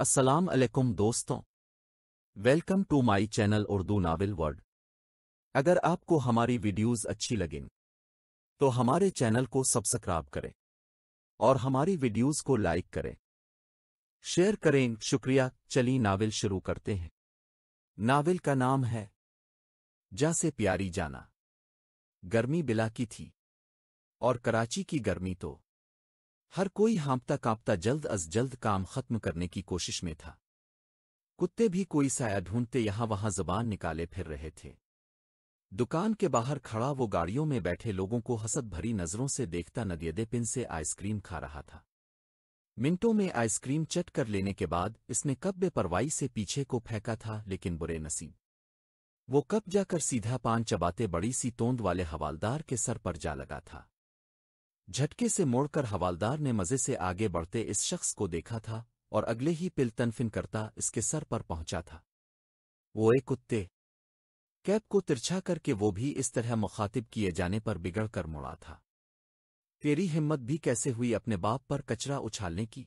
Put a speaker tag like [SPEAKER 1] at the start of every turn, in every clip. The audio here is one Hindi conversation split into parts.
[SPEAKER 1] अस्सलाम वालेकुम दोस्तों welcome to my channel Urdu novel word अगर आपको हमारी वीडियोस अच्छी लगें तो हमारे चैनल को सब्सक्राइब करें और हमारी वीडियोस को लाइक करें शेयर करें शुक्रिया चली नावल शुरू करते हैं नावल का नाम है जा से प्यारी जाना गर्मी बिला की थी और कराची की गर्मी तो हर कोई हाँपता कांपता जल्द अज जल्द काम खत्म करने की कोशिश में था कुत्ते भी कोई साया ढूंढते यहाँ वहां जबान निकाले फिर रहे थे दुकान के बाहर खड़ा वो गाड़ियों में बैठे लोगों को हसद भरी नज़रों से देखता नदियदे पिन से आइसक्रीम खा रहा था मिनटों में आइसक्रीम चट कर लेने के बाद इसने कप बेपरवाही से पीछे को फेंका था लेकिन बुरे नसीब वो कप जाकर सीधा पान चबाते बड़ी सी तोंद वाले हवालदार के सर पर जा लगा था झटके से मोड़कर हवालदार ने मज़े से आगे बढ़ते इस शख्स को देखा था और अगले ही पिल तनफिन करता इसके सर पर पहुंचा था वो एक कुत्ते कैब को तिरछा करके वो भी इस तरह मुखातिब किए जाने पर बिगड़ कर मुड़ा था तेरी हिम्मत भी कैसे हुई अपने बाप पर कचरा उछालने की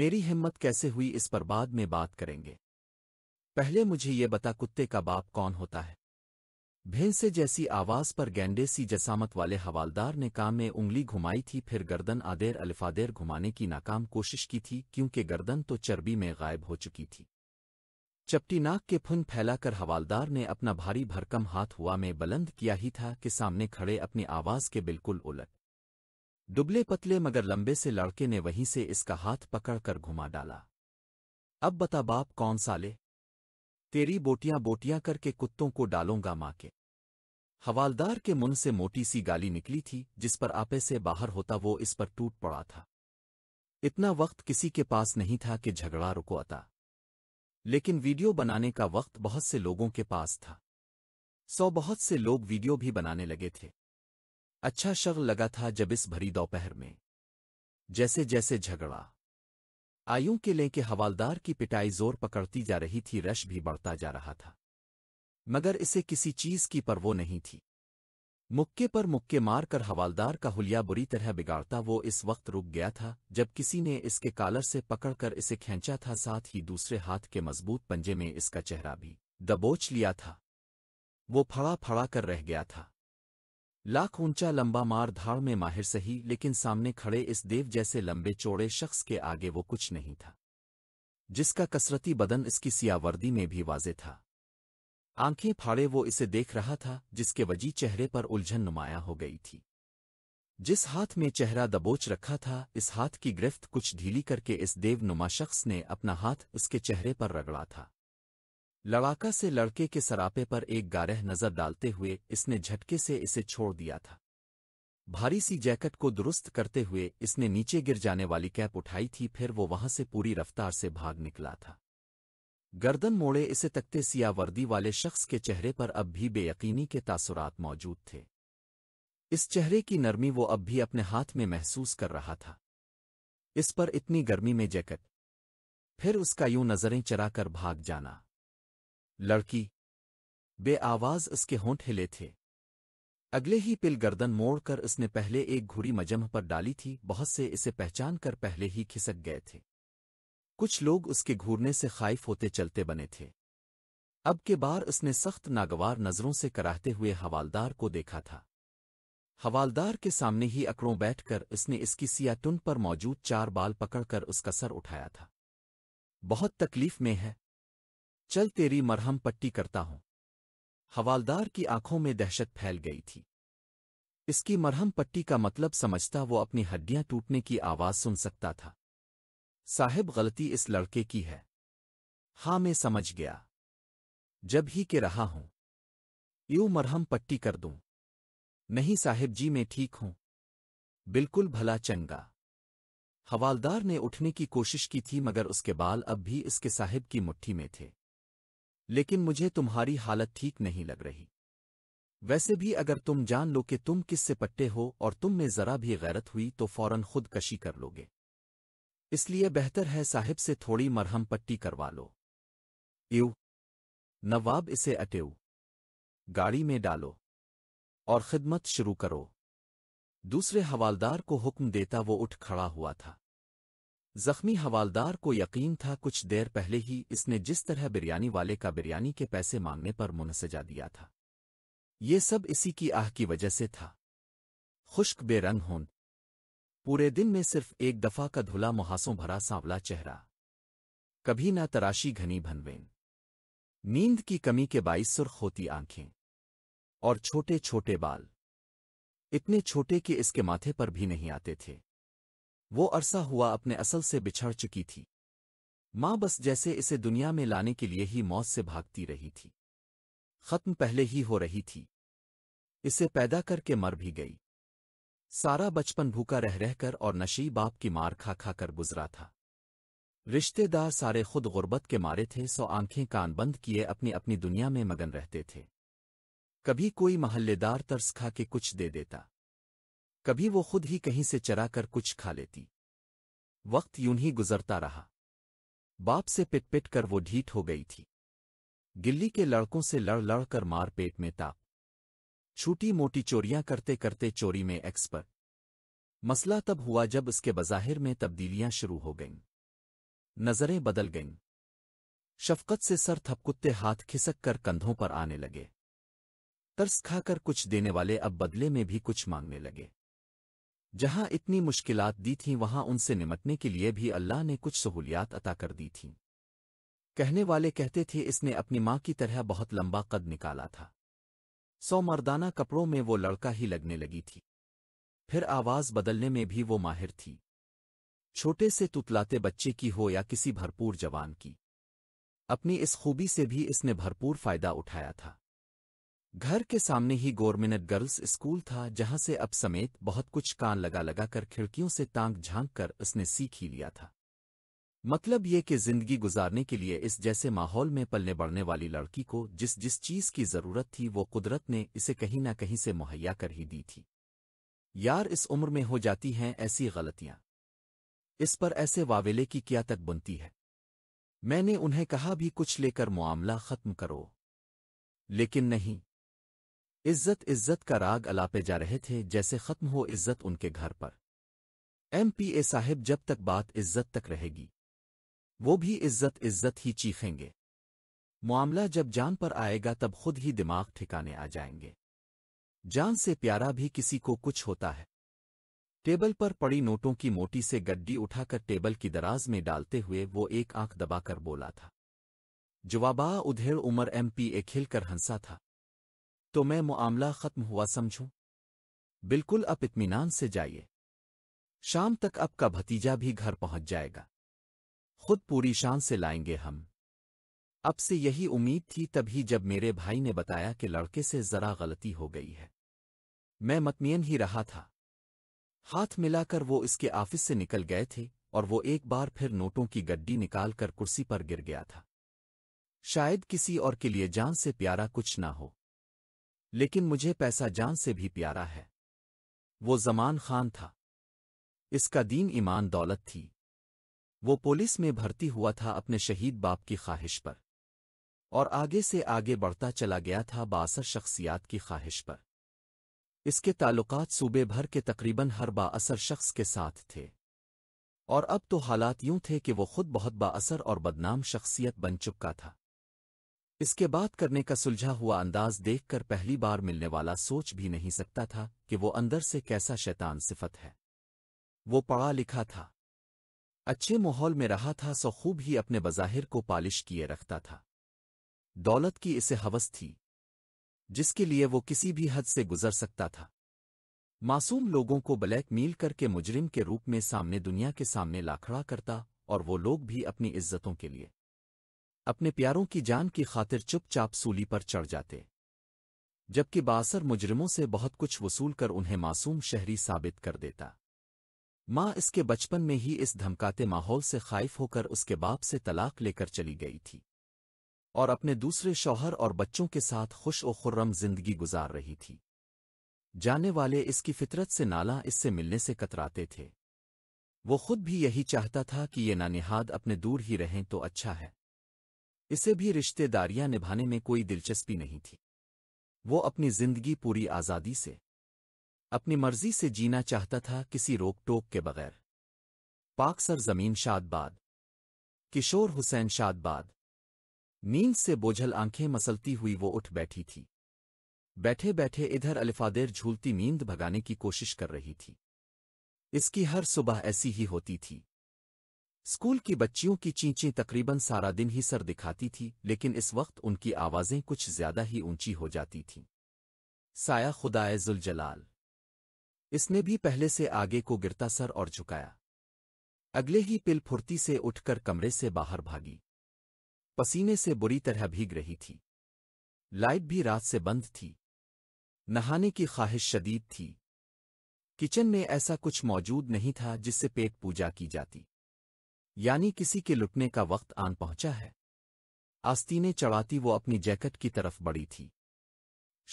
[SPEAKER 1] मेरी हिम्मत कैसे हुई इस पर बाद में बात करेंगे पहले मुझे ये बता कुत्ते का बाप कौन होता है भैंसे जैसी आवाज पर गेंडे सी जसामत वाले हवालदार ने काम में उंगली घुमाई थी फिर गर्दन आदेर अलफादेर घुमाने की नाकाम कोशिश की थी क्योंकि गर्दन तो चर्बी में गायब हो चुकी थी चपटी नाक के फुन फैलाकर हवालदार ने अपना भारी भरकम हाथ हुआ में बुलंद किया ही था कि सामने खड़े अपनी आवाज के बिल्कुल उलट दुबले पतले मगर लंबे से लड़के ने वहीं से इसका हाथ पकड़कर घुमा डाला अब बता बाप कौन साले तेरी बोटियां बोटियां करके कुत्तों को डालूंगा माँ के हवालदार के मुंह से मोटी सी गाली निकली थी जिस पर आपे से बाहर होता वो इस पर टूट पड़ा था इतना वक्त किसी के पास नहीं था कि झगड़ा रुको आता लेकिन वीडियो बनाने का वक्त बहुत से लोगों के पास था सौ बहुत से लोग वीडियो भी बनाने लगे थे अच्छा शग लगा था जब इस भरी दोपहर में जैसे जैसे झगड़ा आयु के लेके हवालदार की पिटाई जोर पकड़ती जा रही थी रश भी बढ़ता जा रहा था मगर इसे किसी चीज की परवो नहीं थी मुक्के पर मुक्के मारकर हवालदार का हुलिया बुरी तरह बिगाड़ता वो इस वक्त रुक गया था जब किसी ने इसके कालर से पकड़कर इसे खींचा था साथ ही दूसरे हाथ के मजबूत पंजे में इसका चेहरा भी दबोच लिया था वो फड़ा फड़ा कर रह गया था लाख ऊंचा लंबा मार धाड़ में माहिर सही लेकिन सामने खड़े इस देव जैसे लंबे चौड़े शख्स के आगे वो कुछ नहीं था जिसका कसरती बदन इसकी सियावर्दी में भी वाजे था आंखें फाड़े वो इसे देख रहा था जिसके वजी चेहरे पर उलझन नुमाया हो गई थी जिस हाथ में चेहरा दबोच रखा था इस हाथ की गिरफ्त कुछ ढीली करके इस देवनुमा शख्स ने अपना हाथ उसके चेहरे पर रगड़ा था लड़ाका से लड़के के सरापे पर एक गारह नजर डालते हुए इसने झटके से इसे छोड़ दिया था भारी सी जैकेट को दुरुस्त करते हुए इसने नीचे गिर जाने वाली कैप उठाई थी फिर वो वहां से पूरी रफ्तार से भाग निकला था गर्दन मोड़े इसे तकते सिया वर्दी वाले शख्स के चेहरे पर अब भी बेयकीनी के तासुरात मौजूद थे इस चेहरे की नरमी वो अब भी अपने हाथ में महसूस कर रहा था इस पर इतनी गर्मी में जैकेट फिर उसका यूं नज़रें चराकर भाग जाना लड़की बे आवाज उसके होंठ हिले थे अगले ही पिल गर्दन मोड़कर उसने पहले एक घुरी मजम पर डाली थी बहुत से इसे पहचान कर पहले ही खिसक गए थे कुछ लोग उसके घूरने से खाइफ होते चलते बने थे अब के बार उसने सख्त नागवार नज़रों से कराहते हुए हवालदार को देखा था हवालदार के सामने ही अकड़ों बैठकर उसने इसकी सियाटुन पर मौजूद चार बाल पकड़कर उसका सर उठाया था बहुत तकलीफ में है चल तेरी मरहम पट्टी करता हूं हवालदार की आंखों में दहशत फैल गई थी इसकी मरहम पट्टी का मतलब समझता वो अपनी हड्डियां टूटने की आवाज सुन सकता था साहिब गलती इस लड़के की है हाँ मैं समझ गया जब ही के रहा हूं यू मरहम पट्टी कर दूं नहीं साहिब जी मैं ठीक हूं बिल्कुल भला चंगा हवालदार ने उठने की कोशिश की थी मगर उसके बाल अब भी इसके साहिब की मुट्ठी में थे लेकिन मुझे तुम्हारी हालत ठीक नहीं लग रही वैसे भी अगर तुम जान लो कि तुम किससे पट्टे हो और तुम में जरा भी गैरत हुई तो फौरन खुदकशी कर लोगे इसलिए बेहतर है साहिब से थोड़ी मरहम पट्टी करवा लो यू नवाब इसे अटेऊ गाड़ी में डालो और खिदमत शुरू करो दूसरे हवालदार को हुक्म देता वो उठ खड़ा हुआ था जख्मी हवालदार को यकीन था कुछ देर पहले ही इसने जिस तरह बिरयानी वाले का बिरयानी के पैसे मांगने पर मुनसजा दिया था ये सब इसी की आह की वजह से था खुश्क बेरंग होन पूरे दिन में सिर्फ एक दफा का धुला मुहासों भरा सांवला चेहरा कभी ना तराशी घनी भनवेन नींद की कमी के बाईस सुर्ख होती आंखें और छोटे छोटे बाल इतने छोटे कि इसके माथे पर भी नहीं आते थे वो अरसा हुआ अपने असल से बिछड़ चुकी थी मां बस जैसे इसे दुनिया में लाने के लिए ही मौत से भागती रही थी खत्म पहले ही हो रही थी इसे पैदा करके मर भी गई सारा बचपन भूखा रह रहकर और नशी बाप की मार खा खा कर गुजरा था रिश्तेदार सारे खुद गुर्बत के मारे थे सो आंखें कान बंद किए अपनी अपनी दुनिया में मगन रहते थे कभी कोई महल्लेदार तर्स खा के कुछ दे देता कभी वो खुद ही कहीं से चरा कर कुछ खा लेती वक्त यूं ही गुजरता रहा बाप से पिट पिट कर वो ढीठ हो गई थी गिल्ली के लड़कों से लड़ लड़ कर मार पेट में ताप छोटी मोटी चोरियां करते करते चोरी में एक्सपर्ट मसला तब हुआ जब उसके बज़ाहिर में तब्दीलियां शुरू हो गईं नज़रें बदल गईं शफकत से सर थपकुत्ते हाथ खिसक कर कंधों पर आने लगे तर्स खाकर कुछ देने वाले अब बदले में भी कुछ मांगने लगे जहां इतनी मुश्किलात दी थीं वहां उनसे निमटने के लिए भी अल्लाह ने कुछ सहूलियात अता कर दी थीं कहने वाले कहते थे इसने अपनी मां की तरह बहुत लंबा कद निकाला था सौ मर्दाना कपड़ों में वो लड़का ही लगने लगी थी फिर आवाज बदलने में भी वो माहिर थी छोटे से तुतलाते बच्चे की हो या किसी भरपूर जवान की अपनी इस खूबी से भी इसने भरपूर फायदा उठाया था घर के सामने ही गोरमिनट गर्ल्स स्कूल था जहां से अब समेत बहुत कुछ कान लगा लगा कर खिड़कियों से तांग झांक कर उसने सीख ही लिया था मतलब ये कि जिंदगी गुजारने के लिए इस जैसे माहौल में पलने बढ़ने वाली लड़की को जिस जिस चीज़ की ज़रूरत थी वो कुदरत ने इसे कहीं ना कहीं से मुहैया कर ही दी थी यार इस उम्र में हो जाती हैं ऐसी गलतियां इस पर ऐसे वावेले की क्या तक बुनती है मैंने उन्हें कहा भी कुछ लेकर मामला ख़त्म करो लेकिन नहीं इज्जत इज्जत का राग अलापे जा रहे थे जैसे ख़त्म हो इज्जत उनके घर पर एमपीए साहब जब तक बात इज्जत तक रहेगी वो भी इज्जत इज्जत ही चीखेंगे मामला जब जान पर आएगा तब खुद ही दिमाग ठिकाने आ जाएंगे जान से प्यारा भी किसी को कुछ होता है टेबल पर पड़ी नोटों की मोटी से गड्डी उठाकर टेबल की दराज में डालते हुए वो एक आंख दबाकर बोला था जवाबा उधेड़ उमर एम पी ए खिलकर हंसा था तो मैं मामला खत्म हुआ समझूं बिल्कुल अब इतमान से जाइए शाम तक आपका भतीजा भी घर पहुंच जाएगा खुद पूरी शान से लाएंगे हम अब से यही उम्मीद थी तभी जब मेरे भाई ने बताया कि लड़के से जरा गलती हो गई है मैं मतमियन ही रहा था हाथ मिलाकर वो इसके ऑफिस से निकल गए थे और वो एक बार फिर नोटों की गड्डी निकालकर कुर्सी पर गिर गया था शायद किसी और के लिए जान से प्यारा कुछ ना हो लेकिन मुझे पैसा जान से भी प्यारा है वो जमान खान था इसका दीन ईमान दौलत थी वो पुलिस में भर्ती हुआ था अपने शहीद बाप की ख्वाहिश पर और आगे से आगे बढ़ता चला गया था बासर शख्सियात की ख्वाहिश पर इसके ताल्लुकात सूबे भर के तकरीबन हर बासर शख्स के साथ थे और अब तो हालात यूं थे कि वो खुद बहुत बासर और बदनाम शख्सियत बन चुका था इसके बात करने का सुलझा हुआ अंदाज देखकर पहली बार मिलने वाला सोच भी नहीं सकता था कि वो अंदर से कैसा शैतान सिफत है वो पढ़ा लिखा था अच्छे माहौल में रहा था सो खूब ही अपने बज़ाहिर को पालिश किए रखता था दौलत की इसे हवस थी जिसके लिए वो किसी भी हद से गुजर सकता था मासूम लोगों को ब्लैक मील करके मुजरिम के रूप में सामने दुनिया के सामने लाखड़ा करता और वो लोग भी अपनी इज्जतों के लिए अपने प्यारों की जान की खातिर चुपचाप सूली पर चढ़ जाते जबकि बासर मुजरिमों से बहुत कुछ वसूल कर उन्हें मासूम शहरी साबित कर देता माँ इसके बचपन में ही इस धमकाते माहौल से खाइफ होकर उसके बाप से तलाक लेकर चली गई थी और अपने दूसरे शौहर और बच्चों के साथ खुश व खुर्रम जिंदगी गुजार रही थी जाने वाले इसकी फितरत से नाला इससे मिलने से कतराते थे वो खुद भी यही चाहता था कि ये नानिहाद अपने दूर ही रहें तो अच्छा है इसे भी रिश्तेदारियां निभाने में कोई दिलचस्पी नहीं थी वो अपनी जिंदगी पूरी आज़ादी से अपनी मर्जी से जीना चाहता था किसी रोक टोक के बगैर पाक सर जमीन शादबाद किशोर हुसैन शादबाद नींद से बोझल आंखें मसलती हुई वो उठ बैठी थी बैठे बैठे इधर अलिफादेर झूलती नींद भगाने की कोशिश कर रही थी इसकी हर सुबह ऐसी ही होती थी स्कूल की बच्चियों की चींचें तकरीबन सारा दिन ही सर दिखाती थी लेकिन इस वक्त उनकी आवाज़ें कुछ ज्यादा ही ऊंची हो जाती थीं साया खुदाए जुलजलाल इसने भी पहले से आगे को गिरता सर और झुकाया अगले ही पिल फुर्ती से उठकर कमरे से बाहर भागी पसीने से बुरी तरह भीग रही थी लाइट भी रात से बंद थी नहाने की ख्वाहिश शदीद थी किचन में ऐसा कुछ मौजूद नहीं था जिससे पेट पूजा की जाती यानी किसी के लुटने का वक्त आन पहुंचा है आस्तीने चढ़ाती वो अपनी जैकेट की तरफ बड़ी थी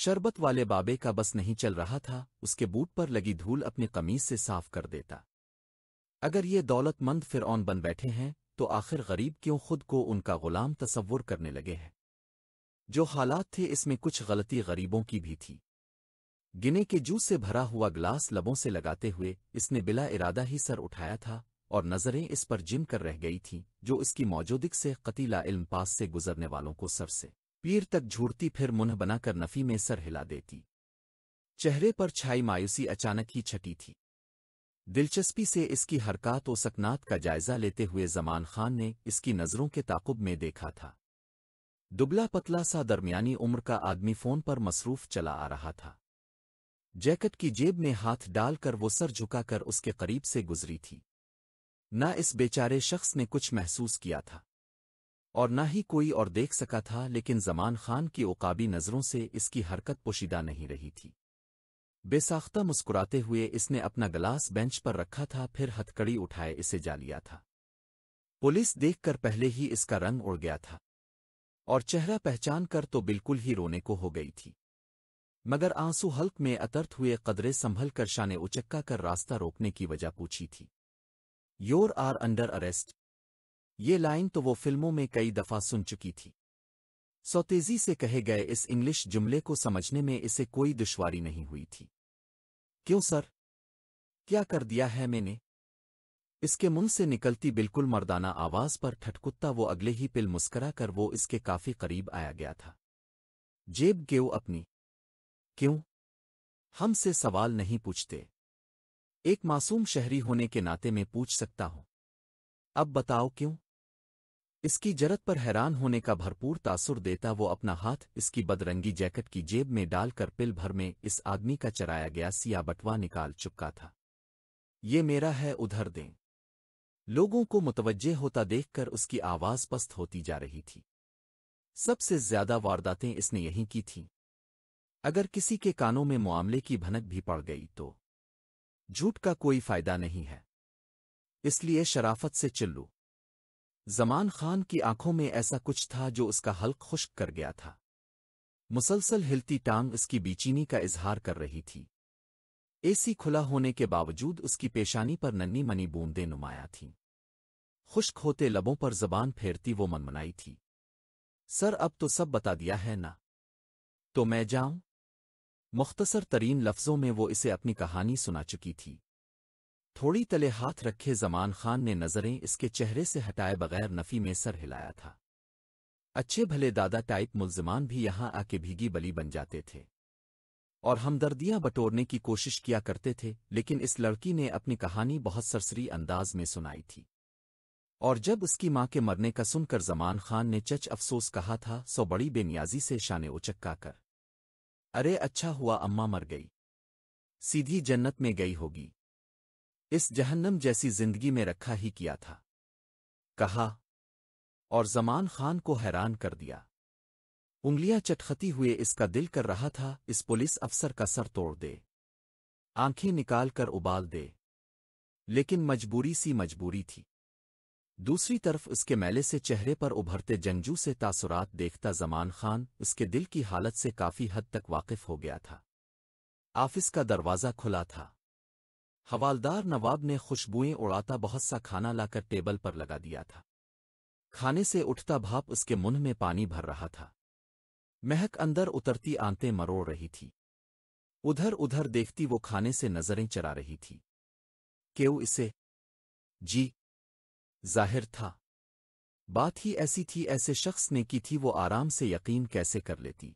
[SPEAKER 1] शरबत वाले बाबे का बस नहीं चल रहा था उसके बूट पर लगी धूल अपनी कमीज से साफ कर देता अगर ये दौलतमंद फिर बन बैठे हैं तो आखिर गरीब क्यों खुद को उनका गुलाम तस्वुर करने लगे हैं जो हालात थे इसमें कुछ गलती गरीबों की भी थी गिने के जूस से भरा हुआ ग्लास लबों से लगाते हुए इसने बिला इरादा ही सर उठाया था और नज़रें इस पर जिम कर रह गई थीं जो इसकी मौजूदगी से कतीला इल्म पास से गुजरने वालों को सर से पीर तक झूठती फिर मुन्ह बनाकर नफ़ी में सर हिला देती चेहरे पर छाई मायूसी अचानक ही छटी थी दिलचस्पी से इसकी हरकत व सकनात का जायजा लेते हुए जमान खान ने इसकी नज़रों के ताकुब में देखा था दुबला पतला सा दरमियानी उम्र का आदमी फ़ोन पर मसरूफ़ चला आ रहा था जैकेट की जेब में हाथ डालकर वो सर झुकाकर उसके करीब से गुजरी थी न इस बेचारे शख्स ने कुछ महसूस किया था और न ही कोई और देख सका था लेकिन जमान खान की ओकाबी नज़रों से इसकी हरकत पोशीदा नहीं रही थी बेसाख्ता मुस्कुराते हुए इसने अपना गलास बेंच पर रखा था फिर हथकड़ी उठाए इसे जा लिया था पुलिस देखकर पहले ही इसका रंग उड़ गया था और चेहरा पहचान कर तो बिल्कुल ही रोने को हो गई थी मगर आंसू हल्क में अतर्थ हुए कदरे संभल कर शाह ने उचक्का कर रास्ता रोकने की वजह पूछी थी योर आर अंडर अरेस्ट ये लाइन तो वो फिल्मों में कई दफा सुन चुकी थी सौतेजी से कहे गए इस इंग्लिश जुमले को समझने में इसे कोई दुश्वारी नहीं हुई थी क्यों सर क्या कर दिया है मैंने इसके मुंह से निकलती बिल्कुल मर्दाना आवाज पर ठटकुत्ता वो अगले ही पिल मुस्करा कर वो इसके काफी करीब आया गया था जेब गेव अपनी क्यों हमसे सवाल नहीं पूछते एक मासूम शहरी होने के नाते में पूछ सकता हूं अब बताओ क्यों इसकी जरत पर हैरान होने का भरपूर तासुर देता वो अपना हाथ इसकी बदरंगी जैकेट की जेब में डालकर पिल भर में इस आदमी का चराया गया सिया बटवा निकाल चुका था ये मेरा है उधर दें लोगों को मुतवजे होता देखकर उसकी आवाज़ पस्त होती जा रही थी सबसे ज्यादा वारदातें इसने यहीं की थीं अगर किसी के कानों में मामले की भनक भी पड़ गई तो झूठ का कोई फायदा नहीं है इसलिए शराफत से चिल्लू जमान खान की आंखों में ऐसा कुछ था जो उसका हल्क खुश्क कर गया था मुसलसल हिलती टांग उसकी बीचीनी का इजहार कर रही थी एसी खुला होने के बावजूद उसकी पेशानी पर नन्नी मनी बूंदें नुमाया थीं खुश्क होते लबों पर जबान फेरती वो मनमनाई थी सर अब तो सब बता दिया है ना तो मैं जाऊं मुख्तसर तरीन लफ्जों में वो इसे अपनी कहानी सुना चुकी थी थोड़ी तले हाथ रखे जमान खान ने नज़रें इसके चेहरे से हटाए बगैर नफ़ी में सर हिलाया था अच्छे भले दादा टाइप मुलजमान भी यहाँ आके भीगी बली बन जाते थे और हमदर्दियाँ बटोरने की कोशिश किया करते थे लेकिन इस लड़की ने अपनी कहानी बहुत सरसरी अंदाज में सुनाई थी और जब उसकी माँ के मरने का सुनकर जमान खान ने चच अफसोस कहा था सो बड़ी बेनियाजी से शान उचक्का कर अरे अच्छा हुआ अम्मा मर गई सीधी जन्नत में गई होगी इस जहन्नम जैसी जिंदगी में रखा ही किया था कहा और जमान खान को हैरान कर दिया उंगलियां चटखती हुए इसका दिल कर रहा था इस पुलिस अफसर का सर तोड़ दे आंखें निकाल कर उबाल दे लेकिन मजबूरी सी मजबूरी थी दूसरी तरफ उसके मैले से चेहरे पर उभरते जंजू से तासुरात देखता जमान खान उसके दिल की हालत से काफी हद तक वाकिफ हो गया था ऑफिस का दरवाज़ा खुला था हवालदार नवाब ने खुशबुएं उड़ाता बहुत सा खाना लाकर टेबल पर लगा दिया था खाने से उठता भाप उसके मुंह में पानी भर रहा था महक अंदर उतरती आंते मरोड़ रही थी उधर उधर देखती वो खाने से नजरें चरा रही थी क्यों इसे जी जाहिर था बात ही ऐसी थी ऐसे शख्स ने की थी वो आराम से यकीन कैसे कर लेती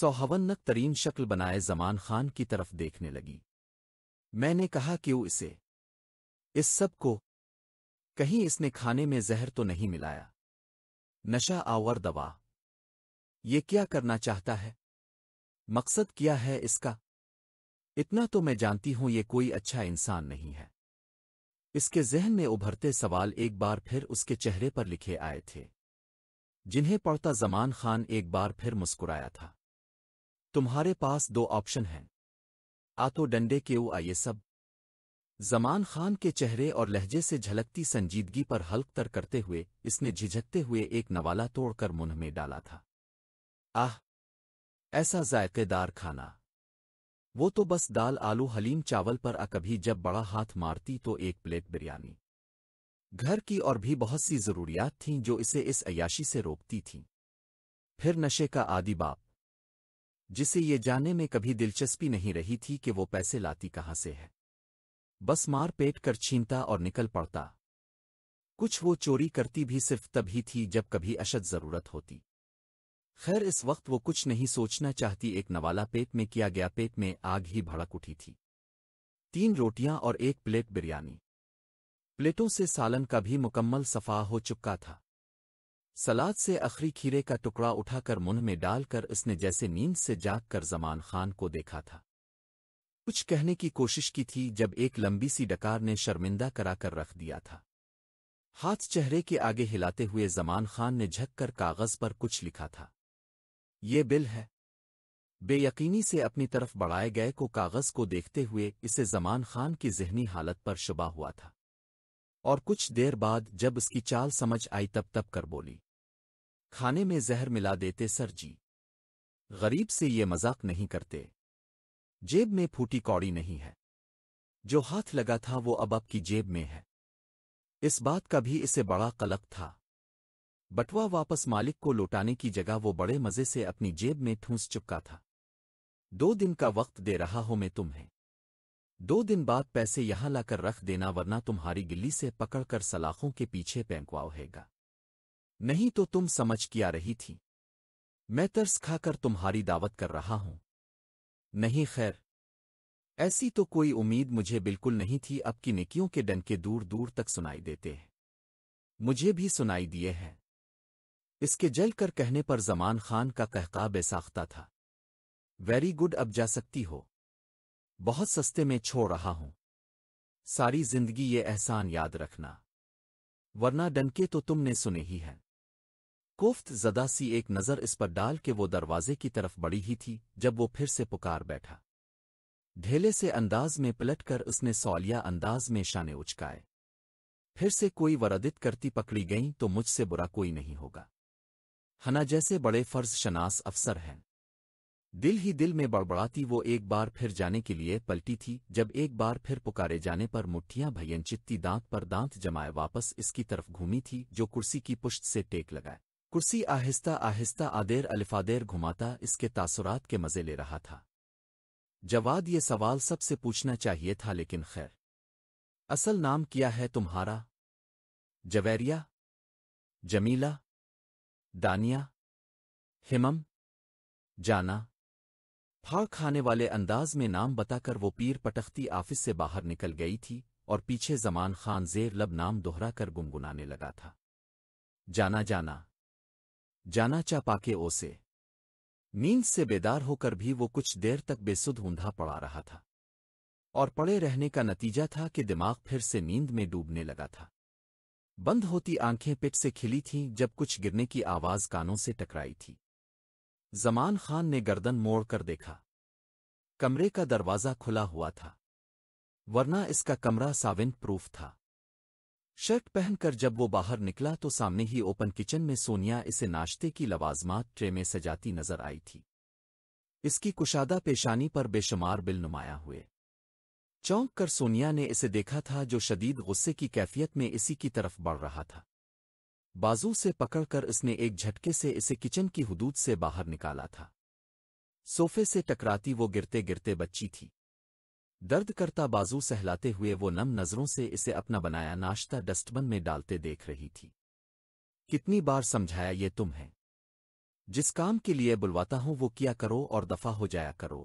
[SPEAKER 1] सौहवन्नक तरीन शक्ल बनाए जमान खान की तरफ देखने लगी मैंने कहा क्यों इसे इस सब को कहीं इसने खाने में जहर तो नहीं मिलाया नशा आवर दवा ये क्या करना चाहता है मकसद क्या है इसका इतना तो मैं जानती हूं ये कोई अच्छा इंसान नहीं है इसके जहन में उभरते सवाल एक बार फिर उसके चेहरे पर लिखे आए थे जिन्हें पढ़ता जमान खान एक बार फिर मुस्कुराया था तुम्हारे पास दो ऑप्शन हैं आतो डंडे के क्यों आइए सब जमान खान के चेहरे और लहजे से झलकती संजीदगी पर हल्क तर करते हुए इसने झिझकते हुए एक नवाला तोड़कर मुंह में डाला था आह ऐसा जायकेदार खाना वो तो बस दाल आलू हलीम चावल पर आ कभी जब बड़ा हाथ मारती तो एक प्लेट बिरयानी घर की और भी बहुत सी जरूरियात थीं जो इसे इस अयाशी से रोकती थीं फिर नशे का आदि बाप जिसे ये जाने में कभी दिलचस्पी नहीं रही थी कि वो पैसे लाती कहाँ से है बस मार पेट कर छीनता और निकल पड़ता कुछ वो चोरी करती भी सिर्फ तभी थी जब कभी अशद जरूरत होती खैर इस वक्त वो कुछ नहीं सोचना चाहती एक नवाला पेट में किया गया पेट में आग ही भड़क उठी थी तीन रोटियां और एक प्लेट बिरयानी प्लेटों से सालन का भी मुकम्मल सफा हो चुका था सलाद से अखरी खीरे का टुकड़ा उठाकर मुंह में डालकर उसने जैसे नींद से जाग कर जमान खान को देखा था कुछ कहने की कोशिश की थी जब एक लंबी सी डकार ने शर्मिंदा कराकर रख दिया था हाथ चेहरे के आगे हिलाते हुए जमान खान ने झक कर कागज पर कुछ लिखा था ये बिल है बेयकीनी से अपनी तरफ बढ़ाए गए को कागज को देखते हुए इसे जमान खान की जहनी हालत पर शुबा हुआ था और कुछ देर बाद जब उसकी चाल समझ आई तब तब कर बोली खाने में जहर मिला देते सर जी गरीब से ये मजाक नहीं करते जेब में फूटी कौड़ी नहीं है जो हाथ लगा था वो अब अब की जेब में है इस बात का भी इसे बड़ा कलक था बटवा वापस मालिक को लौटाने की जगह वो बड़े मजे से अपनी जेब में ठूंस चुपका था दो दिन का वक्त दे रहा हूं मैं तुम्हें दो दिन बाद पैसे यहां लाकर रख देना वरना तुम्हारी गिल्ली से पकड़कर सलाखों के पीछे हैगा नहीं तो तुम समझ किया रही थी मैं तर्स खाकर तुम्हारी दावत कर रहा हूं नहीं खैर ऐसी तो कोई उम्मीद मुझे बिल्कुल नहीं थी अब की निकियों के डनके दूर दूर तक सुनाई देते हैं मुझे भी सुनाई दिए हैं इसके जल कर कहने पर जमान खान का कहका बेसाख्ता था वेरी गुड अब जा सकती हो बहुत सस्ते में छोड़ रहा हूं सारी जिंदगी ये एहसान याद रखना वरना डनके तो तुमने सुने ही हैं कोफ्त जदा सी एक नज़र इस पर डाल के वो दरवाजे की तरफ बड़ी ही थी जब वो फिर से पुकार बैठा ढेले से अंदाज में पलटकर उसने सौलिया अंदाज में शाने उचकाए फिर से कोई वरदित करती पकड़ी गई तो मुझसे बुरा कोई नहीं होगा हना जैसे बड़े फर्ज शनास अफसर हैं दिल ही दिल में बड़बड़ाती वो एक बार फिर जाने के लिए पलटी थी जब एक बार फिर पुकारे जाने पर मुठ्ठियां भयंचित्ती दांत पर दांत जमाए वापस इसकी तरफ घूमी थी जो कुर्सी की पुष्ट से टेक लगाए कुर्सी आहिस्ता आहिस्ता आदेर अलिफादेर घुमाता इसके तासुरात के मज़े ले रहा था जवाद ये सवाल सबसे पूछना चाहिए था लेकिन खैर असल नाम किया है तुम्हारा जवेरिया जमीला दानिया हिमम जाना फाड़ खाने वाले अंदाज में नाम बताकर वो पीर पटख्ती ऑफिस से बाहर निकल गई थी और पीछे जमान खान जेर लब नाम दोहरा कर गुनगुनाने लगा था जाना जाना जाना चा पाके ओसे नींद से बेदार होकर भी वो कुछ देर तक बेसुध ऊंधा पड़ा रहा था और पड़े रहने का नतीजा था कि दिमाग फिर से नींद में डूबने लगा था बंद होती आंखें पिट से खिली थीं जब कुछ गिरने की आवाज कानों से टकराई थी जमान खान ने गर्दन मोड़ कर देखा कमरे का दरवाज़ा खुला हुआ था वरना इसका कमरा साविन प्रूफ था शर्ट पहनकर जब वो बाहर निकला तो सामने ही ओपन किचन में सोनिया इसे नाश्ते की लवाजमात ट्रे में सजाती नजर आई थी इसकी कुशादा पेशानी पर बेशुमार बिल नुमाया हुए चौंक कर सोनिया ने इसे देखा था जो शदीद गुस्से की कैफियत में इसी की तरफ बढ़ रहा था बाजू से पकड़कर उसने एक झटके से इसे किचन की हदूद से बाहर निकाला था सोफे से टकराती वो गिरते गिरते बच्ची थी दर्द करता बाजू सहलाते हुए वो नम नज़रों से इसे अपना बनाया नाश्ता डस्टबिन में डालते देख रही थी कितनी बार समझाया ये तुम है जिस काम के लिए बुलवाता हूं वो किया करो और दफा हो जाया करो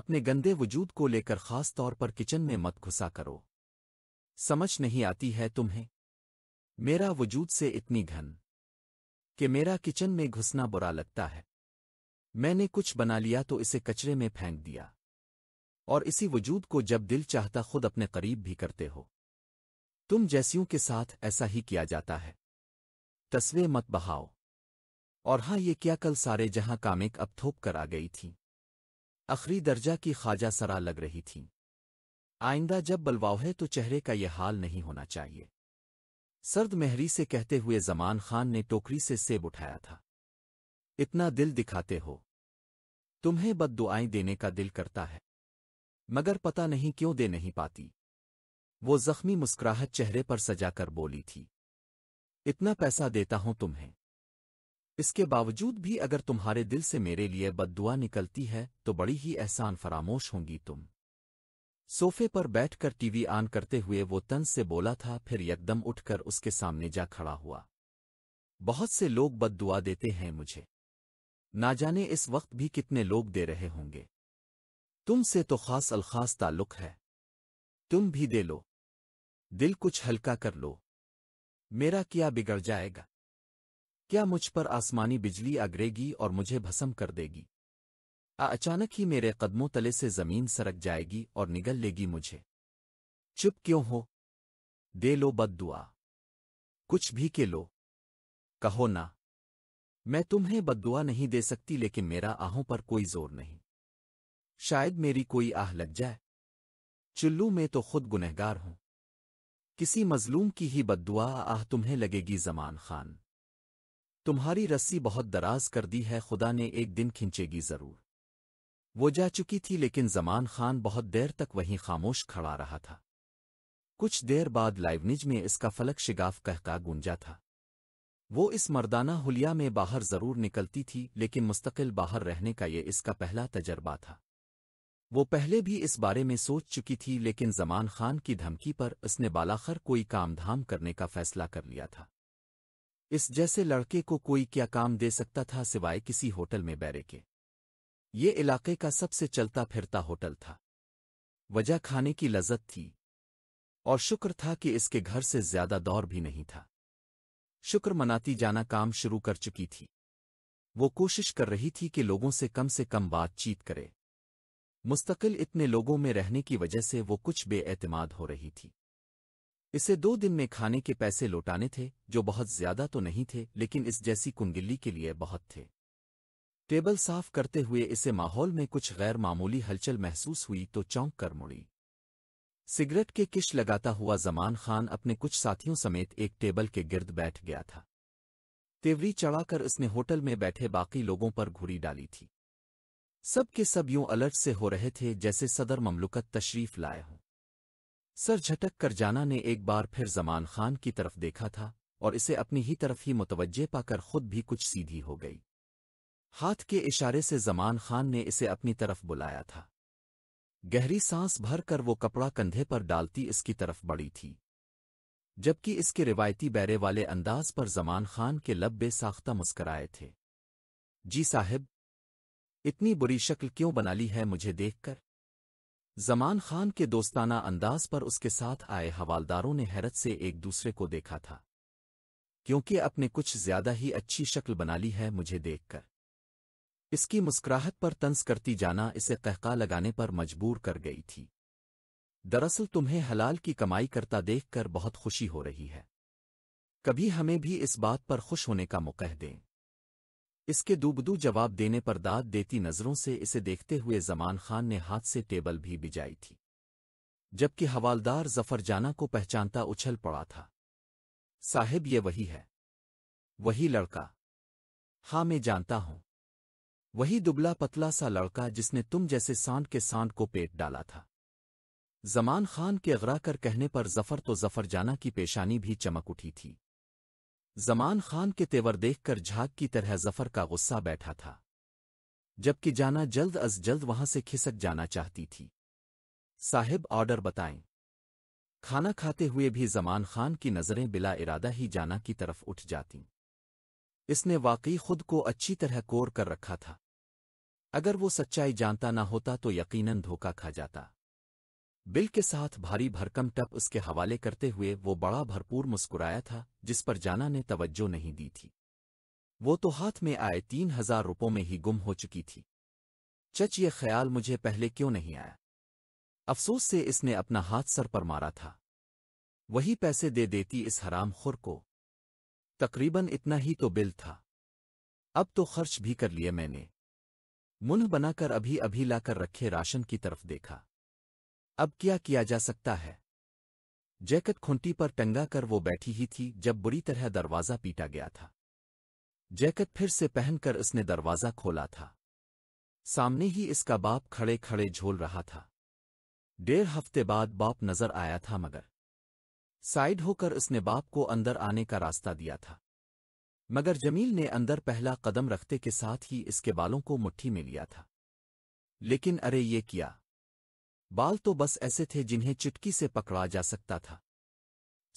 [SPEAKER 1] अपने गंदे वजूद को लेकर खास तौर पर किचन में मत घुसा करो समझ नहीं आती है तुम्हें मेरा वजूद से इतनी घन कि मेरा किचन में घुसना बुरा लगता है मैंने कुछ बना लिया तो इसे कचरे में फेंक दिया और इसी वजूद को जब दिल चाहता खुद अपने करीब भी करते हो तुम जैसियों के साथ ऐसा ही किया जाता है तस्वे मत बहाओ और हां ये क्या कल सारे जहां कामिक अब थोप कर आ गई थी अखरी दर्जा की खाजा सरा लग रही थी आइंदा जब बलवाव है तो चेहरे का यह हाल नहीं होना चाहिए सर्द मेहरी से कहते हुए जमान खान ने टोकरी से सेब उठाया था इतना दिल दिखाते हो तुम्हें बद दुआएं देने का दिल करता है मगर पता नहीं क्यों दे नहीं पाती वो जख्मी मुस्कुराहट चेहरे पर सजाकर बोली थी इतना पैसा देता हूं तुम्हें इसके बावजूद भी अगर तुम्हारे दिल से मेरे लिए बदुआ निकलती है तो बड़ी ही एहसान फरामोश होंगी तुम सोफे पर बैठकर टीवी ऑन करते हुए वो तंज से बोला था फिर यकदम उठकर उसके सामने जा खड़ा हुआ बहुत से लोग बददुआ देते हैं मुझे ना जाने इस वक्त भी कितने लोग दे रहे होंगे तुमसे तो खास अलखास ताल्लुक है तुम भी दे लो दिल कुछ हल्का कर लो मेरा क्या बिगड़ जाएगा क्या मुझ पर आसमानी बिजली अगरेगी और मुझे भस्म कर देगी अचानक ही मेरे कदमों तले से जमीन सरक जाएगी और निगल लेगी मुझे चुप क्यों हो दे लो बद दुआ कुछ भी के लो कहो ना मैं तुम्हें दुआ नहीं दे सकती लेकिन मेरा आहों पर कोई जोर नहीं शायद मेरी कोई आह लग जाए चुल्लू में तो खुद गुनहगार हूं किसी मजलूम की ही बद्दुआ आह तुम्हें लगेगी जमान खान तुम्हारी रस्सी बहुत दराज कर दी है खुदा ने एक दिन खिंचेगी जरूर वो जा चुकी थी लेकिन जमान खान बहुत देर तक वहीं खामोश खड़ा रहा था कुछ देर बाद लाइवनिज में इसका फलक शिगाफ कहका गूंजा था वो इस मर्दाना हुलिया में बाहर ज़रूर निकलती थी लेकिन मुस्तकिल बाहर रहने का ये इसका पहला तजर्बा था वो पहले भी इस बारे में सोच चुकी थी लेकिन जमान खान की धमकी पर उसने बालाखर कोई काम धाम करने का फैसला कर लिया था इस जैसे लड़के को कोई क्या काम दे सकता था सिवाय किसी होटल में बैरे के ये इलाके का सबसे चलता फिरता होटल था वजह खाने की लजत थी और शुक्र था कि इसके घर से ज्यादा दौर भी नहीं था शुक्र मनाती जाना काम शुरू कर चुकी थी वो कोशिश कर रही थी कि लोगों से कम से कम बातचीत करे मुस्तकिल इतने लोगों में रहने की वजह से वो कुछ बेएतमाद हो रही थी इसे दो दिन में खाने के पैसे लौटाने थे जो बहुत ज्यादा तो नहीं थे लेकिन इस जैसी कुंगिल्ली के लिए बहुत थे टेबल साफ करते हुए इसे माहौल में कुछ गैर मामूली हलचल महसूस हुई तो चौंक कर मुड़ी सिगरेट के किश लगाता हुआ जमान खान अपने कुछ साथियों समेत एक टेबल के गिर्द बैठ गया था तेवरी चढ़ाकर उसने होटल में बैठे बाकी लोगों पर घुरी डाली थी सब के सब यूं अलर्ट से हो रहे थे जैसे सदर ममलुकत तशरीफ लाए हों सर झटक कर जाना ने एक बार फिर जमान खान की तरफ देखा था और इसे अपनी ही तरफ ही मुतवजह पाकर खुद भी कुछ सीधी हो गई हाथ के इशारे से जमान खान ने इसे अपनी तरफ बुलाया था गहरी सांस भरकर वो कपड़ा कंधे पर डालती इसकी तरफ बड़ी थी जबकि इसके रिवायती बैरे वाले अंदाज पर जमान खान के लब साख्ता मुस्कराए थे जी साहिब इतनी बुरी शक्ल क्यों बना ली है मुझे देखकर जमान खान के दोस्ताना अंदाज पर उसके साथ आए हवालदारों ने हैरत से एक दूसरे को देखा था क्योंकि अपने कुछ ज्यादा ही अच्छी शक्ल बना ली है मुझे देखकर इसकी मुस्कुराहट पर तंस करती जाना इसे तहका लगाने पर मजबूर कर गई थी दरअसल तुम्हें हलाल की कमाई करता देखकर बहुत खुशी हो रही है कभी हमें भी इस बात पर खुश होने का मुकह दें इसके दूबदू जवाब देने पर दाद देती नज़रों से इसे देखते हुए जमान खान ने हाथ से टेबल भी बिजाई थी जबकि हवालदार जफरजाना को पहचानता उछल पड़ा था साहिब ये वही है वही लड़का हाँ मैं जानता हूं वही दुबला पतला सा लड़का जिसने तुम जैसे सांड के सांड को पेट डाला था जमान खान के अगरा कर कहने पर जफर तो जफर जाना की पेशानी भी चमक उठी थी जमान खान के तेवर देखकर झाग की तरह जफर का गुस्सा बैठा था जबकि जाना जल्द अज जल्द वहां से खिसक जाना चाहती थी साहिब ऑर्डर बताएं खाना खाते हुए भी जमान खान की नज़रें बिला इरादा ही जाना की तरफ उठ जातीं इसने वाकई खुद को अच्छी तरह कोर कर रखा था अगर वो सच्चाई जानता ना होता तो यकीनन धोखा खा जाता बिल के साथ भारी भरकम टप उसके हवाले करते हुए वो बड़ा भरपूर मुस्कुराया था जिस पर जाना ने तवज्जो नहीं दी थी वो तो हाथ में आए तीन हजार रुपयों में ही गुम हो चुकी थी चच ये ख्याल मुझे पहले क्यों नहीं आया अफसोस से इसने अपना हाथ सर पर मारा था वही पैसे दे देती इस हराम खुर को तकरीबन इतना ही तो बिल था अब तो खर्च भी कर लिए मैंने मुंह बनाकर अभी अभी लाकर रखे राशन की तरफ देखा अब क्या किया जा सकता है जैकेट खूंटी पर टंगा कर वो बैठी ही थी जब बुरी तरह दरवाज़ा पीटा गया था जैकेट फिर से पहनकर उसने दरवाज़ा खोला था सामने ही इसका बाप खड़े खड़े झोल रहा था डेढ़ हफ्ते बाद बाप नजर आया था मगर साइड होकर उसने बाप को अंदर आने का रास्ता दिया था मगर जमील ने अंदर पहला कदम रखते के साथ ही इसके बालों को मुट्ठी में लिया था लेकिन अरे ये किया बाल तो बस ऐसे थे जिन्हें चिटकी से पकड़ा जा सकता था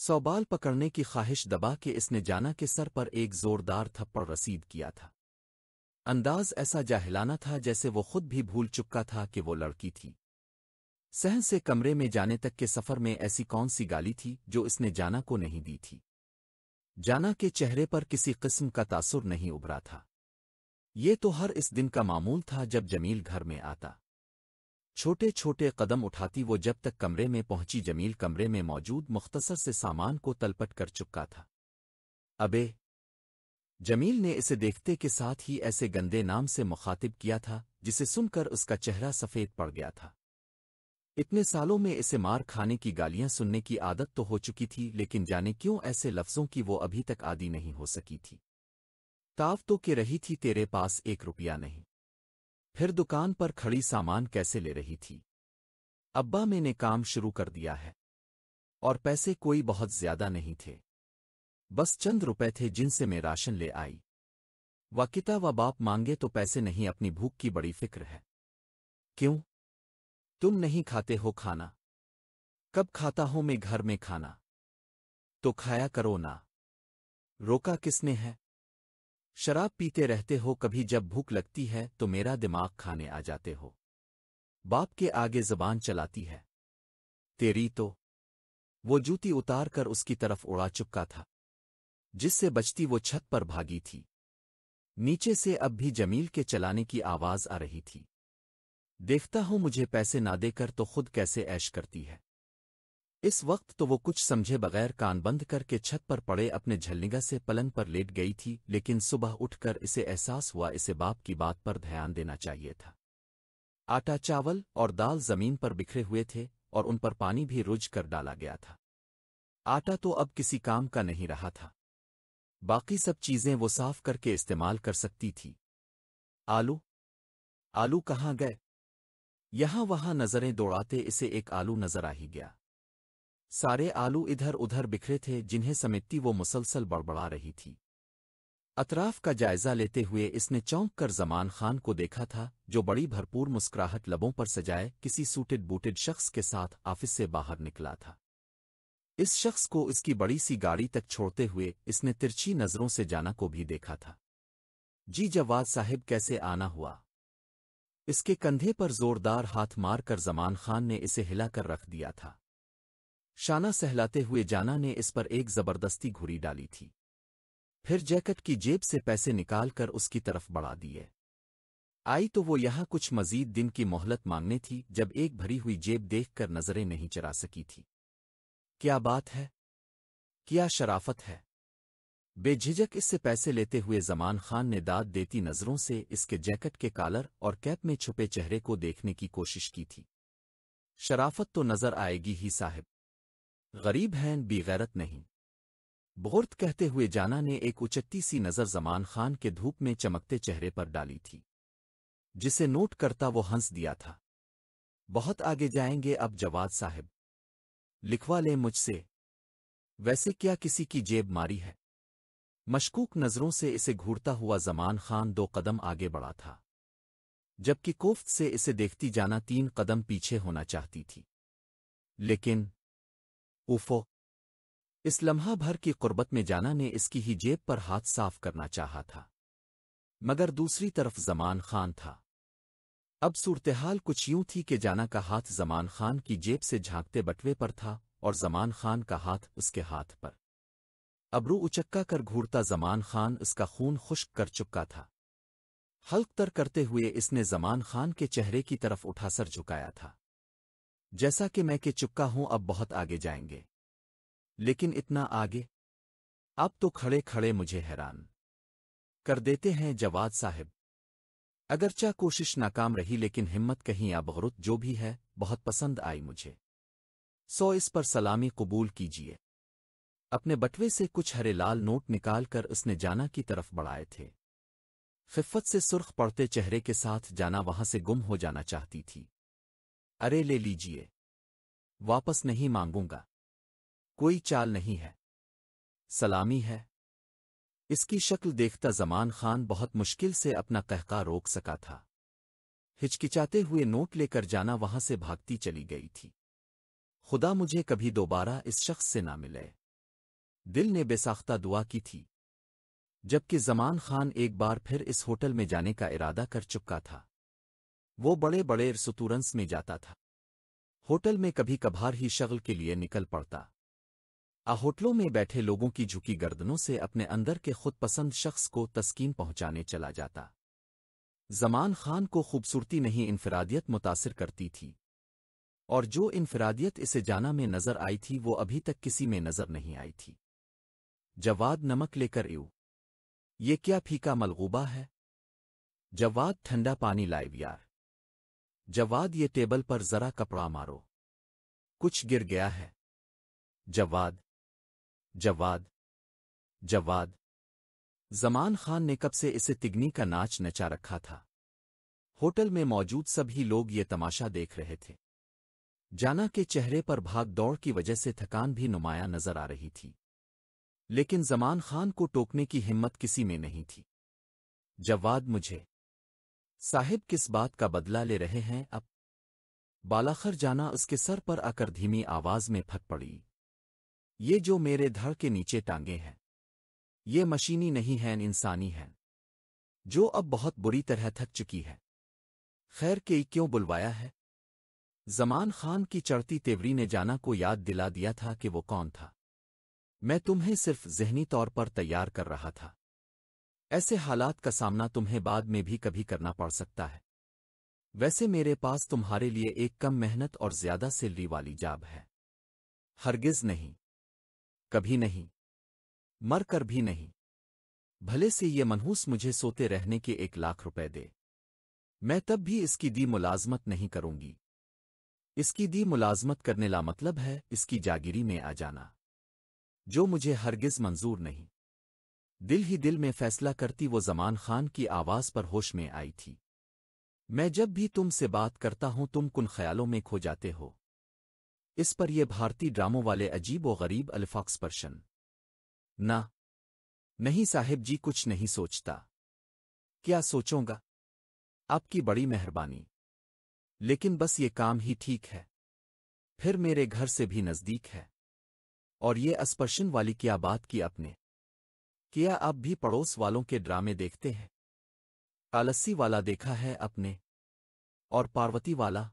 [SPEAKER 1] सौ बाल पकड़ने की ख्वाहिश दबा के इसने जाना के सर पर एक जोरदार थप्पड़ रसीद किया था अंदाज ऐसा जाहिलाना था जैसे वो खुद भी भूल चुका था कि वो लड़की थी सहन से कमरे में जाने तक के सफ़र में ऐसी कौन सी गाली थी जो इसने जाना को नहीं दी थी जाना के चेहरे पर किसी किस्म का तासुर नहीं उभरा था ये तो हर इस दिन का मामूल था जब जमील घर में आता छोटे छोटे कदम उठाती वो जब तक कमरे में पहुंची जमील कमरे में मौजूद मुख्तसर से सामान को तलपट कर चुका था अबे जमील ने इसे देखते के साथ ही ऐसे गंदे नाम से मुखातिब किया था जिसे सुनकर उसका चेहरा सफ़ेद पड़ गया था इतने सालों में इसे मार खाने की गालियां सुनने की आदत तो हो चुकी थी लेकिन जाने क्यों ऐसे लफ्जों की वो अभी तक आदि नहीं हो सकी थी ताव तो के रही थी तेरे पास एक रुपया नहीं फिर दुकान पर खड़ी सामान कैसे ले रही थी अब्बा मैंने काम शुरू कर दिया है और पैसे कोई बहुत ज्यादा नहीं थे बस चंद रुपए थे जिनसे मैं राशन ले आई वाकिता व वा बाप मांगे तो पैसे नहीं अपनी भूख की बड़ी फिक्र है क्यों तुम नहीं खाते हो खाना कब खाता हूं मैं घर में खाना तो खाया करो ना रोका किसने है शराब पीते रहते हो कभी जब भूख लगती है तो मेरा दिमाग खाने आ जाते हो बाप के आगे जबान चलाती है तेरी तो वो जूती उतार कर उसकी तरफ उड़ा चुका था जिससे बचती वो छत पर भागी थी नीचे से अब भी जमील के चलाने की आवाज आ रही थी देखता हूं मुझे पैसे ना देकर तो खुद कैसे ऐश करती है इस वक्त तो वो कुछ समझे बगैर कान बंद करके छत पर पड़े अपने झल्लिगा से पलंग पर लेट गई थी लेकिन सुबह उठकर इसे एहसास हुआ इसे बाप की बात पर ध्यान देना चाहिए था आटा चावल और दाल जमीन पर बिखरे हुए थे और उन पर पानी भी रुझ कर डाला गया था आटा तो अब किसी काम का नहीं रहा था बाकी सब चीजें वो साफ करके इस्तेमाल कर सकती थी आलू आलू कहाँ गए यहाँ वहाँ नज़रें दौड़ाते इसे एक आलू नजर आ ही गया सारे आलू इधर उधर बिखरे थे जिन्हें समेटती वो मुसलसल बड़बड़ा रही थी अतराफ का जायजा लेते हुए इसने चौंक कर जमान खान को देखा था जो बड़ी भरपूर मुस्कुराहट लबों पर सजाए किसी सूटेड बूटेड शख्स के साथ ऑफिस से बाहर निकला था इस शख्स को इसकी बड़ी सी गाड़ी तक छोड़ते हुए इसने तिरछी नज़रों से जाना को भी देखा था जी जवाद साहिब कैसे आना हुआ इसके कंधे पर जोरदार हाथ मारकर जमान खान ने इसे हिलाकर रख दिया था शाना सहलाते हुए जाना ने इस पर एक जबरदस्ती घुरी डाली थी फिर जैकेट की जेब से पैसे निकालकर उसकी तरफ बढ़ा दिए आई तो वो यहां कुछ मजीद दिन की मोहलत मांगने थी जब एक भरी हुई जेब देखकर नजरें नहीं चरा सकी थी क्या बात है क्या शराफत है बेझिझक इससे पैसे लेते हुए जमान खान ने दाद देती नज़रों से इसके जैकेट के कालर और कैप में छुपे चेहरे को देखने की कोशिश की थी शराफत तो नज़र आएगी ही साहिब गरीब हैं बेगैरत नहीं बोर्त कहते हुए जाना ने एक उचट्टी सी नज़र जमान खान के धूप में चमकते चेहरे पर डाली थी जिसे नोट करता वो हंस दिया था बहुत आगे जाएंगे अब जवाद साहब लिखवा ले मुझसे वैसे क्या किसी की जेब मारी है मशकूक नज़रों से इसे घूरता हुआ जमान खान दो कदम आगे बढ़ा था जबकि कोफ्त से इसे देखती जाना तीन कदम पीछे होना चाहती थी लेकिन उफो इस लम्हा भर की कुर्बत में जाना ने इसकी ही जेब पर हाथ साफ करना चाहा था मगर दूसरी तरफ जमान खान था अब सूरतहाल कुछ यूं थी कि जाना का हाथ जमान खान की जेब से झांकते बटवे पर था और जमान खान का हाथ उसके हाथ पर अबरू उचक्का कर घूरता जमान खान इसका खून खुश्क कर चुका था हल्क तर करते हुए इसने जमान खान के चेहरे की तरफ उठा सर झुकाया था जैसा कि मैं के चुका हूं अब बहुत आगे जाएंगे लेकिन इतना आगे अब तो खड़े खड़े मुझे हैरान कर देते हैं जवाद साहिब अगरचा कोशिश नाकाम रही लेकिन हिम्मत कहीं या बहरुत जो भी है बहुत पसंद आई मुझे सो इस पर सलामी कबूल कीजिए अपने बटवे से कुछ हरे लाल नोट निकालकर उसने जाना की तरफ बढ़ाए थे फिफत से सुर्ख पड़ते चेहरे के साथ जाना वहां से गुम हो जाना चाहती थी अरे ले लीजिए वापस नहीं मांगूंगा कोई चाल नहीं है सलामी है इसकी शक्ल देखता जमान खान बहुत मुश्किल से अपना कहका रोक सका था हिचकिचाते हुए नोट लेकर जाना वहां से भागती चली गई थी खुदा मुझे कभी दोबारा इस शख्स से ना मिले दिल ने बेसाख्ता दुआ की थी जबकि जमान खान एक बार फिर इस होटल में जाने का इरादा कर चुका था वो बड़े बड़े सतुरंस में जाता था होटल में कभी कभार ही शगल के लिए निकल पड़ता आ होटलों में बैठे लोगों की झुकी गर्दनों से अपने अंदर के खुदपसंद शख्स को तस्कीन पहुंचाने चला जाता जमान खान को खूबसूरती नहीं इनफरादियत मुतासर करती थी और जो इनफरादियत इसे जाना में नजर आई थी वो अभी तक किसी में नजर नहीं आई थी जवाद नमक लेकर यू ये क्या फीका मलगूबा है जवाद ठंडा पानी लाइव यार जवाद ये टेबल पर जरा कपड़ा मारो कुछ गिर गया है जवाद जवाद जवाद जमान खान ने कब से इसे तिगनी का नाच नचा रखा था होटल में मौजूद सभी लोग ये तमाशा देख रहे थे जाना के चेहरे पर भाग दौड़ की वजह से थकान भी नुमाया नजर आ रही थी लेकिन जमान खान को टोकने की हिम्मत किसी में नहीं थी जवाद मुझे साहिब किस बात का बदला ले रहे हैं अब बालाखर जाना उसके सर पर आकर धीमी आवाज में फट पड़ी ये जो मेरे धड़ के नीचे टांगे हैं ये मशीनी नहीं हैं इंसानी हैं जो अब बहुत बुरी तरह थक चुकी है खैर के क्यों बुलवाया है जमान खान की चढ़ती तेवरी ने जाना को याद दिला दिया था कि वो कौन था मैं तुम्हें सिर्फ जहनी तौर पर तैयार कर रहा था ऐसे हालात का सामना तुम्हें बाद में भी कभी करना पड़ सकता है वैसे मेरे पास तुम्हारे लिए एक कम मेहनत और ज्यादा सैलरी वाली जाब है हरगिज नहीं कभी नहीं मर कर भी नहीं भले से ये मनहूस मुझे सोते रहने के एक लाख रुपए दे मैं तब भी इसकी दी मुलाजमत नहीं करूंगी इसकी दी मुलाजमत करने ला मतलब है इसकी जागिरी में आ जाना जो मुझे हरगिज मंजूर नहीं दिल ही दिल में फैसला करती वो जमान खान की आवाज़ पर होश में आई थी मैं जब भी तुम से बात करता हूं तुम कुन ख्यालों में खो जाते हो इस पर ये भारतीय ड्रामों वाले अजीब व गरीब अल्फाक्सपर्शन ना नहीं साहिब जी कुछ नहीं सोचता क्या सोचूंगा आपकी बड़ी मेहरबानी लेकिन बस ये काम ही ठीक है फिर मेरे घर से भी नज़दीक है और ये अस्पर्शन वाली क्या बात की अपने किया आप भी पड़ोस वालों के ड्रामे देखते हैं आलस्सी वाला देखा है अपने और पार्वती वाला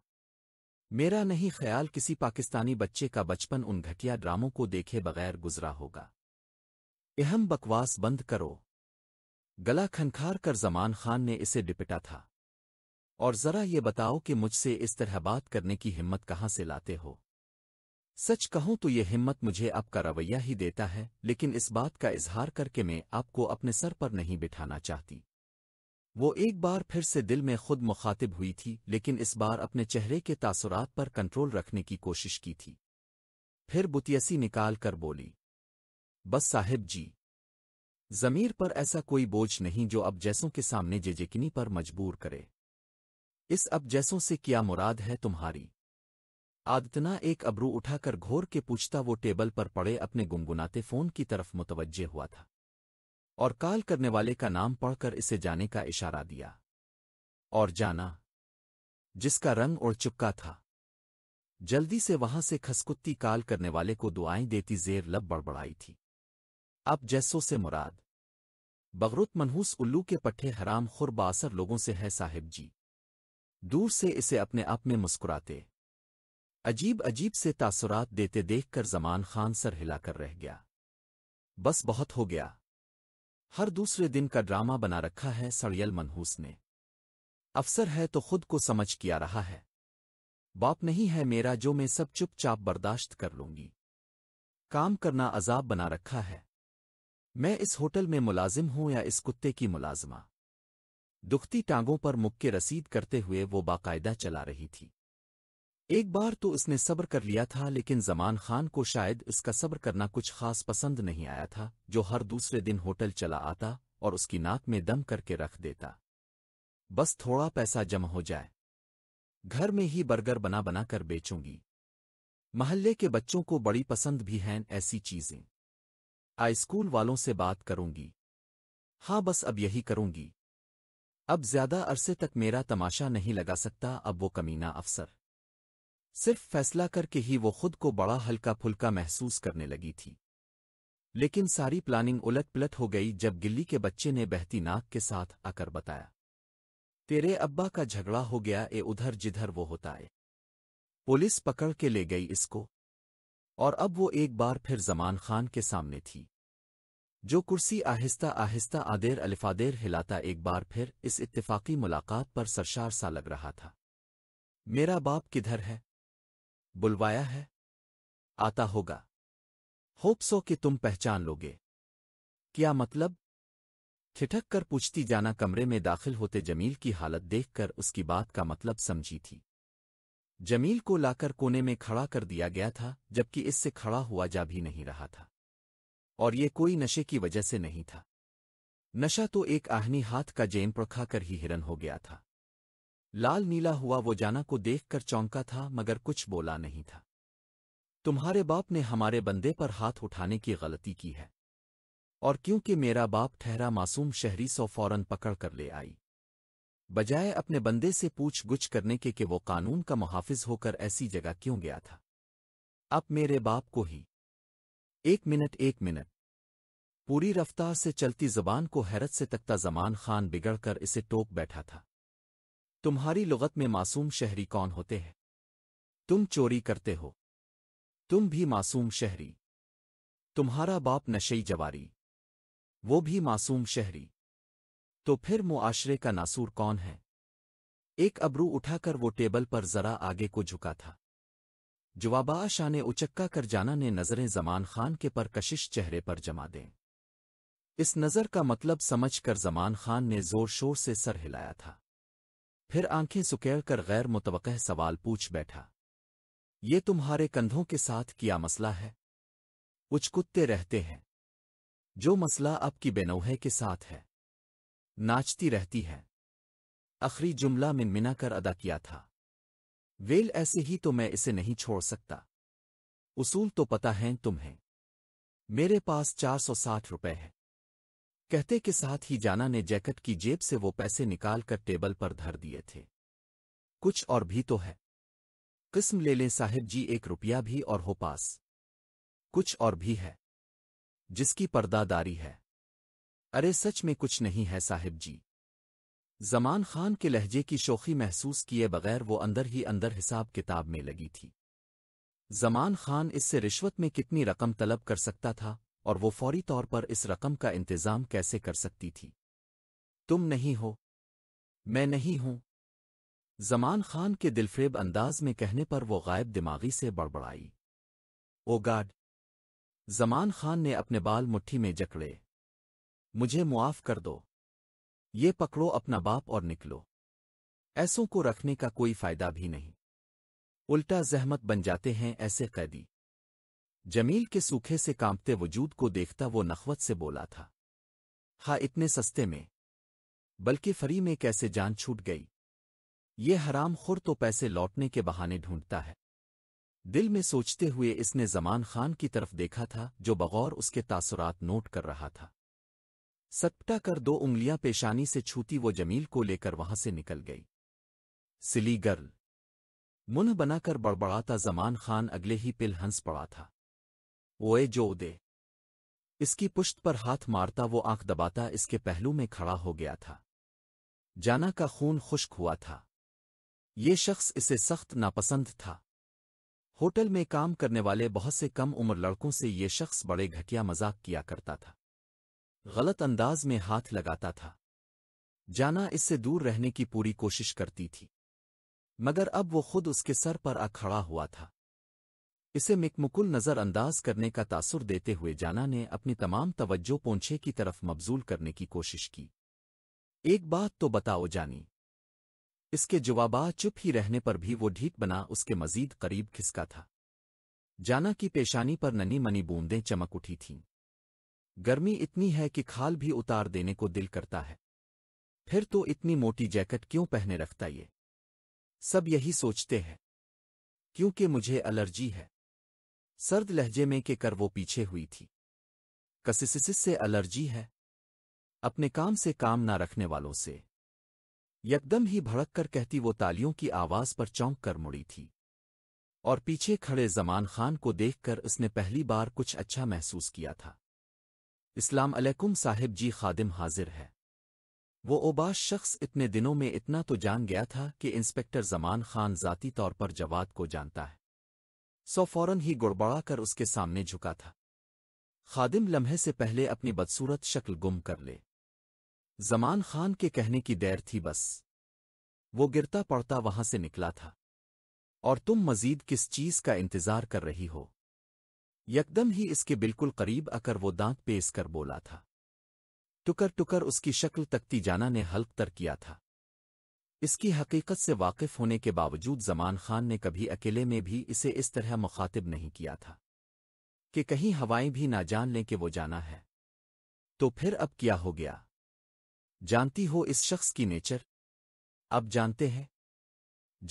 [SPEAKER 1] मेरा नहीं ख्याल किसी पाकिस्तानी बच्चे का बचपन उन घटिया ड्रामों को देखे बगैर गुजरा होगा अहम बकवास बंद करो गला खनखार कर जमान खान ने इसे डिपिटा था और जरा ये बताओ कि मुझसे इस तरह बात करने की हिम्मत कहाँ से लाते हो सच कहूं तो ये हिम्मत मुझे आपका रवैया ही देता है लेकिन इस बात का इजहार करके मैं आपको अपने सर पर नहीं बिठाना चाहती वो एक बार फिर से दिल में खुद मुखातिब हुई थी लेकिन इस बार अपने चेहरे के तासुरात पर कंट्रोल रखने की कोशिश की थी फिर बुतियसी निकाल कर बोली बस साहिब जी जमीर पर ऐसा कोई बोझ नहीं जो अब जैसों के सामने जेजेकिनी पर मजबूर करे इस अब जैसों से क्या मुराद है तुम्हारी आदतना एक अबरू उठाकर घोर के पूछता वो टेबल पर पड़े अपने गुनगुनाते फोन की तरफ मुतवज्जे हुआ था और कॉल करने वाले का नाम पढ़कर इसे जाने का इशारा दिया और जाना जिसका रंग उड़ चुपका था जल्दी से वहां से खसकुत्ती काल करने वाले को दुआएं देती जेर लब बड़बड़ाई थी अब जैसो से मुराद बगरुत मनहूस उल्लू के पट्ठे हराम खुर बासर लोगों से है साहिब जी दूर से इसे अपने आप में मुस्कुराते अजीब अजीब से तासुरात देते देख कर जमान खान सर हिलाकर रह गया बस बहुत हो गया हर दूसरे दिन का ड्रामा बना रखा है सड़ियल मनहूस ने अफसर है तो खुद को समझ किया रहा है बाप नहीं है मेरा जो मैं सब चुपचाप बर्दाश्त कर लूंगी काम करना अजाब बना रखा है मैं इस होटल में मुलाजिम हूं या इस कुत्ते की मुलाजमा दुखती टांगों पर मुक्के रसीद करते हुए वो बाकायदा चला रही थी एक बार तो उसने सब्र कर लिया था लेकिन जमान खान को शायद इसका सब्र करना कुछ खास पसंद नहीं आया था जो हर दूसरे दिन होटल चला आता और उसकी नाक में दम करके रख देता बस थोड़ा पैसा जमा हो जाए घर में ही बर्गर बना बना कर बेचूंगी महल्ले के बच्चों को बड़ी पसंद भी हैं ऐसी चीजें आई स्कूल वालों से बात करूंगी हाँ बस अब यही करूंगी अब ज्यादा अरसे तक मेरा तमाशा नहीं लगा सकता अब वो कमीना अफसर सिर्फ फैसला करके ही वो खुद को बड़ा हल्का फुल्का महसूस करने लगी थी लेकिन सारी प्लानिंग उलट पलट हो गई जब गिल्ली के बच्चे ने बहती नाक के साथ आकर बताया तेरे अब्बा का झगड़ा हो गया ए उधर जिधर वो होता है पुलिस पकड़ के ले गई इसको और अब वो एक बार फिर जमान खान के सामने थी जो कुर्सी आहिस्ता आहिस्ता आदेर अलिफादेर हिलाता एक बार फिर इस इत्तेफाकी मुलाकात पर सरशार सा लग रहा था मेरा बाप किधर है बुलवाया है आता होगा होप सो कि तुम पहचान लोगे क्या मतलब ठिठक कर पूछती जाना कमरे में दाखिल होते जमील की हालत देखकर उसकी बात का मतलब समझी थी जमील को लाकर कोने में खड़ा कर दिया गया था जबकि इससे खड़ा हुआ जा भी नहीं रहा था और ये कोई नशे की वजह से नहीं था नशा तो एक आहनी हाथ का जेन प्रखा कर ही हिरन हो गया था लाल नीला हुआ वो जाना को देखकर चौंका था मगर कुछ बोला नहीं था तुम्हारे बाप ने हमारे बंदे पर हाथ उठाने की गलती की है और क्योंकि मेरा बाप ठहरा मासूम शहरी सौ फौरन पकड़ कर ले आई बजाय अपने बंदे से पूछ गुछ करने के कि वो कानून का मुहाफिज होकर ऐसी जगह क्यों गया था अब मेरे बाप को ही एक मिनट एक मिनट पूरी रफ्तार से चलती जबान को हैरत से तकता जमान खान बिगड़कर इसे टोक बैठा था तुम्हारी लुगत में मासूम शहरी कौन होते हैं तुम चोरी करते हो तुम भी मासूम शहरी तुम्हारा बाप नशई जवारी वो भी मासूम शहरी तो फिर मुआशरे का नासूर कौन है एक अबरू उठाकर वो टेबल पर जरा आगे को झुका था जुआबा शाह ने उचक्का कर जाना ने नज़रें जमान खान के परकशिश चेहरे पर जमा दें इस नज़र का मतलब समझ कर जमान खान ने जोर शोर से सर हिलाया था फिर आंखें सुकेर कर गैर मुतवक़ सवाल पूछ बैठा ये तुम्हारे कंधों के साथ किया मसला है उचकुत्ते रहते हैं जो मसला आपकी बेनौहे के साथ है नाचती रहती है अखरी जुमला मिनमिना कर अदा किया था वेल ऐसे ही तो मैं इसे नहीं छोड़ सकता उसूल तो पता है तुम्हें मेरे पास चार सौ साठ रुपये है कहते के साथ ही जाना ने जैकेट की जेब से वो पैसे निकाल कर टेबल पर धर दिए थे कुछ और भी तो है किस्म ले लें साहिब जी एक रुपया भी और हो पास कुछ और भी है जिसकी पर्दादारी है अरे सच में कुछ नहीं है साहिब जी जमान खान के लहजे की शोखी महसूस किए बगैर वो अंदर ही अंदर हिसाब किताब में लगी थी जमान खान इससे रिश्वत में कितनी रकम तलब कर सकता था और वो फौरी तौर पर इस रकम का इंतजाम कैसे कर सकती थी तुम नहीं हो मैं नहीं हूं जमान खान के दिलफ्रेब अंदाज में कहने पर वो गायब दिमागी से बड़बड़ाई ओ गाड जमान खान ने अपने बाल मुट्ठी में जकड़े मुझे मुआफ कर दो ये पकड़ो अपना बाप और निकलो ऐसों को रखने का कोई फायदा भी नहीं उल्टा जहमत बन जाते हैं ऐसे कैदी जमील के सूखे से कांपते वजूद को देखता वो नखवत से बोला था हा इतने सस्ते में बल्कि फरी में कैसे जान छूट गई ये हराम खुर तो पैसे लौटने के बहाने ढूंढता है दिल में सोचते हुए इसने जमान खान की तरफ देखा था जो बगौर उसके तासुरात नोट कर रहा था सटपटा कर दो उंगलियां पेशानी से छूती वो जमील को लेकर वहां से निकल गई सिली गर्ल मुन बनाकर बड़बड़ाता जमान खान अगले ही पिल हंस पड़ा था ओए जो दे इसकी पुश्त पर हाथ मारता वो आंख दबाता इसके पहलू में खड़ा हो गया था जाना का खून खुश्क हुआ था ये शख्स इसे सख्त नापसंद था होटल में काम करने वाले बहुत से कम उम्र लड़कों से ये शख्स बड़े घटिया मजाक किया करता था गलत अंदाज में हाथ लगाता था जाना इससे दूर रहने की पूरी कोशिश करती थी मगर अब वो खुद उसके सर पर आ खड़ा हुआ था इसे मिकमुकुल नज़रअंदाज करने का तासुर देते हुए जाना ने अपनी तमाम तवज्जो पोंछे की तरफ मबजूल करने की कोशिश की एक बात तो बताओ जानी इसके जवाबा चुप ही रहने पर भी वो ढीक बना उसके मजीद करीब खिसका था जाना की पेशानी पर ननी मनी बूंदें चमक उठी थीं गर्मी इतनी है कि खाल भी उतार देने को दिल करता है फिर तो इतनी मोटी जैकेट क्यों पहने रखता ये सब यही सोचते हैं क्योंकि मुझे एलर्जी है सर्द लहजे में के कर वो पीछे हुई थी कसिसिस से एलर्जी है अपने काम से काम ना रखने वालों से यकदम ही भड़क कर कहती वो तालियों की आवाज पर चौंक कर मुड़ी थी और पीछे खड़े जमान खान को देखकर उसने पहली बार कुछ अच्छा महसूस किया था इस्लाम अलैकुम साहिब जी खादिम हाजिर है वो ओबाश शख्स इतने दिनों में इतना तो जान गया था कि इंस्पेक्टर जमान खान जाती तौर पर जवाद को जानता है सो फौरन ही गुड़बड़ा कर उसके सामने झुका था खादिम लम्हे से पहले अपनी बदसूरत शक्ल गुम कर ले जमान खान के कहने की देर थी बस वो गिरता पड़ता वहां से निकला था और तुम मजीद किस चीज का इंतजार कर रही हो यकदम ही इसके बिल्कुल करीब आकर वो दांत पेस कर बोला था टुकर टुकर उसकी शक्ल तकती जाना ने हल्क तर किया था इसकी हकीकत से वाकिफ होने के बावजूद जमान खान ने कभी अकेले में भी इसे इस तरह मुखातिब नहीं किया था कि कहीं हवाएं भी ना जान लें कि वो जाना है तो फिर अब क्या हो गया जानती हो इस शख्स की नेचर अब जानते हैं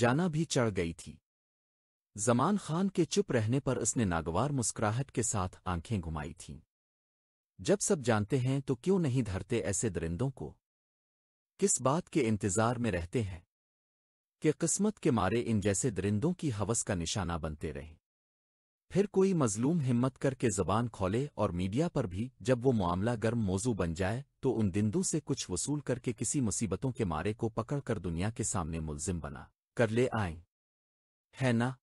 [SPEAKER 1] जाना भी चढ़ गई थी जमान खान के चुप रहने पर उसने नागवार मुस्कुराहट के साथ आंखें घुमाई थीं जब सब जानते हैं तो क्यों नहीं धरते ऐसे दरिंदों को किस बात के इंतजार में रहते हैं कि किस्मत के मारे इन जैसे दरिंदों की हवस का निशाना बनते रहे फिर कोई मजलूम हिम्मत करके जबान खोले और मीडिया पर भी जब वो मामला गर्म मौजू बन जाए तो उन दिंदों से कुछ वसूल करके किसी मुसीबतों के मारे को पकड़कर दुनिया के सामने मुलजिम बना कर ले आए है ना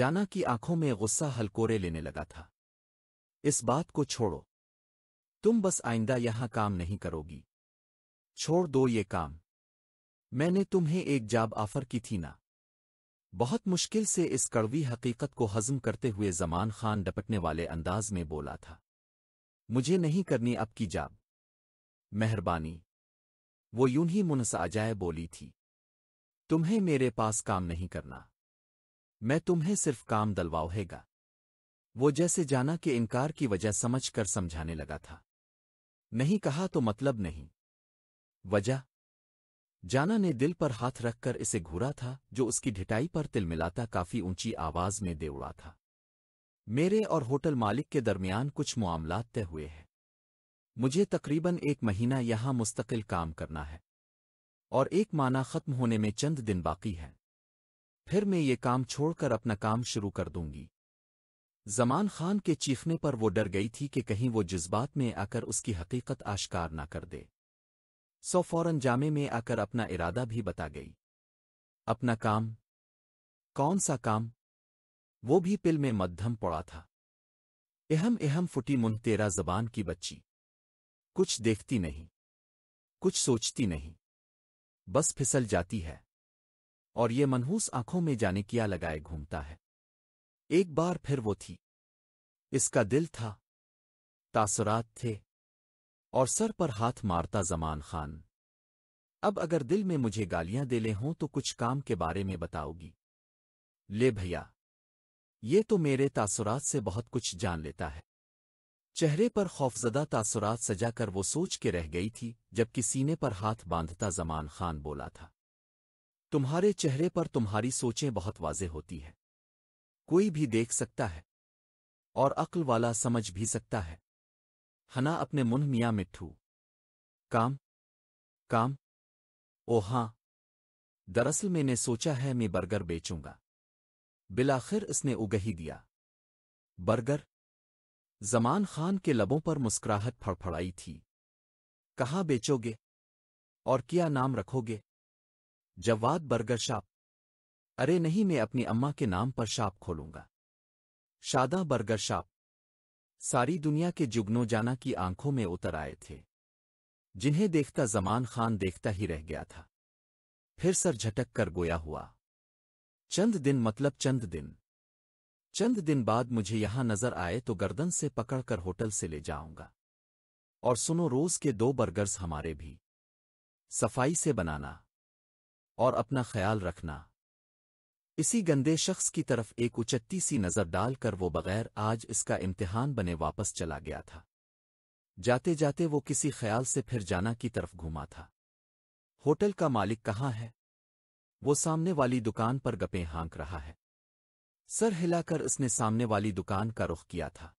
[SPEAKER 1] जाना की आंखों में गुस्सा हलकोरे लेने लगा था इस बात को छोड़ो तुम बस आइंदा यहां काम नहीं करोगी छोड़ दो ये काम मैंने तुम्हें एक जाब आफर की थी ना बहुत मुश्किल से इस कड़वी हकीकत को हजम करते हुए जमान खान डपटने वाले अंदाज में बोला था मुझे नहीं करनी अब की जाब मेहरबानी वो यूं ही मुनस मुनसाजाए बोली थी तुम्हें मेरे पास काम नहीं करना मैं तुम्हें सिर्फ काम हैगा वो जैसे जाना के इनकार की वजह समझ कर समझाने लगा था नहीं कहा तो मतलब नहीं वजह जाना ने दिल पर हाथ रखकर इसे घूरा था जो उसकी ढिटाई पर तिलमिलाता काफी ऊंची आवाज में दे उड़ा था मेरे और होटल मालिक के दरमियान कुछ मामला तय हुए हैं मुझे तकरीबन एक महीना यहां मुस्तकिल काम करना है और एक माना खत्म होने में चंद दिन बाकी है फिर मैं ये काम छोड़कर अपना काम शुरू कर दूंगी जमान खान के चीखने पर वो डर गई थी कि कहीं वो जज्बात में आकर उसकी हकीकत आश्कार न कर दे सो फौरन जामे में आकर अपना इरादा भी बता गई अपना काम कौन सा काम वो भी पिल में मध्यम पड़ा था एहम एहम फुटी मुन तेरा जबान की बच्ची कुछ देखती नहीं कुछ सोचती नहीं बस फिसल जाती है और ये मनहूस आंखों में जाने किया लगाए घूमता है एक बार फिर वो थी इसका दिल था तासुरात थे और सर पर हाथ मारता जमान खान अब अगर दिल में मुझे गालियां दे ले हों तो कुछ काम के बारे में बताओगी ले भैया ये तो मेरे तासुरात से बहुत कुछ जान लेता है चेहरे पर खौफजदा तासुरात सजाकर वो सोच के रह गई थी जबकि सीने पर हाथ बांधता जमान खान बोला था तुम्हारे चेहरे पर तुम्हारी सोचें बहुत वाजे होती है कोई भी देख सकता है और अक्ल वाला समझ भी सकता है हना अपने मुन्ह मियाँ मिट्ठू काम काम ओ हाँ दरअसल मैंने सोचा है मैं बर्गर बेचूंगा बिलाखिर इसने उगही दिया बर्गर जमान खान के लबों पर मुस्कुराहट फड़फड़ाई थी कहाँ बेचोगे और क्या नाम रखोगे जवाद बर्गर शाप अरे नहीं मैं अपनी अम्मा के नाम पर शाप खोलूंगा शादा बर्गर शाप सारी दुनिया के जुगनो जाना की आंखों में उतर आए थे जिन्हें देखता जमान खान देखता ही रह गया था फिर सर झटक कर गोया हुआ चंद दिन मतलब चंद दिन चंद दिन बाद मुझे यहां नजर आए तो गर्दन से पकड़कर होटल से ले जाऊंगा और सुनो रोज के दो बर्गर्स हमारे भी सफाई से बनाना और अपना ख्याल रखना इसी गंदे शख्स की तरफ एक उचत्ती सी नज़र डालकर वो बगैर आज इसका इम्तिहान बने वापस चला गया था जाते जाते वो किसी ख्याल से फिर जाना की तरफ घूमा था होटल का मालिक कहाँ है वो सामने वाली दुकान पर गपें हाँक रहा है सर हिलाकर उसने सामने वाली दुकान का रुख किया था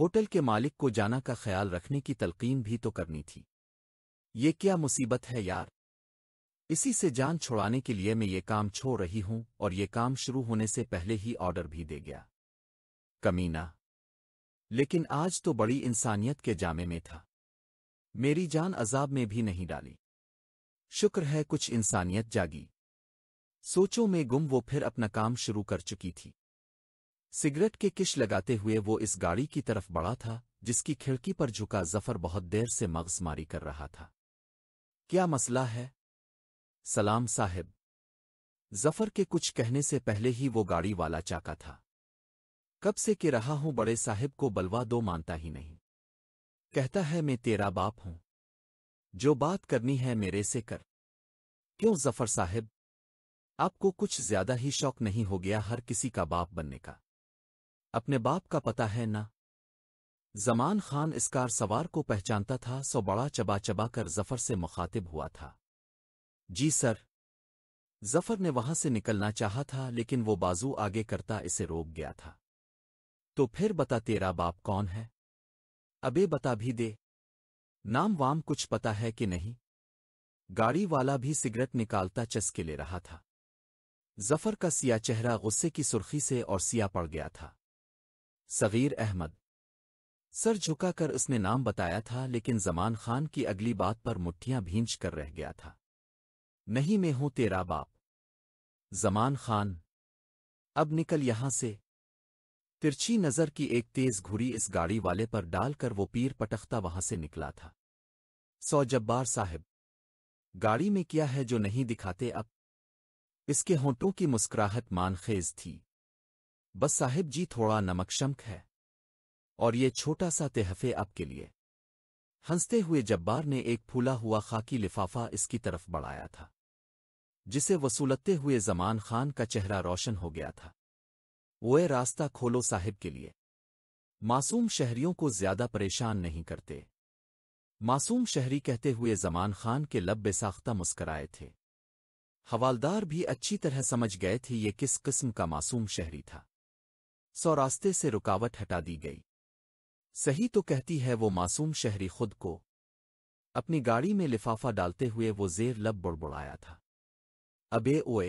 [SPEAKER 1] होटल के मालिक को जाना का ख्याल रखने की तलकीन भी तो करनी थी ये क्या मुसीबत है यार इसी से जान छोड़ाने के लिए मैं ये काम छोड़ रही हूं और ये काम शुरू होने से पहले ही ऑर्डर भी दे गया कमीना लेकिन आज तो बड़ी इंसानियत के जामे में था मेरी जान अजाब में भी नहीं डाली शुक्र है कुछ इंसानियत जागी सोचो में गुम वो फिर अपना काम शुरू कर चुकी थी सिगरेट के किश लगाते हुए वो इस गाड़ी की तरफ बढ़ा था जिसकी खिड़की पर झुका जफर बहुत देर से मगजमारी कर रहा था क्या मसला है सलाम साहिब जफर के कुछ कहने से पहले ही वो गाड़ी वाला चाका था कब से कि रहा हूं बड़े साहिब को बलवा दो मानता ही नहीं कहता है मैं तेरा बाप हूं जो बात करनी है मेरे से कर क्यों जफर साहिब आपको कुछ ज्यादा ही शौक नहीं हो गया हर किसी का बाप बनने का अपने बाप का पता है ना जमान खान इस कार सवार को पहचानता था सो बड़ा चबा चबा कर जफर से मुखातिब हुआ था जी सर जफर ने वहां से निकलना चाहा था लेकिन वो बाजू आगे करता इसे रोक गया था तो फिर बता तेरा बाप कौन है अबे बता भी दे नाम वाम कुछ पता है कि नहीं गाड़ी वाला भी सिगरेट निकालता चस्के ले रहा था जफर का सिया चेहरा गुस्से की सुर्खी से और सिया पड़ गया था सगीर अहमद सर झुकाकर उसने नाम बताया था लेकिन जमान खान की अगली बात पर मुठ्ठियां भींच कर रह गया था नहीं मैं हूं तेरा बाप जमान खान अब निकल यहां से तिरछी नजर की एक तेज घुरी इस गाड़ी वाले पर डालकर वो पीर पटखता वहां से निकला था सौ जब्बार साहब गाड़ी में क्या है जो नहीं दिखाते अब इसके होंठों की मुस्कुराहट मानखेज थी बस साहिब जी थोड़ा नमकशमक है और ये छोटा सा तहफे आपके लिए हंसते हुए जब्बार ने एक फूला हुआ खाकी लिफाफा इसकी तरफ बढ़ाया था जिसे वसूलते हुए जमान खान का चेहरा रोशन हो गया था वो रास्ता खोलो साहिब के लिए मासूम शहरियों को ज्यादा परेशान नहीं करते मासूम शहरी कहते हुए जमान खान के लब बेसाख्ता मुस्कराए थे हवालदार भी अच्छी तरह समझ गए थे ये किस किस्म का मासूम शहरी था सौ रास्ते से रुकावट हटा दी गई सही तो कहती है वो मासूम शहरी खुद को अपनी गाड़ी में लिफाफा डालते हुए वो जेर लब बुड़बुड़ाया था अबे ओए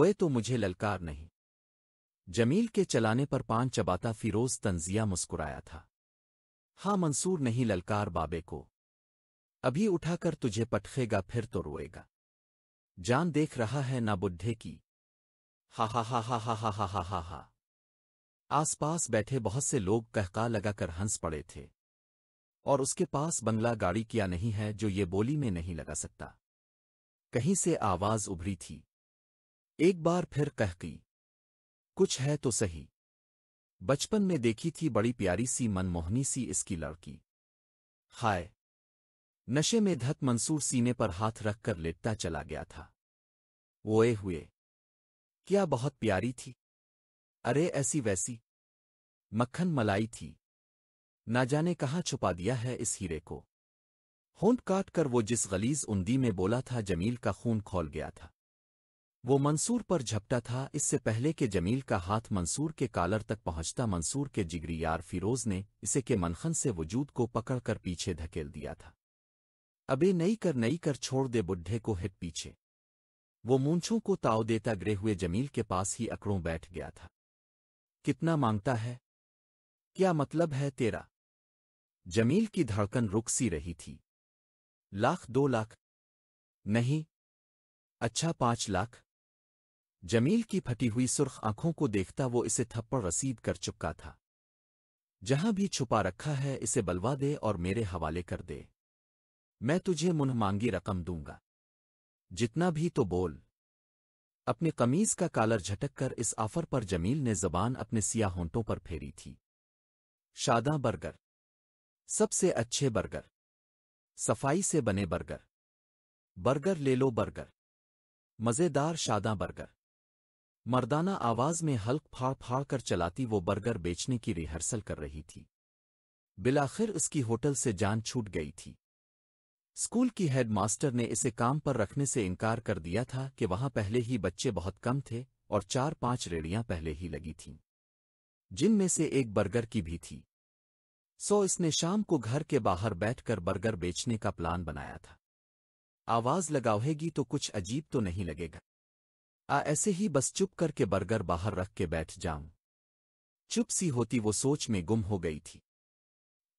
[SPEAKER 1] ओए तो मुझे ललकार नहीं जमील के चलाने पर पान चबाता फिरोज तंजिया मुस्कुराया था हाँ मंसूर नहीं ललकार बाबे को अभी उठाकर तुझे पटखेगा फिर तो रोएगा जान देख रहा है ना बुढ़े की हा हा हा हा हा हा हा हा हा हा आसपास बैठे बहुत से लोग कहका लगाकर हंस पड़े थे और उसके पास बंगला गाड़ी किया नहीं है जो ये बोली में नहीं लगा सकता कहीं से आवाज उभरी थी एक बार फिर कह कुछ है तो सही बचपन में देखी थी बड़ी प्यारी सी मनमोहनी सी इसकी लड़की हाय नशे में धत मंसूर सीने पर हाथ रखकर लेटता चला गया था ओए हुए क्या बहुत प्यारी थी अरे ऐसी वैसी मक्खन मलाई थी ना जाने कहाँ छुपा दिया है इस हीरे को होंठ काट कर वो जिस गलीज उन्दी में बोला था जमील का खून खोल गया था वो मंसूर पर झपटा था इससे पहले के जमील का हाथ मंसूर के कालर तक पहुंचता मंसूर के जिगरी यार फिरोज ने इसे के मनखन से वजूद को पकड़कर पीछे धकेल दिया था अबे नई कर नई कर छोड़ दे बुढ़े को हिट पीछे वो मूंछों को ताव देता गिरे हुए जमील के पास ही अकड़ों बैठ गया था कितना मांगता है क्या मतलब है तेरा जमील की धड़कन रुक सी रही थी लाख दो लाख नहीं अच्छा पांच लाख जमील की फटी हुई सुर्ख आंखों को देखता वो इसे थप्पड़ रसीद कर चुका था जहां भी छुपा रखा है इसे बलवा दे और मेरे हवाले कर दे मैं तुझे मुन्ह मांगी रकम दूंगा जितना भी तो बोल अपने कमीज का कालर झटक कर इस ऑफर पर जमील ने जबान अपने सियाह होंटों पर फेरी थी शादा बर्गर सबसे अच्छे बर्गर सफाई से बने बर्गर बर्गर ले लो बर्गर मज़ेदार शादा बर्गर मर्दाना आवाज़ में हल्क फाड़ फाड़ कर चलाती वो बर्गर बेचने की रिहर्सल कर रही थी बिलाखिर उसकी होटल से जान छूट गई थी स्कूल की हेडमास्टर ने इसे काम पर रखने से इनकार कर दिया था कि वहां पहले ही बच्चे बहुत कम थे और चार पांच रेड़ियां पहले ही लगी थीं जिनमें से एक बर्गर की भी थी सो इसने शाम को घर के बाहर बैठकर बर्गर बेचने का प्लान बनाया था आवाज लगावेगी तो कुछ अजीब तो नहीं लगेगा आ ऐसे ही बस चुप करके बर्गर बाहर रख के बैठ जाऊं चुप सी होती वो सोच में गुम हो गई थी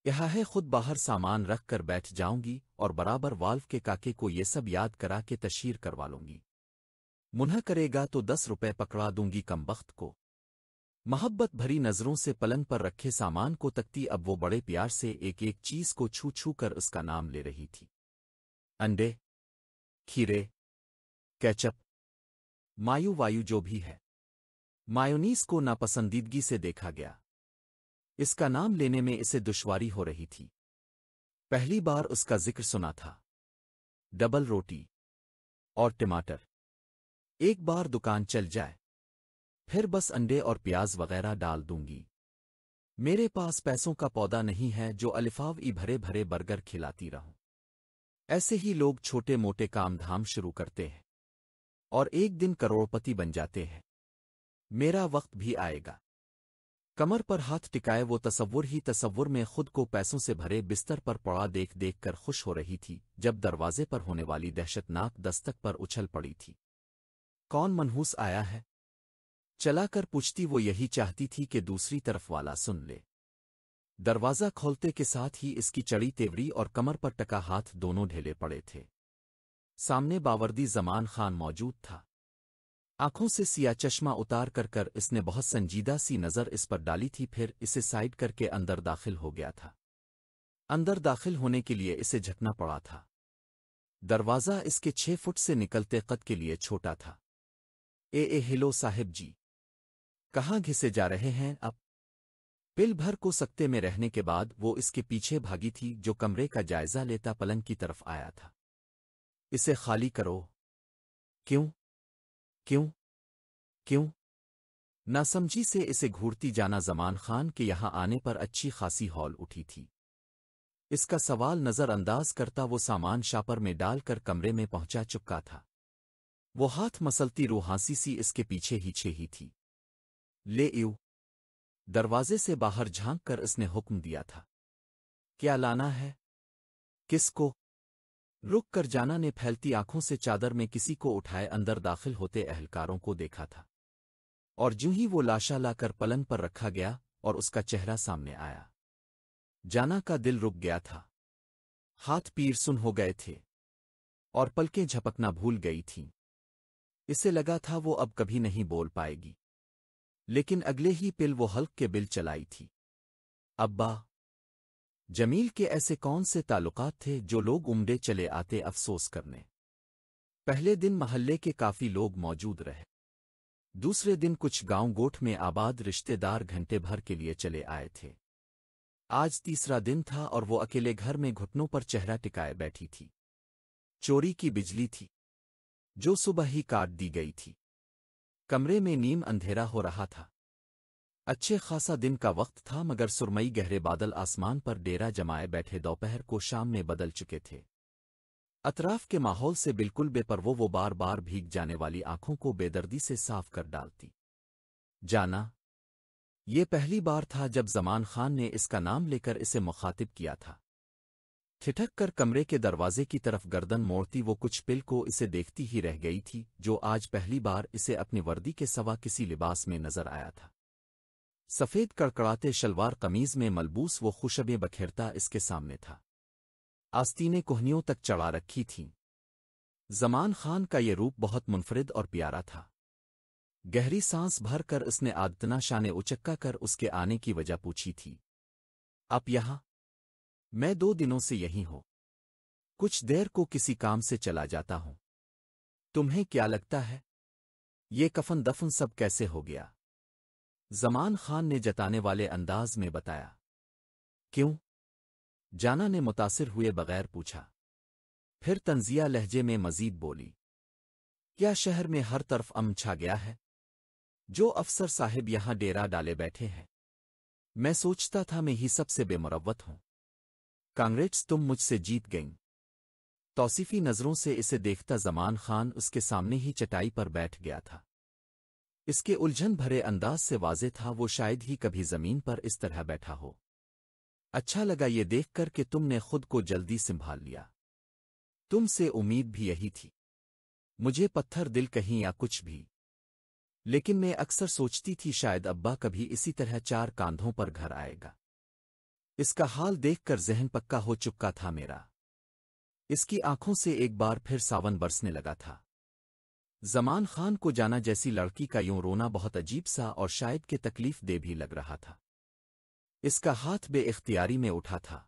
[SPEAKER 1] यह है खुद बाहर सामान रख कर बैठ जाऊंगी और बराबर वाल्व के काके को ये सब याद करा के तशीर करवा लूंगी मुनह करेगा तो दस रुपये पकड़ा दूंगी कम वक्त को मोहब्बत भरी नज़रों से पलंग पर रखे सामान को तकती अब वो बड़े प्यार से एक एक चीज को छू छू कर उसका नाम ले रही थी अंडे खीरे कैचअप मायू वायु जो भी है मायोनीस को नापसंदीदगी से देखा गया इसका नाम लेने में इसे दुश्वारी हो रही थी पहली बार उसका जिक्र सुना था डबल रोटी और टमाटर एक बार दुकान चल जाए फिर बस अंडे और प्याज वगैरह डाल दूंगी मेरे पास पैसों का पौधा नहीं है जो अलिफाव ई भरे भरे बर्गर खिलाती रहूं ऐसे ही लोग छोटे मोटे काम धाम शुरू करते हैं और एक दिन करोड़पति बन जाते हैं मेरा वक्त भी आएगा कमर पर हाथ टिकाए वो तस्वुर ही तस्वुर में खुद को पैसों से भरे बिस्तर पर पड़ा देख देख कर खुश हो रही थी जब दरवाजे पर होने वाली दहशतनाक दस्तक पर उछल पड़ी थी कौन मनहूस आया है चलाकर पूछती वो यही चाहती थी कि दूसरी तरफ वाला सुन ले दरवाज़ा खोलते के साथ ही इसकी चड़ी तेवड़ी और कमर पर टका हाथ दोनों ढेले पड़े थे सामने बावर्दी जमान खान मौजूद था आंखों से सिया चश्मा उतार कर कर इसने बहुत संजीदा सी नज़र इस पर डाली थी फिर इसे साइड करके अंदर दाखिल हो गया था अंदर दाखिल होने के लिए इसे झकना पड़ा था दरवाज़ा इसके छह फुट से निकलते कद के लिए छोटा था ए ए हिलो साहेब जी कहाँ घिसे जा रहे हैं अब पिल भर को सकते में रहने के बाद वो इसके पीछे भागी थी जो कमरे का जायजा लेता पलंग की तरफ आया था इसे खाली करो क्यों क्यों क्यों नासमझी से इसे घूरती जाना जमान खान के यहां आने पर अच्छी खासी हॉल उठी थी इसका सवाल नजरअंदाज करता वो सामान शापर में डालकर कमरे में पहुंचा चुका था वो हाथ मसलती रूहांसी सी इसके पीछे ही छे ही थी ले इव दरवाजे से बाहर झांक कर इसने हुक्म दिया था क्या लाना है किसको रुक कर जाना ने फैलती आंखों से चादर में किसी को उठाए अंदर दाखिल होते अहलकारों को देखा था और जूं ही वो लाशा लाकर पलंग पर रखा गया और उसका चेहरा सामने आया जाना का दिल रुक गया था हाथ पीर सुन हो गए थे और पलकें झपकना भूल गई थीं। इसे लगा था वो अब कभी नहीं बोल पाएगी लेकिन अगले ही पिल वो हल्क के बिल चलाई थी अब्बा जमील के ऐसे कौन से ताल्लुकात थे जो लोग उमड़े चले आते अफसोस करने पहले दिन महल्ले के काफ़ी लोग मौजूद रहे दूसरे दिन कुछ गांव गोठ में आबाद रिश्तेदार घंटे भर के लिए चले आए थे आज तीसरा दिन था और वो अकेले घर में घुटनों पर चेहरा टिकाए बैठी थी चोरी की बिजली थी जो सुबह ही काट दी गई थी कमरे में नीम अंधेरा हो रहा था अच्छे खासा दिन का वक्त था मगर सुरमई गहरे बादल आसमान पर डेरा जमाए बैठे दोपहर को शाम में बदल चुके थे अतराफ के माहौल से बिल्कुल बेपरवो वो बार बार भीग जाने वाली आंखों को बेदर्दी से साफ कर डालती जाना ये पहली बार था जब जमान खान ने इसका नाम लेकर इसे मुखातिब किया था ठिठक कर कमरे के दरवाजे की तरफ गर्दन मोड़ती वो कुछ पिल को इसे देखती ही रह गई थी जो आज पहली बार इसे अपनी वर्दी के सवा किसी लिबास में नजर आया था सफ़ेद कड़कड़ाते शलवार कमीज में मलबूस वो खुशबे बखेरता इसके सामने था आस्तीने कोहनियों तक चढ़ा रखी थीं जमान खान का ये रूप बहुत मुनफरद और प्यारा था गहरी सांस भर कर उसने आदतना शाने उचक्का कर उसके आने की वजह पूछी थी आप यहां मैं दो दिनों से यहीं हूं कुछ देर को किसी काम से चला जाता हूं तुम्हें क्या लगता है ये कफन दफन सब कैसे हो गया जमान खान ने जताने वाले अंदाज में बताया क्यों जाना ने मुतासिर हुए बगैर पूछा फिर तंजिया लहजे में मजीद बोली क्या शहर में हर तरफ अम छा गया है जो अफसर साहेब यहां डेरा डाले बैठे हैं मैं सोचता था मैं ही सबसे बेमरवत हूं कांग्रेट्स तुम मुझसे जीत गईं तौसीफी नज़रों से इसे देखता जमान खान उसके सामने ही चटाई पर बैठ गया था इसके उलझन भरे अंदाज से वाजे था वो शायद ही कभी जमीन पर इस तरह बैठा हो अच्छा लगा ये देखकर कि तुमने खुद को जल्दी संभाल लिया तुमसे उम्मीद भी यही थी मुझे पत्थर दिल कहीं या कुछ भी लेकिन मैं अक्सर सोचती थी शायद अब्बा कभी इसी तरह चार कांधों पर घर आएगा इसका हाल देखकर जहन पक्का हो चुका था मेरा इसकी आंखों से एक बार फिर सावन बरसने लगा था जमान खान को जाना जैसी लड़की का यूं रोना बहुत अजीब सा और शायद के तकलीफ दे भी लग रहा था इसका हाथ बेइख्तियारी में उठा था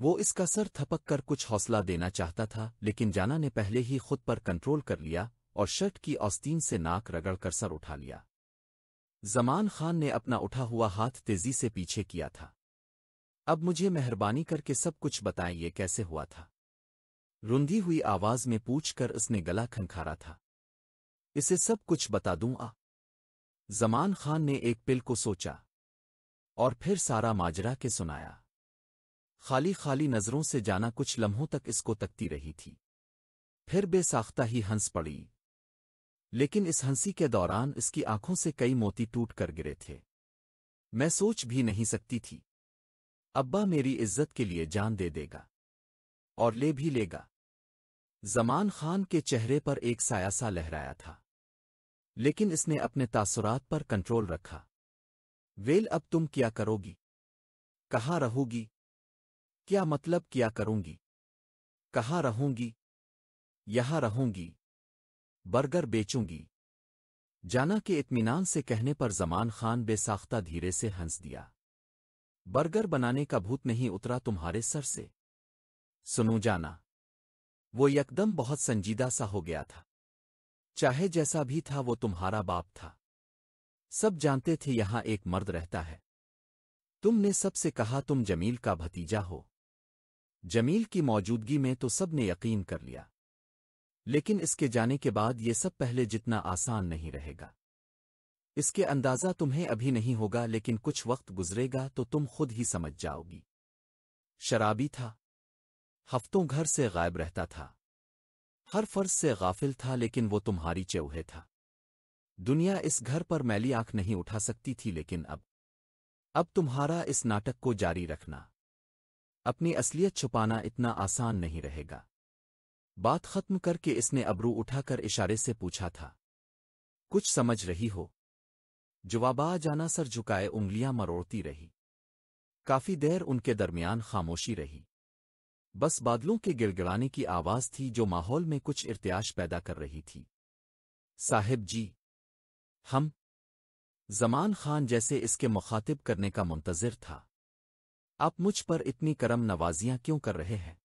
[SPEAKER 1] वो इसका सर थपक कर कुछ हौसला देना चाहता था लेकिन जाना ने पहले ही खुद पर कंट्रोल कर लिया और शर्ट की औस्तीन से नाक रगड़ कर सर उठा लिया जमान खान ने अपना उठा हुआ हाथ तेजी से पीछे किया था अब मुझे मेहरबानी करके सब कुछ बताएं ये कैसे हुआ था रुंधी हुई आवाज में पूछकर उसने गला खनखारा था इसे सब कुछ बता दूं आ जमान खान ने एक पिल को सोचा और फिर सारा माजरा के सुनाया खाली खाली नज़रों से जाना कुछ लम्हों तक इसको तकती रही थी फिर बेसाख्ता ही हंस पड़ी लेकिन इस हंसी के दौरान इसकी आंखों से कई मोती टूट कर गिरे थे मैं सोच भी नहीं सकती थी अब्बा मेरी इज्जत के लिए जान दे देगा और ले भी लेगा जमान खान के चेहरे पर एक सायासा लहराया था लेकिन इसने अपने तासुरात पर कंट्रोल रखा वेल अब तुम क्या करोगी कहाँ रहोगी क्या मतलब क्या करूंगी कहाँ रहूंगी यहां रहूंगी बर्गर बेचूंगी जाना के इत्मीनान से कहने पर जमान खान बेसाख्ता धीरे से हंस दिया बर्गर बनाने का भूत नहीं उतरा तुम्हारे सर से सुनो जाना वो यकदम बहुत संजीदा सा हो गया था चाहे जैसा भी था वो तुम्हारा बाप था सब जानते थे यहां एक मर्द रहता है तुमने सबसे कहा तुम जमील का भतीजा हो जमील की मौजूदगी में तो सब ने यकीन कर लिया लेकिन इसके जाने के बाद ये सब पहले जितना आसान नहीं रहेगा इसके अंदाज़ा तुम्हें अभी नहीं होगा लेकिन कुछ वक्त गुजरेगा तो तुम खुद ही समझ जाओगी शराबी था हफ्तों घर से गायब रहता था हर फर्ज से गाफिल था लेकिन वो तुम्हारी चौहे था दुनिया इस घर पर मैली आंख नहीं उठा सकती थी लेकिन अब अब तुम्हारा इस नाटक को जारी रखना अपनी असलियत छुपाना इतना आसान नहीं रहेगा बात खत्म करके इसने अबरू उठाकर इशारे से पूछा था कुछ समझ रही हो जवाबा जाना सर झुकाए उंगलियां मरोड़ती रही काफी देर उनके दरमियान खामोशी रही बस बादलों के गिड़गिड़ाने की आवाज़ थी जो माहौल में कुछ इर्त्याश पैदा कर रही थी साहिब जी हम जमान खान जैसे इसके मुखातिब करने का मुंतज़र था आप मुझ पर इतनी करम नवाजियां क्यों कर रहे हैं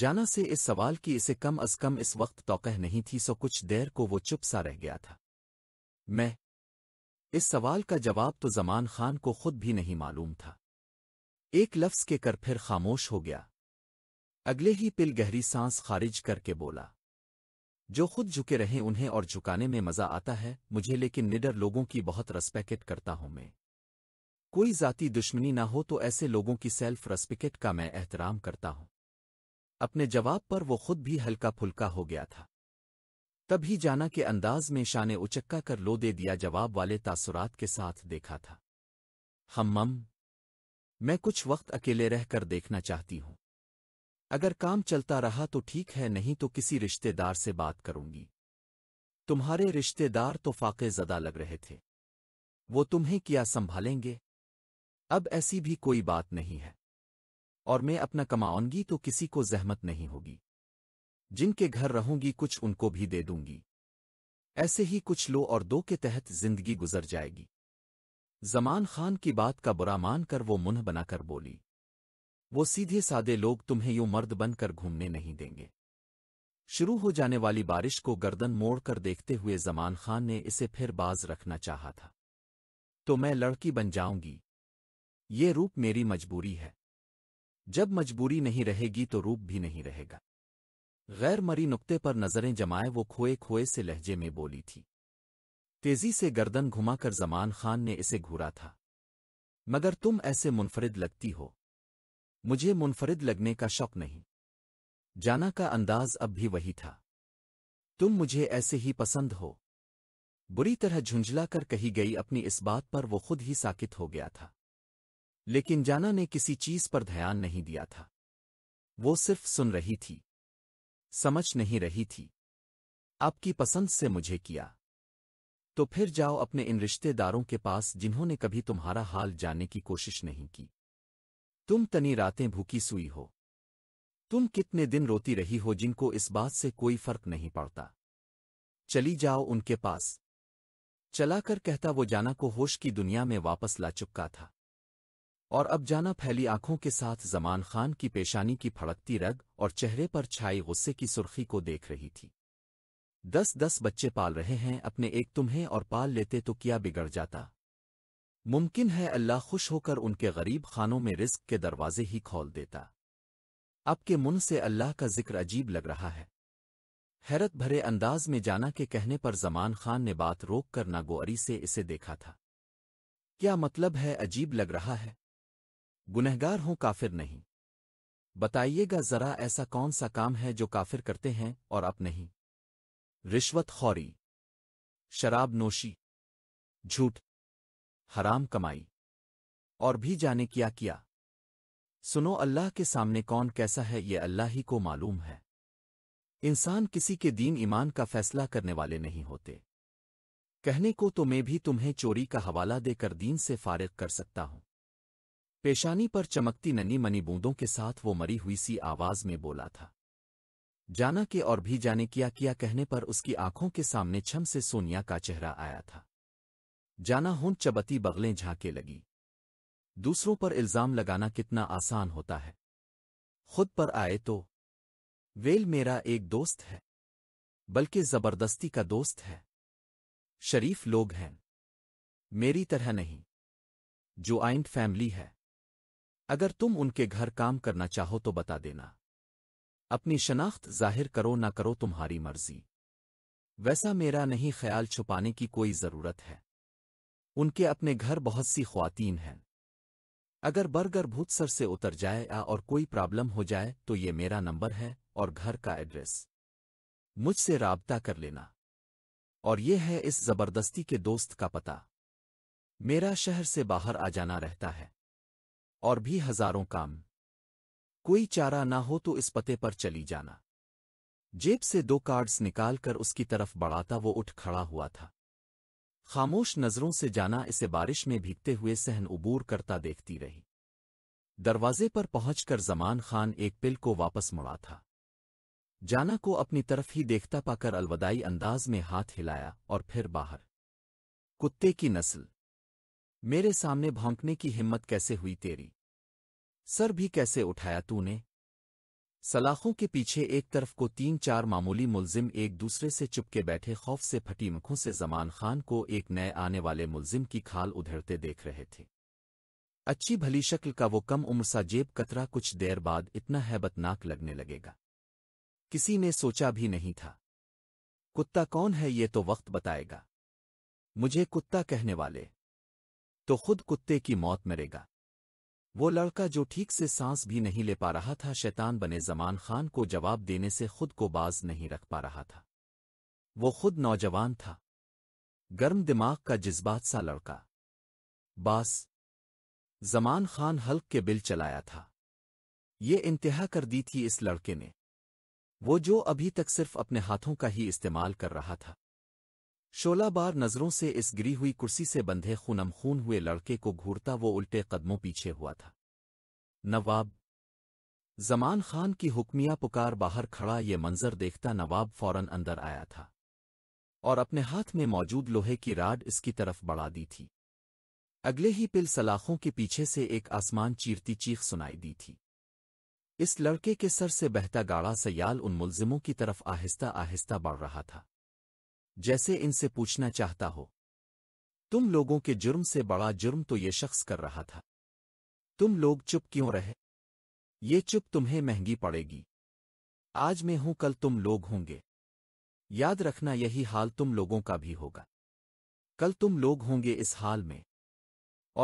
[SPEAKER 1] जाना से इस सवाल की इसे कम अज कम इस वक्त तोकह नहीं थी सो कुछ देर को वो चुप सा रह गया था मैं इस सवाल का जवाब तो जमान खान को खुद भी नहीं मालूम था एक लफ्ज के कर फिर खामोश हो गया अगले ही पिल गहरी सांस खारिज करके बोला जो खुद झुके रहे उन्हें और झुकाने में मजा आता है मुझे लेकिन निडर लोगों की बहुत रेस्पेक्ट करता हूं मैं कोई जाति दुश्मनी ना हो तो ऐसे लोगों की सेल्फ रेस्पेक्ट का मैं एहतराम करता हूं अपने जवाब पर वो खुद भी हल्का फुल्का हो गया था तभी जाना के अंदाज में शाने उचक्का कर लो दे दिया जवाब वाले तासुरात के साथ देखा था हम्मम मैं कुछ वक्त अकेले रहकर देखना चाहती हूं अगर काम चलता रहा तो ठीक है नहीं तो किसी रिश्तेदार से बात करूंगी तुम्हारे रिश्तेदार तो फाके जदा लग रहे थे वो तुम्हें क्या संभालेंगे अब ऐसी भी कोई बात नहीं है और मैं अपना कमाऊंगी तो किसी को जहमत नहीं होगी जिनके घर रहूंगी कुछ उनको भी दे दूंगी ऐसे ही कुछ लो और दो के तहत जिंदगी गुजर जाएगी जमान खान की बात का बुरा मान कर वो मुन्ह बनाकर बोली वो सीधे सादे लोग तुम्हें यूं मर्द बनकर घूमने नहीं देंगे शुरू हो जाने वाली बारिश को गर्दन मोड़ कर देखते हुए जमान खान ने इसे फिर बाज रखना चाहा था तो मैं लड़की बन जाऊंगी ये रूप मेरी मजबूरी है जब मजबूरी नहीं रहेगी तो रूप भी नहीं रहेगा गैर मरी नुक्ते पर नज़रें जमाए वो खोए खोए से लहजे में बोली थी तेजी से गर्दन घुमाकर जमान खान ने इसे घूरा था मगर तुम ऐसे मुनफरिद लगती हो मुझे मुनफरिद लगने का शौक नहीं जाना का अंदाज अब भी वही था तुम मुझे ऐसे ही पसंद हो बुरी तरह झुंझला कर कही गई अपनी इस बात पर वो खुद ही साकित हो गया था लेकिन जाना ने किसी चीज पर ध्यान नहीं दिया था वो सिर्फ सुन रही थी समझ नहीं रही थी आपकी पसंद से मुझे किया तो फिर जाओ अपने इन रिश्तेदारों के पास जिन्होंने कभी तुम्हारा हाल जानने की कोशिश नहीं की तुम तनी रातें भूखी सुई हो तुम कितने दिन रोती रही हो जिनको इस बात से कोई फर्क नहीं पड़ता चली जाओ उनके पास चलाकर कहता वो जाना को होश की दुनिया में वापस ला चुका था और अब जाना फैली आंखों के साथ जमान खान की पेशानी की फड़कती रग और चेहरे पर छाई गुस्से की सुर्खी को देख रही थी दस दस बच्चे पाल रहे हैं अपने एक तुम्हें और पाल लेते तो क्या बिगड़ जाता मुमकिन है अल्लाह खुश होकर उनके गरीब खानों में रिस्क के दरवाजे ही खोल देता आपके मुन से अल्लाह का जिक्र अजीब लग रहा है हैरत भरे अंदाज में जाना के कहने पर जमान खान ने बात रोक कर नागोअरी से इसे देखा था क्या मतलब है अजीब लग रहा है गुनहगार हों काफिर नहीं बताइएगा जरा ऐसा कौन सा काम है जो काफिर करते हैं और आप नहीं रिश्वत खौरी शराब नोशी झूठ हराम कमाई और भी जाने क्या किया सुनो अल्लाह के सामने कौन कैसा है ये अल्लाह ही को मालूम है इंसान किसी के दीन ईमान का फैसला करने वाले नहीं होते कहने को तो मैं भी तुम्हें चोरी का हवाला देकर दीन से फारिग कर सकता हूं पेशानी पर चमकती नन्ही मनी बूंदों के साथ वो मरी हुई सी आवाज में बोला था जाना के और भी जाने किया किया कहने पर उसकी आंखों के सामने छम से सोनिया का चेहरा आया था जाना हूं चबती बगलें झांके लगी दूसरों पर इल्ज़ाम लगाना कितना आसान होता है खुद पर आए तो वेल मेरा एक दोस्त है बल्कि जबरदस्ती का दोस्त है शरीफ लोग हैं मेरी तरह नहीं जो आइंट फैमिली है अगर तुम उनके घर काम करना चाहो तो बता देना अपनी शनाख्त जाहिर करो ना करो तुम्हारी मर्जी वैसा मेरा नहीं ख्याल छुपाने की कोई ज़रूरत है उनके अपने घर बहुत सी खुवान हैं अगर बर्गर भूत सर से उतर जाए या और कोई प्रॉब्लम हो जाए तो ये मेरा नंबर है और घर का एड्रेस मुझसे रबता कर लेना और ये है इस ज़बरदस्ती के दोस्त का पता मेरा शहर से बाहर आ जाना रहता है और भी हजारों काम कोई चारा ना हो तो इस पते पर चली जाना जेब से दो कार्ड्स निकालकर उसकी तरफ बढ़ाता वो उठ खड़ा हुआ था खामोश नज़रों से जाना इसे बारिश में भीगते हुए सहन उबूर करता देखती रही दरवाजे पर पहुंचकर जमान खान एक पिल को वापस मुड़ा था जाना को अपनी तरफ ही देखता पाकर अलवदाई अंदाज में हाथ हिलाया और फिर बाहर कुत्ते की नस्ल मेरे सामने भौंकने की हिम्मत कैसे हुई तेरी सर भी कैसे उठाया तूने सलाखों के पीछे एक तरफ को तीन चार मामूली मुलजिम एक दूसरे से चुपके बैठे खौफ से फटी मुखों से जमान खान को एक नए आने वाले मुलजिम की खाल उधरते देख रहे थे अच्छी भली शक्ल का वो कम उम्र सा जेब कतरा कुछ देर बाद इतना हैबतनाक लगने लगेगा किसी ने सोचा भी नहीं था कुत्ता कौन है ये तो वक्त बताएगा मुझे कुत्ता कहने वाले तो खुद कुत्ते की मौत मरेगा वो लड़का जो ठीक से सांस भी नहीं ले पा रहा था शैतान बने जमान खान को जवाब देने से खुद को बाज नहीं रख पा रहा था वो खुद नौजवान था गर्म दिमाग का जज्बात सा लड़का बास जमान खान हल्क के बिल चलाया था ये इंतहा कर दी थी इस लड़के ने वो जो अभी तक सिर्फ अपने हाथों का ही इस्तेमाल कर रहा था शोला बार नज़रों से इस गिरी हुई कुर्सी से बंधे खूनम खून हुए लड़के को घूरता वो उल्टे कदमों पीछे हुआ था नवाब जमान खान की हुक्मिया पुकार बाहर खड़ा ये मंजर देखता नवाब फौरन अंदर आया था और अपने हाथ में मौजूद लोहे की राड इसकी तरफ बढ़ा दी थी अगले ही पिल सलाखों के पीछे से एक आसमान चीरती चीख सुनाई दी थी इस लड़के के सर से बहता गाढ़ा सयाल उन मुलजिमों की तरफ आहिस्ता आहिस्ता बढ़ रहा था जैसे इनसे पूछना चाहता हो तुम लोगों के जुर्म से बड़ा जुर्म तो ये शख्स कर रहा था तुम लोग चुप क्यों रहे ये चुप तुम्हें महंगी पड़ेगी आज मैं हूं कल तुम लोग होंगे याद रखना यही हाल तुम लोगों का भी होगा कल तुम लोग होंगे इस हाल में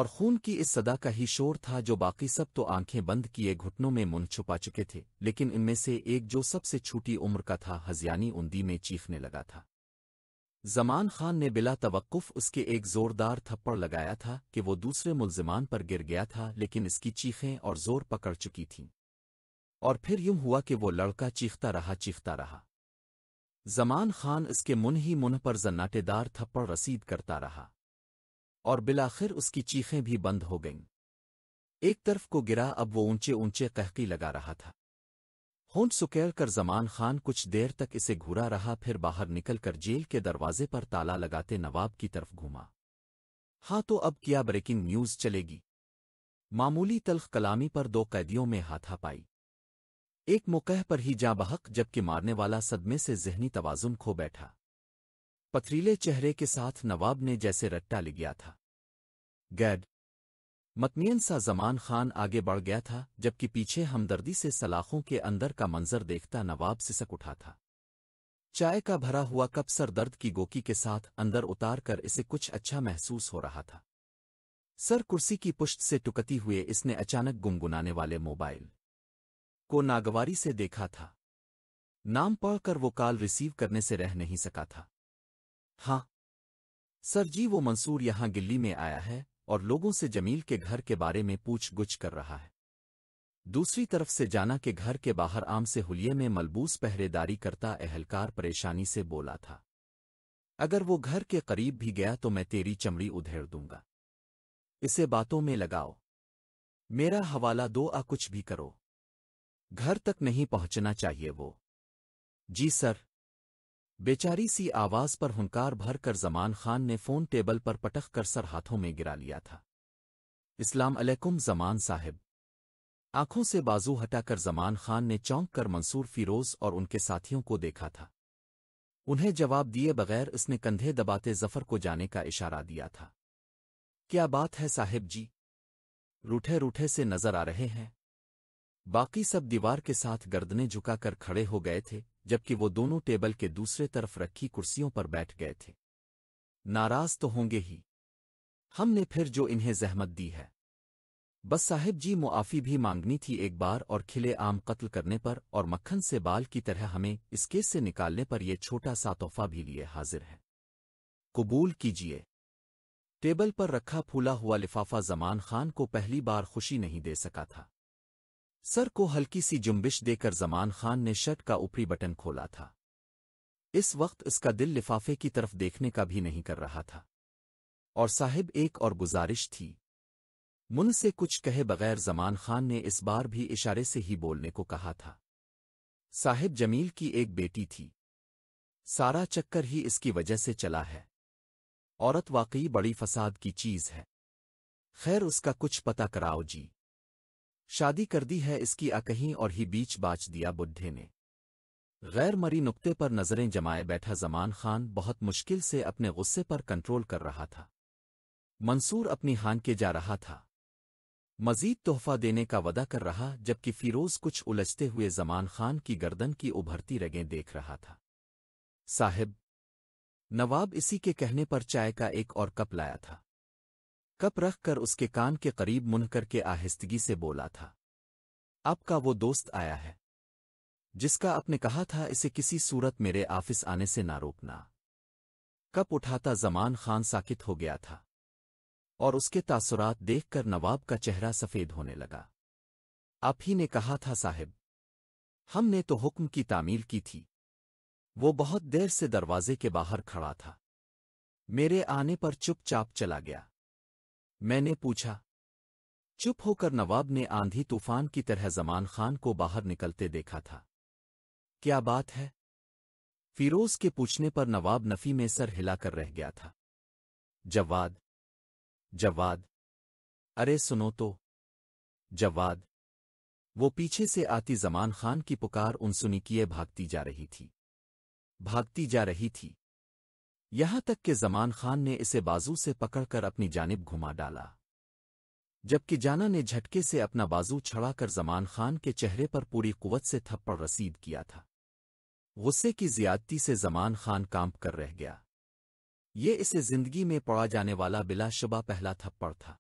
[SPEAKER 1] और खून की इस सदा का ही शोर था जो बाकी सब तो आंखें बंद किए घुटनों में मुन छुपा चुके थे लेकिन इनमें से एक जो सबसे छोटी उम्र का था हजियानी उंदी में चीखने लगा था जमान खान ने बिला तवक्फ उसके एक जोरदार थप्पड़ लगाया था कि वो दूसरे मुलजमान पर गिर गया था लेकिन इसकी चीखें और जोर पकड़ चुकी थीं और फिर यूं हुआ कि वो लड़का चीखता रहा चीखता रहा जमान खान इसके मुन ही मुन पर जन्नाटेदार थप्पड़ रसीद करता रहा और बिलाखिर उसकी चीखें भी बंद हो गईं एक तरफ को गिरा अब वो ऊंचे ऊंचे कहकी लगा रहा था होंठ सुकैर कर जमान खान कुछ देर तक इसे घूरा रहा फिर बाहर निकलकर जेल के दरवाजे पर ताला लगाते नवाब की तरफ घूमा हाँ तो अब क्या ब्रेकिंग न्यूज़ चलेगी मामूली तल्ख कलामी पर दो कैदियों में हाथा पाई एक मुकह पर ही जा बहक जबकि मारने वाला सदमे से जहनी तवाजुन खो बैठा पथरीले चेहरे के साथ नवाब ने जैसे रट्टा लिया था गैड मतमियन सा जमान खान आगे बढ़ गया था जबकि पीछे हमदर्दी से सलाखों के अंदर का मंजर देखता नवाब सिसक उठा था चाय का भरा हुआ कप सर दर्द की गोकी के साथ अंदर उतार कर इसे कुछ अच्छा महसूस हो रहा था सर कुर्सी की पुष्ट से टुकती हुए इसने अचानक गुनगुनाने वाले मोबाइल को नागवारी से देखा था नाम पढ़कर वो कॉल रिसीव करने से रह नहीं सका था हाँ सर जी वो मंसूर यहाँ गिल्ली में आया है और लोगों से जमील के घर के बारे में पूछ गुछ कर रहा है दूसरी तरफ से जाना के घर के बाहर आम से हुलिये में मलबूस पहरेदारी करता अहलकार परेशानी से बोला था अगर वो घर के करीब भी गया तो मैं तेरी चमड़ी उधेड़ दूंगा इसे बातों में लगाओ मेरा हवाला दो आ कुछ भी करो घर तक नहीं पहुंचना चाहिए वो जी सर बेचारी सी आवाज पर हुंकार भर कर जमान खान ने फोन टेबल पर पटख कर सर हाथों में गिरा लिया था इस्लाम अलैकुम जमान साहब आंखों से बाजू हटाकर जमान खान ने चौंक कर मंसूर फिरोज और उनके साथियों को देखा था उन्हें जवाब दिए बगैर उसने कंधे दबाते जफर को जाने का इशारा दिया था क्या बात है साहिब जी रूठे रूठे से नजर आ रहे हैं बाकी सब दीवार के साथ गर्दने झुकाकर खड़े हो गए थे जबकि वो दोनों टेबल के दूसरे तरफ रखी कुर्सियों पर बैठ गए थे नाराज तो होंगे ही हमने फिर जो इन्हें जहमत दी है बस साहिब जी मुआफ़ी भी मांगनी थी एक बार और खिले आम कत्ल करने पर और मक्खन से बाल की तरह हमें इस केस से निकालने पर यह छोटा सा तोहफा भी लिए हाजिर है कबूल कीजिए टेबल पर रखा फूला हुआ लिफाफा जमान खान को पहली बार खुशी नहीं दे सका था सर को हल्की सी जुम्बिश देकर जमान खान ने शर्ट का ऊपरी बटन खोला था इस वक्त इसका दिल लिफाफे की तरफ देखने का भी नहीं कर रहा था और साहिब एक और गुजारिश थी मुन से कुछ कहे बगैर जमान खान ने इस बार भी इशारे से ही बोलने को कहा था साहिब जमील की एक बेटी थी सारा चक्कर ही इसकी वजह से चला है औरत वाकई बड़ी फसाद की चीज है खैर उसका कुछ पता कराओ जी शादी कर दी है इसकी अकहीं और ही बीच बाच दिया बुढ़े ने गैर मरी नुक्ते पर नज़रें जमाए बैठा जमान खान बहुत मुश्किल से अपने गुस्से पर कंट्रोल कर रहा था मंसूर अपनी हान के जा रहा था मजीद तोहफा देने का वदा कर रहा जबकि फिरोज कुछ उलझते हुए जमान खान की गर्दन की उभरती रगें देख रहा था साहिब नवाब इसी के कहने पर चाय का एक और कप लाया था कप रख कर उसके कान के करीब मुँह करके आहिस्तगी से बोला था आपका वो दोस्त आया है जिसका आपने कहा था इसे किसी सूरत मेरे ऑफिस आने से ना रोकना कप उठाता जमान खान साकित हो गया था और उसके तासुरात देखकर नवाब का चेहरा सफ़ेद होने लगा आप ही ने कहा था साहिब हमने तो हुक्म की तामील की थी वो बहुत देर से दरवाजे के बाहर खड़ा था मेरे आने पर चुपचाप चला गया मैंने पूछा चुप होकर नवाब ने आंधी तूफान की तरह जमान खान को बाहर निकलते देखा था क्या बात है फिरोज के पूछने पर नवाब नफी में सर हिलाकर रह गया था जवाद जवाद अरे सुनो तो जवाद वो पीछे से आती जमान खान की पुकार उनसुनी किए भागती जा रही थी भागती जा रही थी यहाँ तक कि जमान खान ने इसे बाजू से पकड़कर अपनी जानब घुमा डाला जबकि जाना ने झटके से अपना बाजू छड़ाकर जमान खान के चेहरे पर पूरी कुवत से थप्पड़ रसीद किया था गुस्से की ज्यादती से जमान खान कांप कर रह गया ये इसे जिंदगी में पड़ा जाने वाला बिलाशुबा पहला थप्पड़ था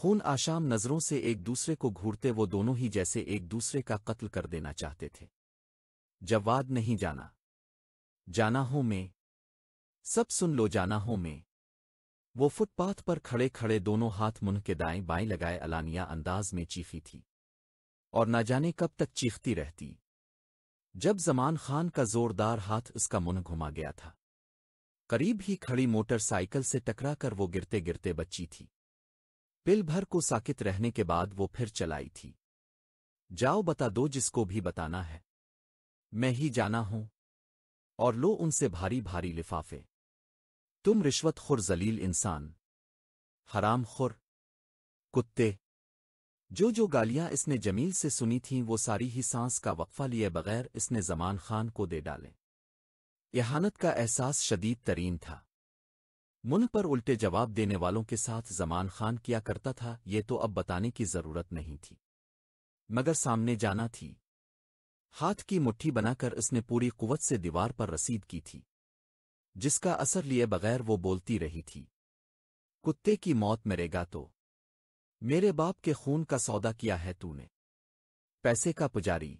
[SPEAKER 1] खून आशाम नज़रों से एक दूसरे को घूरते वो दोनों ही जैसे एक दूसरे का कत्ल कर देना चाहते थे जवाद नहीं जाना जाना हो मैं सब सुन लो जाना हो मैं वो फुटपाथ पर खड़े खड़े दोनों हाथ मुंह के दाएं बाएं लगाए अलानिया अंदाज में चीखी थी और न जाने कब तक चीखती रहती जब जमान खान का जोरदार हाथ उसका मुंह घुमा गया था करीब ही खड़ी मोटरसाइकिल से टकरा कर वो गिरते गिरते बच्ची थी पिल भर को साकित रहने के बाद वो फिर चलाई थी जाओ बता दो जिसको भी बताना है मैं ही जाना हूं और लो उनसे भारी भारी लिफाफे तुम रिश्वत खुर जलील इंसान हराम खुर कुत्ते जो जो गालियां इसने जमील से सुनी थीं वो सारी ही सांस का वक्फा लिए बगैर इसने जमान खान को दे डाले यहानत का एहसास शदीद तरीन था मुन पर उल्टे जवाब देने वालों के साथ जमान खान किया करता था ये तो अब बताने की जरूरत नहीं थी मगर सामने जाना थी हाथ की मुट्ठी बनाकर इसने पूरी कुवत से दीवार पर रसीद की थी जिसका असर लिए बगैर वो बोलती रही थी कुत्ते की मौत मरेगा तो मेरे बाप के खून का सौदा किया है तूने पैसे का पुजारी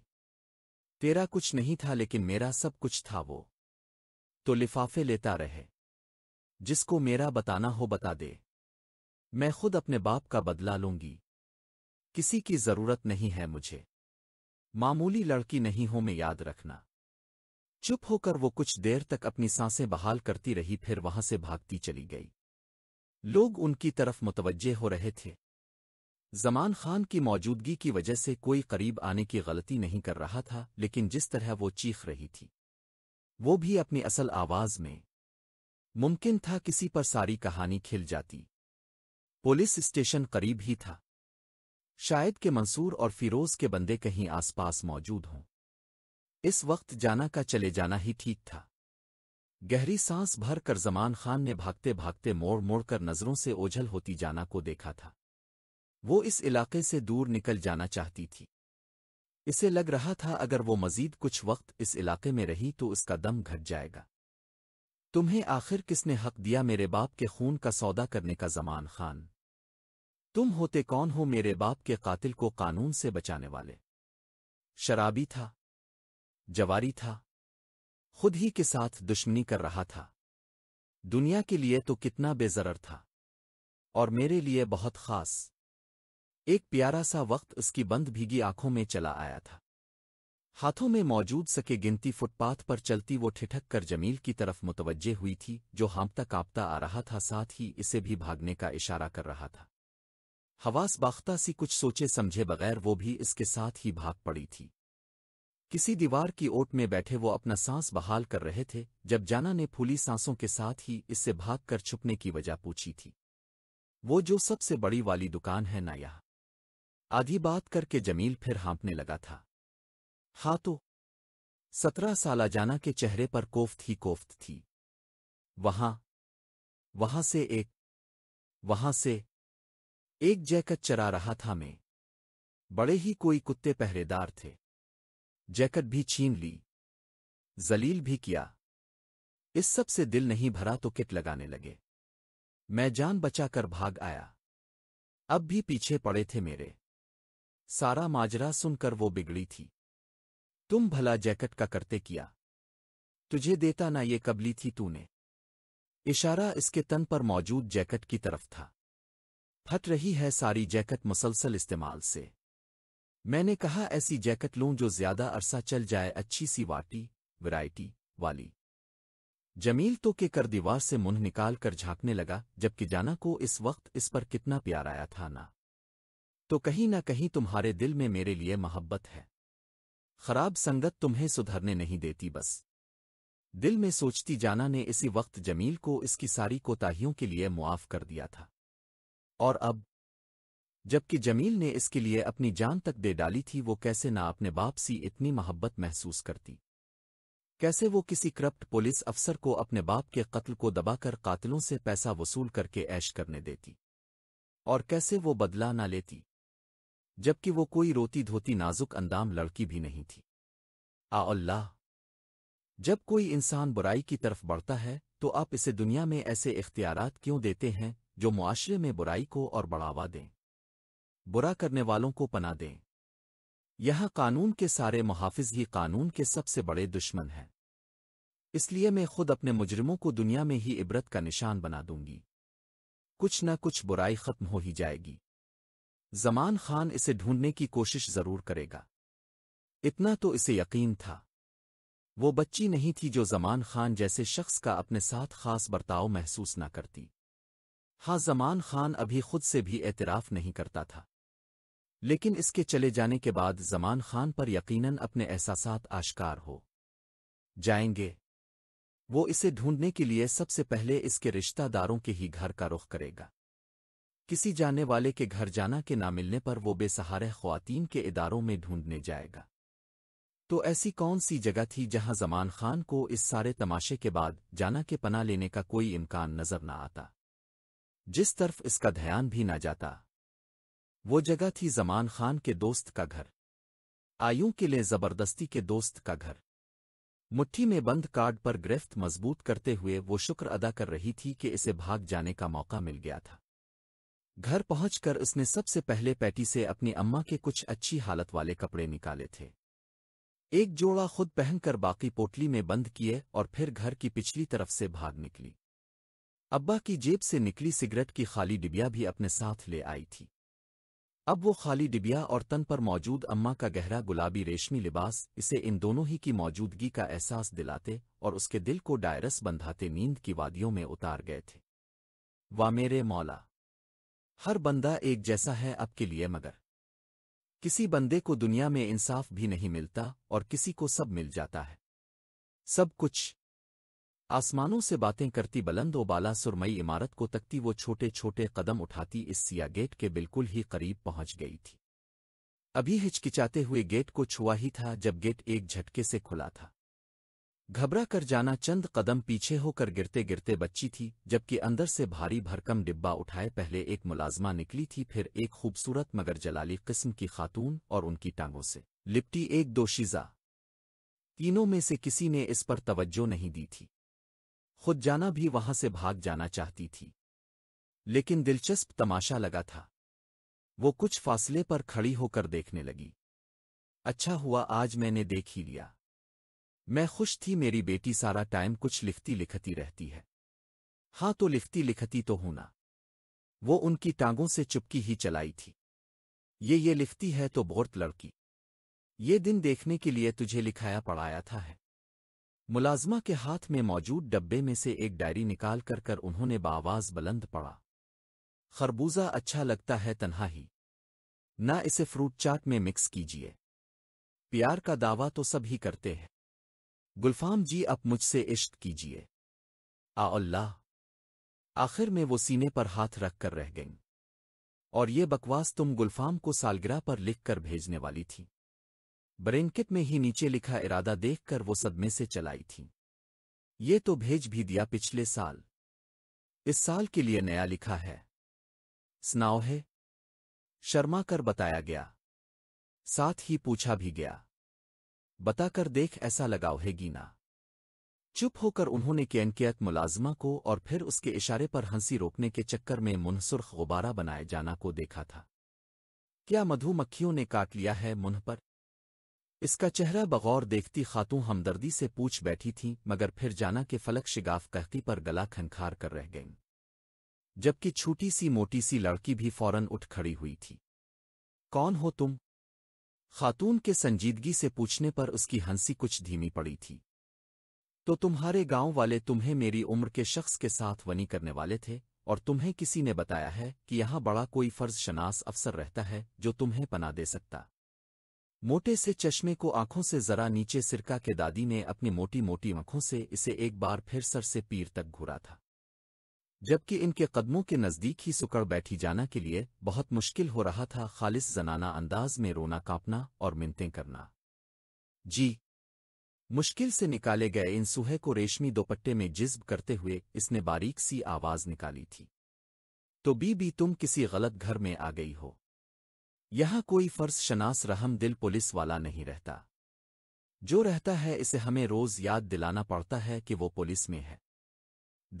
[SPEAKER 1] तेरा कुछ नहीं था लेकिन मेरा सब कुछ था वो तो लिफाफे लेता रहे जिसको मेरा बताना हो बता दे मैं खुद अपने बाप का बदला लूंगी किसी की जरूरत नहीं है मुझे मामूली लड़की नहीं हो मैं याद रखना चुप होकर वो कुछ देर तक अपनी सांसें बहाल करती रही फिर वहां से भागती चली गई लोग उनकी तरफ मुतवजह हो रहे थे जमान खान की मौजूदगी की वजह से कोई करीब आने की गलती नहीं कर रहा था लेकिन जिस तरह वो चीख रही थी वो भी अपनी असल आवाज में मुमकिन था किसी पर सारी कहानी खिल जाती पुलिस स्टेशन करीब ही था शायद के मंसूर और फिरोज के बंदे कहीं आसपास मौजूद हों इस वक्त जाना का चले जाना ही ठीक था गहरी सांस भर कर जमान खान ने भागते भागते मोड़ मोड़ कर नज़रों से ओझल होती जाना को देखा था वो इस इलाके से दूर निकल जाना चाहती थी इसे लग रहा था अगर वो मजीद कुछ वक्त इस इलाके में रही तो उसका दम घट जाएगा तुम्हें आखिर किसने हक दिया मेरे बाप के खून का सौदा करने का जमान खान तुम होते कौन हो मेरे बाप के कातिल को कानून से बचाने वाले शराबी था जवारी था खुद ही के साथ दुश्मनी कर रहा था दुनिया के लिए तो कितना बेजरर था और मेरे लिए बहुत खास एक प्यारा सा वक्त उसकी बंद भीगी आंखों में चला आया था हाथों में मौजूद सके गिनती फुटपाथ पर चलती वो ठिठक कर जमील की तरफ मुतवजे हुई थी जो हांपता कांपता आ रहा था साथ ही इसे भी भागने का इशारा कर रहा था हवास बाख्ता सी कुछ सोचे समझे बगैर वो भी इसके साथ ही भाग पड़ी थी किसी दीवार की ओट में बैठे वो अपना सांस बहाल कर रहे थे जब जाना ने फूली सांसों के साथ ही इससे भाग कर छुपने की वजह पूछी थी वो जो सबसे बड़ी वाली दुकान है ना यहां आधी बात करके जमील फिर हाँपने लगा था हा तो सत्रह साला जाना के चेहरे पर कोफ्त ही कोफ्त थी वहां वहां से एक वहां से एक जैकत चरा रहा था मैं बड़े ही कोई कुत्ते पहरेदार थे जैकेट भी छीन ली जलील भी किया इस सब से दिल नहीं भरा तो किट लगाने लगे मैं जान बचाकर भाग आया अब भी पीछे पड़े थे मेरे सारा माजरा सुनकर वो बिगड़ी थी तुम भला जैकेट का करते किया तुझे देता ना ये कबली थी तूने इशारा इसके तन पर मौजूद जैकेट की तरफ था फट रही है सारी जैकेट मुसलसल इस्तेमाल से मैंने कहा ऐसी जैकेट लूं जो ज्यादा अरसा चल जाए अच्छी सी वाटी वैरायटी वाली जमील तो के कर दीवार से मुंह निकाल कर झांकने लगा जबकि जाना को इस वक्त इस पर कितना प्यार आया था ना तो कहीं ना कहीं तुम्हारे दिल में मेरे लिए मोहब्बत है खराब संगत तुम्हें सुधरने नहीं देती बस दिल में सोचती जाना ने इसी वक्त जमील को इसकी सारी कोताहियों के लिए मुआफ कर दिया था और अब जबकि जमील ने इसके लिए अपनी जान तक दे डाली थी वो कैसे ना अपने बाप सी इतनी मोहब्बत महसूस करती कैसे वो किसी करप्ट पुलिस अफसर को अपने बाप के कत्ल को दबाकर कातिलों से पैसा वसूल करके ऐश करने देती और कैसे वो बदला ना लेती जबकि वो कोई रोती धोती नाजुक अंदाम लड़की भी नहीं थी आल्लाह जब कोई इंसान बुराई की तरफ बढ़ता है तो आप इसे दुनिया में ऐसे इख्तियार क्यों देते हैं जो मुआशरे में बुराई को और बढ़ावा दें बुरा करने वालों को पना दें यह कानून के सारे मुहाफिज ही कानून के सबसे बड़े दुश्मन हैं इसलिए मैं खुद अपने मुजरिमों को दुनिया में ही इबरत का निशान बना दूंगी कुछ न कुछ बुराई खत्म हो ही जाएगी जमान खान इसे ढूंढने की कोशिश जरूर करेगा इतना तो इसे यकीन था वो बच्ची नहीं थी जो जमान खान जैसे शख्स का अपने साथ खास बर्ताव महसूस न करती हाँ जमान खान अभी खुद से भी एतराफ़ नहीं करता था लेकिन इसके चले जाने के बाद जमान खान पर यकीनन अपने एहसास आश्कार हो जाएंगे वो इसे ढूंढने के लिए सबसे पहले इसके रिश्तेदारों के ही घर का रुख करेगा किसी जाने वाले के घर जाना के ना मिलने पर वो बेसहारे खुवान के इदारों में ढूंढने जाएगा तो ऐसी कौन सी जगह थी जहां जमान खान को इस सारे तमाशे के बाद जाना के पना लेने का कोई इम्कान नजर न आता जिस तरफ इसका ध्यान भी न जाता वो जगह थी जमान खान के दोस्त का घर आयू के लिए जबरदस्ती के दोस्त का घर मुट्ठी में बंद कार्ड पर गिरफ्त मजबूत करते हुए वो शुक्र अदा कर रही थी कि इसे भाग जाने का मौका मिल गया था घर पहुंचकर उसने सबसे पहले पैटी से अपनी अम्मा के कुछ अच्छी हालत वाले कपड़े निकाले थे एक जोड़ा खुद पहनकर बाकी पोटली में बंद किए और फिर घर की पिछली तरफ से भाग निकली अब्बा की जेब से निकली सिगरेट की खाली डिबिया भी अपने साथ ले आई थी अब वो खाली डिबिया और तन पर मौजूद अम्मा का गहरा गुलाबी रेशमी लिबास इसे इन दोनों ही की मौजूदगी का एहसास दिलाते और उसके दिल को डायरस बंधाते नींद की वादियों में उतार गए थे वा मेरे मौला हर बंदा एक जैसा है अब के लिए मगर किसी बंदे को दुनिया में इंसाफ भी नहीं मिलता और किसी को सब मिल जाता है सब कुछ आसमानों से बातें करती बुलंद बाला सुरमई इमारत को तकती वो छोटे छोटे कदम उठाती इस सिया गेट के बिल्कुल ही करीब पहुंच गई थी अभी हिचकिचाते हुए गेट को छुआ ही था जब गेट एक झटके से खुला था घबरा कर जाना चंद कदम पीछे होकर गिरते गिरते बच्ची थी जबकि अंदर से भारी भरकम डिब्बा उठाए पहले एक मुलाजमा निकली थी फिर एक खूबसूरत मगर जलाली किस्म की खातून और उनकी टांगों से लिपटी एक दोशीजा तीनों में से किसी ने इस पर तवज्जो नहीं दी थी खुद जाना भी वहां से भाग जाना चाहती थी लेकिन दिलचस्प तमाशा लगा था वो कुछ फासले पर खड़ी होकर देखने लगी अच्छा हुआ आज मैंने देख ही लिया मैं खुश थी मेरी बेटी सारा टाइम कुछ लिखती लिखती रहती है हां तो लिखती लिखती तो होना वो उनकी टांगों से चुपकी ही चलाई थी ये ये लिखती है तो बहुत लड़की ये दिन देखने के लिए तुझे लिखाया पढ़ाया था है मुलाजमा के हाथ में मौजूद डब्बे में से एक डायरी निकाल कर कर उन्होंने बावाज बुलंद पड़ा खरबूजा अच्छा लगता है तन्हा ही ना इसे फ्रूट चाट में मिक्स कीजिए प्यार का दावा तो सब ही करते हैं गुलफाम जी अब मुझसे इश्क कीजिए आउल्लाह आखिर में वो सीने पर हाथ रख कर रह गईं और ये बकवास तुम गुलफाम को सालगिरह पर लिख कर भेजने वाली थी ब्रेनकिट में ही नीचे लिखा इरादा देखकर वो सदमे से चलाई थी ये तो भेज भी दिया पिछले साल इस साल के लिए नया लिखा है स्नाव है शर्मा कर बताया गया साथ ही पूछा भी गया बताकर देख ऐसा लगाव है गीना चुप होकर उन्होंने कैनकियत मुलाजमा को और फिर उसके इशारे पर हंसी रोकने के चक्कर में मुनसुर्ख गुबारा बनाए जाना को देखा था क्या मधुमक्खियों ने काट लिया है मुंह पर इसका चेहरा बगौर देखती खातूं हमदर्दी से पूछ बैठी थीं मगर फिर जाना के फलक शिगाफ कहती पर गला खनखार कर रह गईं जबकि छोटी सी मोटी सी लड़की भी फौरन उठ खड़ी हुई थी कौन हो तुम खातून के संजीदगी से पूछने पर उसकी हंसी कुछ धीमी पड़ी थी तो तुम्हारे गांव वाले तुम्हें मेरी उम्र के शख्स के साथ वनी करने वाले थे और तुम्हें किसी ने बताया है कि यहां बड़ा कोई फर्ज शनास अफसर रहता है जो तुम्हें पना दे सकता मोटे से चश्मे को आंखों से जरा नीचे सिरका के दादी ने अपनी मोटी मोटी आंखों से इसे एक बार फिर सर से पीर तक घूरा था जबकि इनके कदमों के नज़दीक ही सुकड़ बैठी जाना के लिए बहुत मुश्किल हो रहा था खालिस जनाना अंदाज में रोना कांपना और मिनतें करना जी मुश्किल से निकाले गए इन सुहे को रेशमी दोपट्टे में जिज्ब करते हुए इसने बारीक सी आवाज़ निकाली थी तो बीबी तुम किसी गलत घर में आ गई हो यहां कोई फर्ज शनास रहम दिल पुलिस वाला नहीं रहता जो रहता है इसे हमें रोज याद दिलाना पड़ता है कि वो पुलिस में है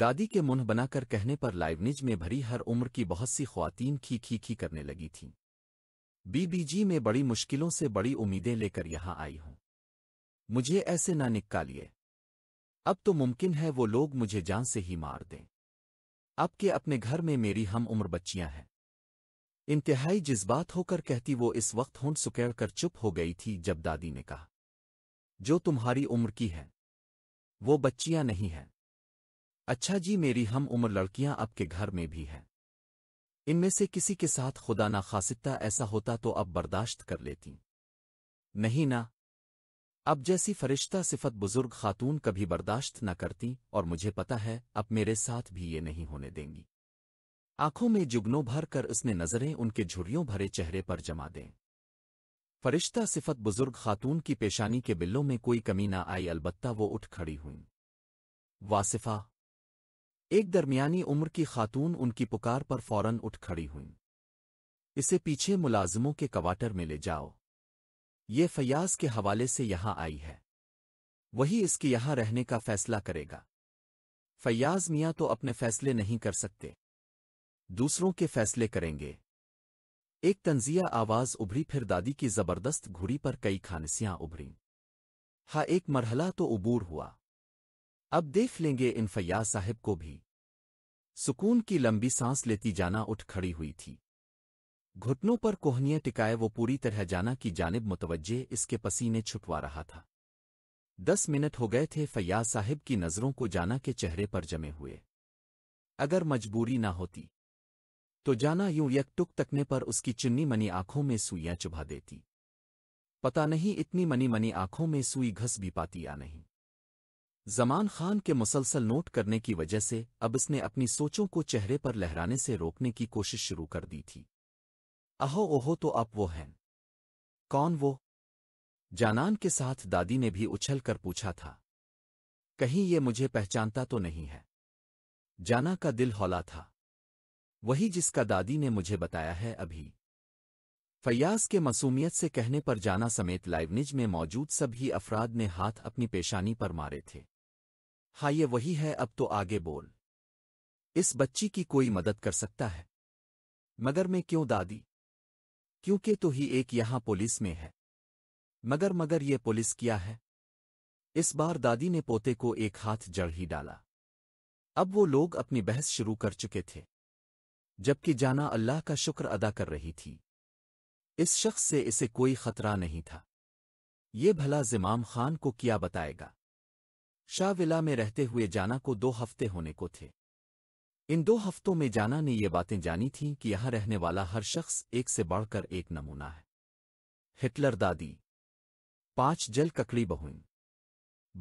[SPEAKER 1] दादी के मुंह बनाकर कहने पर लाइवनिज में भरी हर उम्र की बहुत सी खुवातीन खी खी खी करने लगी थीं बीबीजी में बड़ी मुश्किलों से बड़ी उम्मीदें लेकर यहां आई हूं मुझे ऐसे ना निकालिए अब तो मुमकिन है वो लोग मुझे जान से ही मार दें आपके अपने घर में मेरी हम उम्र बच्चियां हैं इंतहाई जज्बात होकर कहती वो इस वक्त होंठ सुकेड़ कर चुप हो गई थी जब दादी ने कहा जो तुम्हारी उम्र की है वो बच्चियां नहीं हैं अच्छा जी मेरी हम उम्र लड़कियां के घर में भी हैं इनमें से किसी के साथ खुदा ना खासिता ऐसा होता तो अब बर्दाश्त कर लेती नहीं ना अब जैसी फरिश्ता सिफत बुजुर्ग खातून कभी बर्दाश्त न करती और मुझे पता है अब मेरे साथ भी ये नहीं होने देंगी आंखों में जुगनों भर कर उसने नज़रें उनके झुरियों भरे चेहरे पर जमा दें फरिश्ता सिफत बुजुर्ग खातून की पेशानी के बिल्लों में कोई कमी ना आई अलबत्ता वो उठ खड़ी हुईं वासिफा एक दरमियानी उम्र की खातून उनकी पुकार पर फौरन उठ खड़ी हुई इसे पीछे मुलाजमों के कवाटर में ले जाओ ये फयाज के हवाले से यहां आई है वही इसके यहां रहने का फैसला करेगा फयाज मियाँ तो अपने फैसले नहीं कर सकते दूसरों के फैसले करेंगे एक तंजिया आवाज उभरी फिर दादी की जबरदस्त घुड़ी पर कई खानसियां उभरी हा एक मरहला तो उबूर हुआ अब देख लेंगे इन फैया साहिब को भी सुकून की लंबी सांस लेती जाना उठ खड़ी हुई थी घुटनों पर कोहनियां टिकाए वो पूरी तरह जाना की जानब मुतवजे इसके पसीने छुटवा रहा था दस मिनट हो गए थे फैया साहिब की नज़रों को जाना के चेहरे पर जमे हुए अगर मजबूरी ना होती तो जाना यूं यक टुक तकने पर उसकी चुन्नी मनी आंखों में सुइयां चुभा देती पता नहीं इतनी मनी मनी आंखों में सुई घस भी पाती या नहीं जमान खान के मुसलसल नोट करने की वजह से अब इसने अपनी सोचों को चेहरे पर लहराने से रोकने की कोशिश शुरू कर दी थी अहो ओहो तो अब वो हैं कौन वो जानान के साथ दादी ने भी उछल कर पूछा था कहीं ये मुझे पहचानता तो नहीं है जाना का दिल हौला था वही जिसका दादी ने मुझे बताया है अभी फैयास के मसूमियत से कहने पर जाना समेत लाइवनिज में मौजूद सभी अफराद ने हाथ अपनी पेशानी पर मारे थे हाँ ये वही है अब तो आगे बोल इस बच्ची की कोई मदद कर सकता है मगर मैं क्यों दादी क्योंकि तो ही एक यहां पुलिस में है मगर मगर ये पुलिस किया है इस बार दादी ने पोते को एक हाथ जड़ ही डाला अब वो लोग अपनी बहस शुरू कर चुके थे जबकि जाना अल्लाह का शुक्र अदा कर रही थी इस शख्स से इसे कोई खतरा नहीं था ये भला जिमाम खान को क्या बताएगा शाहविला में रहते हुए जाना को दो हफ्ते होने को थे इन दो हफ्तों में जाना ने ये बातें जानी थीं कि यहां रहने वाला हर शख्स एक से बढ़कर एक नमूना है हिटलर दादी पांच जल ककड़ी बहुइन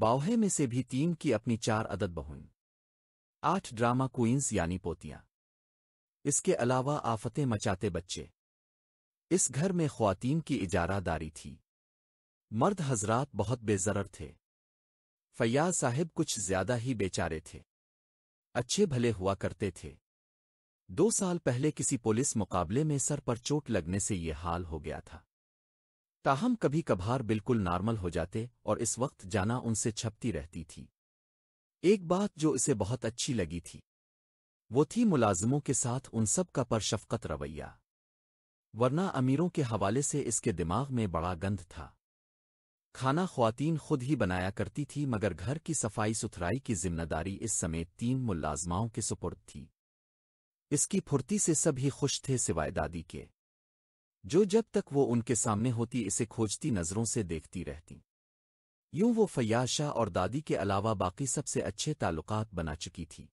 [SPEAKER 1] बावहे में से भी तीन की अपनी चार अदद बहुई आठ ड्रामा क्वींस यानी पोतियां इसके अलावा आफतें मचाते बच्चे इस घर में खुवान की इजारादारी थी मर्द हजरात बहुत बेजरर थे फैयाज साहिब कुछ ज्यादा ही बेचारे थे अच्छे भले हुआ करते थे दो साल पहले किसी पुलिस मुकाबले में सर पर चोट लगने से ये हाल हो गया था ताहम कभी कभार बिल्कुल नॉर्मल हो जाते और इस वक्त जाना उनसे छपती रहती थी एक बात जो इसे बहुत अच्छी लगी थी वो थी मुलाजिमों के साथ उन सब का शफकत रवैया वरना अमीरों के हवाले से इसके दिमाग में बड़ा गंध था खाना खुवान खुद ही बनाया करती थी मगर घर की सफाई सुथराई की जिम्मेदारी इस समय तीन मुलाजमाओं के सुपुर्द थी इसकी फुर्ती से सभी खुश थे सिवाय दादी के जो जब तक वो उनके सामने होती इसे खोजती नज़रों से देखती रहती यूं वो फयाशा और दादी के अलावा बाकी सबसे अच्छे ताल्लुकात बना चुकी थी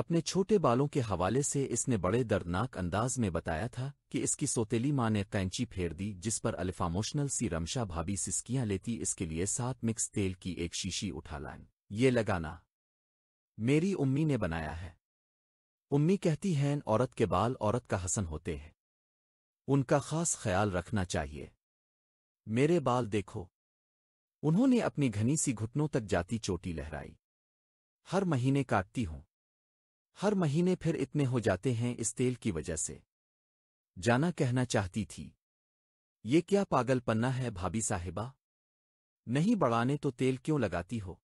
[SPEAKER 1] अपने छोटे बालों के हवाले से इसने बड़े दर्दनाक अंदाज में बताया था कि इसकी सोतेली माँ ने कैंची फेर दी जिस पर अल्फामोशनल सी रमशा भाभी सिस्कियां लेती इसके लिए सात मिक्स तेल की एक शीशी उठा लाए ये लगाना मेरी उम्मी ने बनाया है उम्मी कहती हैं औरत के बाल औरत का हसन होते हैं उनका खास ख्याल रखना चाहिए मेरे बाल देखो उन्होंने अपनी घनी सी घुटनों तक जाती चोटी लहराई हर महीने काटती हूं हर महीने फिर इतने हो जाते हैं इस तेल की वजह से जाना कहना चाहती थी ये क्या पागलपन्ना है भाभी साहिबा नहीं बढ़ाने तो तेल क्यों लगाती हो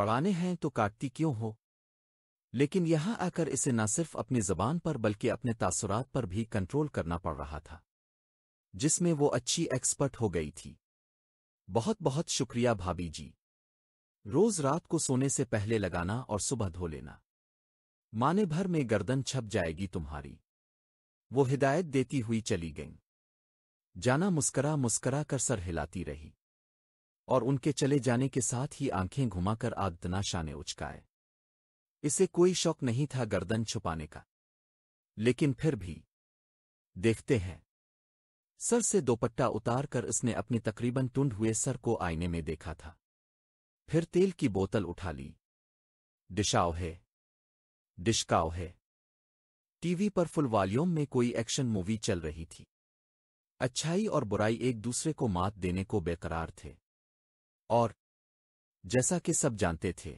[SPEAKER 1] बढ़ाने हैं तो काटती क्यों हो लेकिन यहां आकर इसे न सिर्फ अपनी जबान पर बल्कि अपने तासुरात पर भी कंट्रोल करना पड़ रहा था जिसमें वो अच्छी एक्सपर्ट हो गई थी बहुत बहुत शुक्रिया भाभी जी रोज रात को सोने से पहले लगाना और सुबह धो लेना माने भर में गर्दन छप जाएगी तुम्हारी वो हिदायत देती हुई चली गईं जाना मुस्करा मुस्करा कर सर हिलाती रही और उनके चले जाने के साथ ही आंखें घुमाकर आग शाह ने उचकाए इसे कोई शौक नहीं था गर्दन छुपाने का लेकिन फिर भी देखते हैं सर से दोपट्टा उतार कर इसने अपने तकरीबन टुंड हुए सर को आईने में देखा था फिर तेल की बोतल उठा ली दिशाओ है डिशकाव है टीवी पर फुल वॉल्यूम में कोई एक्शन मूवी चल रही थी अच्छाई और बुराई एक दूसरे को मात देने को बेकरार थे और जैसा कि सब जानते थे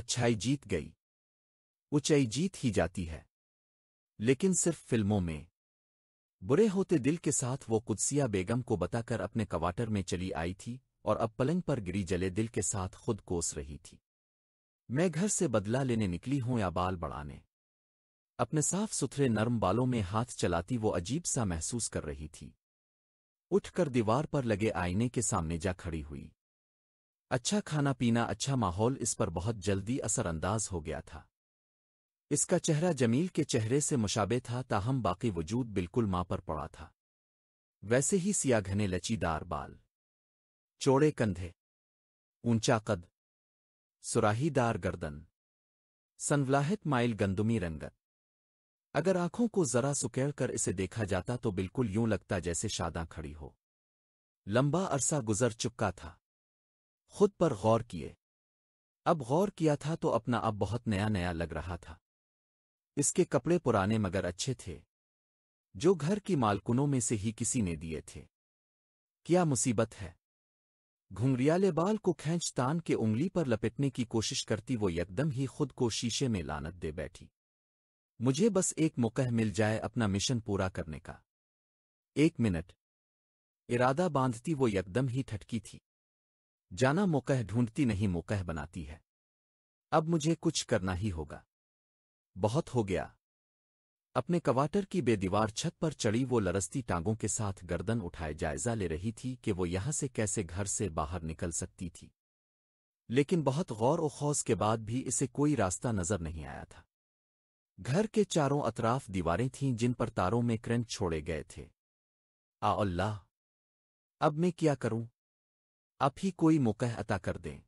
[SPEAKER 1] अच्छाई जीत गई ऊंचाई जीत ही जाती है लेकिन सिर्फ फिल्मों में बुरे होते दिल के साथ वो कुदसिया बेगम को बताकर अपने कवाटर में चली आई थी और अब पलंग पर गिरी जले दिल के साथ खुद कोस रही थी मैं घर से बदला लेने निकली हूं या बाल बढ़ाने अपने साफ सुथरे नर्म बालों में हाथ चलाती वो अजीब सा महसूस कर रही थी उठकर दीवार पर लगे आईने के सामने जा खड़ी हुई अच्छा खाना पीना अच्छा माहौल इस पर बहुत जल्दी असरअंदाज हो गया था इसका चेहरा जमील के चेहरे से मुशाबे था ताहम बाकी वजूद बिल्कुल मां पर पड़ा था वैसे ही सिया घने लचीदार बाल चौड़े कंधे ऊंचा कद सुराहीदार गर्दन सनवलाहित माइल गंदुमी रंगत अगर आंखों को जरा सुकेड़ कर इसे देखा जाता तो बिल्कुल यूं लगता जैसे शादा खड़ी हो लंबा अरसा गुजर चुका था खुद पर गौर किए अब गौर किया था तो अपना अब बहुत नया नया लग रहा था इसके कपड़े पुराने मगर अच्छे थे जो घर की मालकुनों में से ही किसी ने दिए थे क्या मुसीबत है घुंघरियाले बाल को खींच तान के उंगली पर लपेटने की कोशिश करती वो यकदम ही खुद को शीशे में लानत दे बैठी मुझे बस एक मौका मिल जाए अपना मिशन पूरा करने का एक मिनट इरादा बांधती वो यकदम ही ठटकी थी जाना मौकह ढूंढती नहीं मौकह बनाती है अब मुझे कुछ करना ही होगा बहुत हो गया अपने कवाटर की बेदीवार छत पर चढ़ी वो लरस्ती टांगों के साथ गर्दन उठाए जायजा ले रही थी कि वो यहां से कैसे घर से बाहर निकल सकती थी लेकिन बहुत गौर व खौस के बाद भी इसे कोई रास्ता नजर नहीं आया था घर के चारों अतराफ दीवारें थीं जिन पर तारों में क्रेंट छोड़े गए थे आ अल्लाह अब मैं क्या करूं आप ही कोई मुकह अता कर दें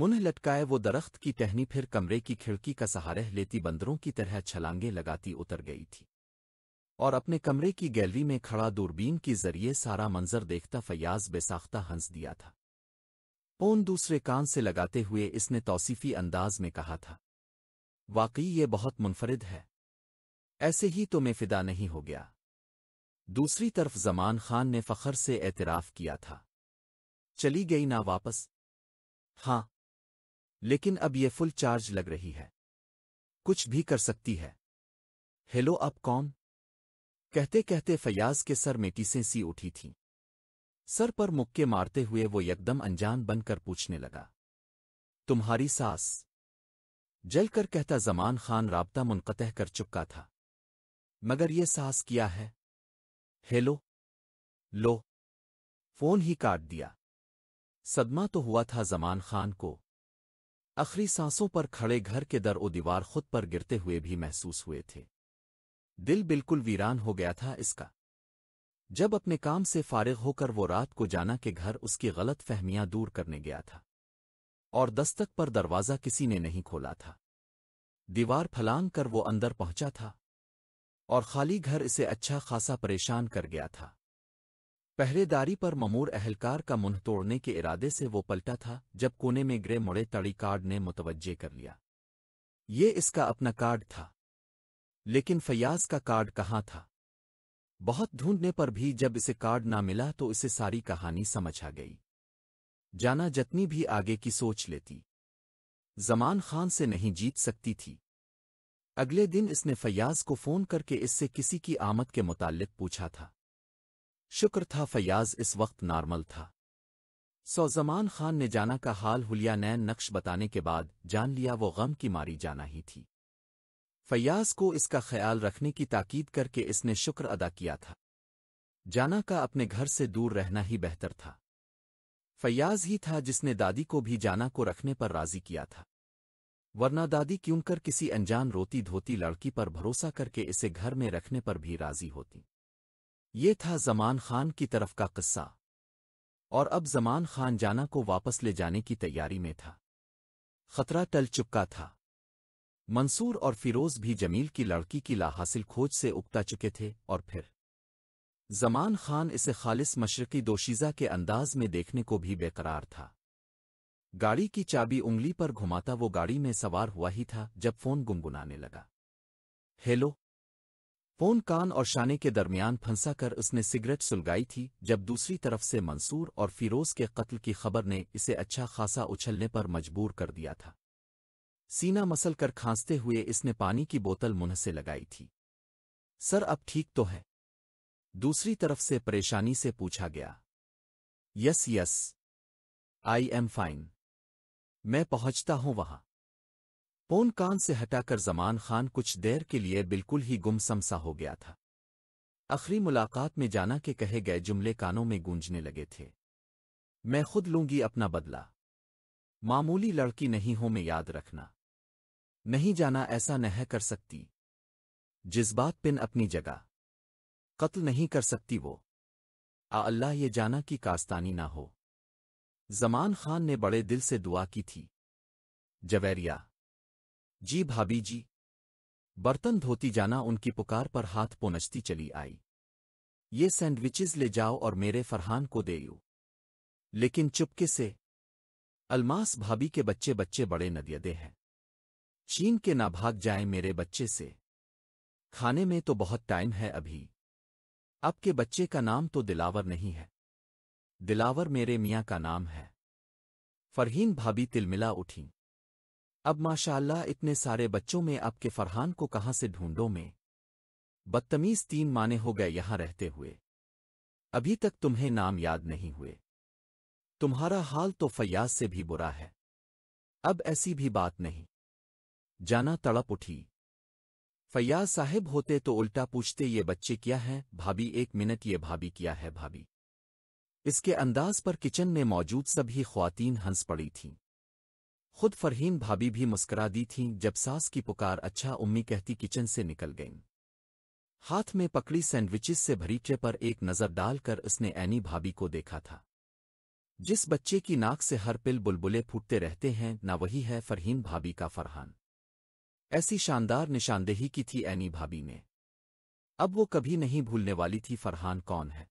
[SPEAKER 1] मुन्ह लटकाए वो दरख्त की टहनी फिर कमरे की खिड़की का सहारह लेती बंदरों की तरह छलांगे लगाती उतर गई थी और अपने कमरे की गैलरी में खड़ा दूरबीन के जरिए सारा मंजर देखता फयाज बेसाख्ता हंस दिया था पोन दूसरे कान से लगाते हुए इसने तौसीफी अंदाज में कहा था वाकई ये बहुत मुनफरिद है ऐसे ही तो मैं फिदा नहीं हो गया दूसरी तरफ जमान खान ने फखर से एतराफ़ किया था चली गई ना वापस हाँ लेकिन अब ये फुल चार्ज लग रही है कुछ भी कर सकती है हेलो अब कौन कहते कहते फयाज के सर में टीसें सी उठी थीं सर पर मुक्के मारते हुए वो यकदम अनजान बनकर पूछने लगा तुम्हारी सास जलकर कहता जमान खान राबता मुनकतह कर चुका था मगर ये सास किया है हेलो लो फोन ही काट दिया सदमा तो हुआ था जमान खान को अखरी सांसों पर खड़े घर के दर ओ दीवार खुद पर गिरते हुए भी महसूस हुए थे दिल बिल्कुल वीरान हो गया था इसका जब अपने काम से फारिग होकर वो रात को जाना के घर उसकी गलत फहमियां दूर करने गया था और दस्तक पर दरवाज़ा किसी ने नहीं खोला था दीवार फलांग कर वो अंदर पहुंचा था और खाली घर इसे अच्छा खासा परेशान कर गया था पहरेदारी पर ममूर अहलकार का मुंह तोड़ने के इरादे से वो पलटा था जब कोने में ग्रे मुड़े तड़ी कार्ड ने मुतवजे कर लिया ये इसका अपना कार्ड था लेकिन फयाज का कार्ड कहाँ था बहुत ढूंढने पर भी जब इसे कार्ड ना मिला तो इसे सारी कहानी समझ आ गई जाना जतनी भी आगे की सोच लेती जमान खान से नहीं जीत सकती थी अगले दिन इसने फयाज को फ़ोन करके इससे किसी की आमद के मुतालिक पूछा था शुक्र था फयाज इस वक्त नॉर्मल था सौजमान खान ने जाना का हाल हुलिया नैन नक्श बताने के बाद जान लिया वो गम की मारी जाना ही थी फयाज को इसका ख्याल रखने की ताकीद करके इसने शुक्र अदा किया था जाना का अपने घर से दूर रहना ही बेहतर था फयाज ही था जिसने दादी को भी जाना को रखने पर राजी किया था वरना दादी क्यों कर किसी अनजान रोती धोती लड़की पर भरोसा करके इसे घर में रखने पर भी राजी होती ये था जमान खान की तरफ का किस्सा और अब जमान खान जाना को वापस ले जाने की तैयारी में था खतरा टल चुका था मंसूर और फिरोज भी जमील की लड़की की ला हासिल खोज से उगता चुके थे और फिर जमान खान इसे खालिस मशरकी दोशीजा के अंदाज में देखने को भी बेकरार था गाड़ी की चाबी उंगली पर घुमाता वो गाड़ी में सवार हुआ ही था जब फोन गुनगुनाने लगा हेलो फोन कान और शाने के दरमियान फंसा कर उसने सिगरेट सुलगाई थी जब दूसरी तरफ से मंसूर और फिरोज के कत्ल की खबर ने इसे अच्छा खासा उछलने पर मजबूर कर दिया था सीना मसल कर खांसते हुए इसने पानी की बोतल मुंह से लगाई थी सर अब ठीक तो है दूसरी तरफ से परेशानी से पूछा गया yes yes I am fine मैं पहुंचता हूं वहां पोन कान से हटाकर जमान खान कुछ देर के लिए बिल्कुल ही गुमसम सा हो गया था आखिरी मुलाकात में जाना के कहे गए जुमले कानों में गूंजने लगे थे मैं खुद लूंगी अपना बदला मामूली लड़की नहीं हो मैं याद रखना नहीं जाना ऐसा नह कर सकती जिज्बात पिन अपनी जगह कत्ल नहीं कर सकती वो आ अल्लाह ये जाना कि कास्तानी ना हो जमान खान ने बड़े दिल से दुआ की थी जवेरिया जी भाभी जी बर्तन धोती जाना उनकी पुकार पर हाथ पोनचती चली आई ये सैंडविचेस ले जाओ और मेरे फरहान को दे यू लेकिन चुपके से अलमास भाभी के बच्चे बच्चे बड़े नदियदे हैं चीन के ना भाग जाए मेरे बच्चे से खाने में तो बहुत टाइम है अभी आपके बच्चे का नाम तो दिलावर नहीं है दिलावर मेरे मियाँ का नाम है फरहीन भाभी तिलमिला उठी अब माशाल्लाह इतने सारे बच्चों में आपके फरहान को कहाँ से ढूंढो में बदतमीज तीन माने हो गए यहां रहते हुए अभी तक तुम्हें नाम याद नहीं हुए तुम्हारा हाल तो फयाज से भी बुरा है अब ऐसी भी बात नहीं जाना तड़प उठी फयाज साहेब होते तो उल्टा पूछते ये बच्चे क्या हैं भाभी एक मिनट ये भाभी क्या है भाभी इसके अंदाज पर किचन में मौजूद सभी खुवान हंस पड़ी थीं खुद फरहीन भाभी भी मुस्करा दी थीं जब सास की पुकार अच्छा उम्मी कहती किचन से निकल गईं हाथ में पकड़ी सैंडविचेस से भरी ट्रे पर एक नज़र डालकर उसने ऐनी भाभी को देखा था जिस बच्चे की नाक से हर पिल बुलबुले फूटते रहते हैं ना वही है फरहीन भाभी का फरहान ऐसी शानदार निशानदेही की थी ऐनी भाभी ने अब वो कभी नहीं भूलने वाली थी फरहान कौन है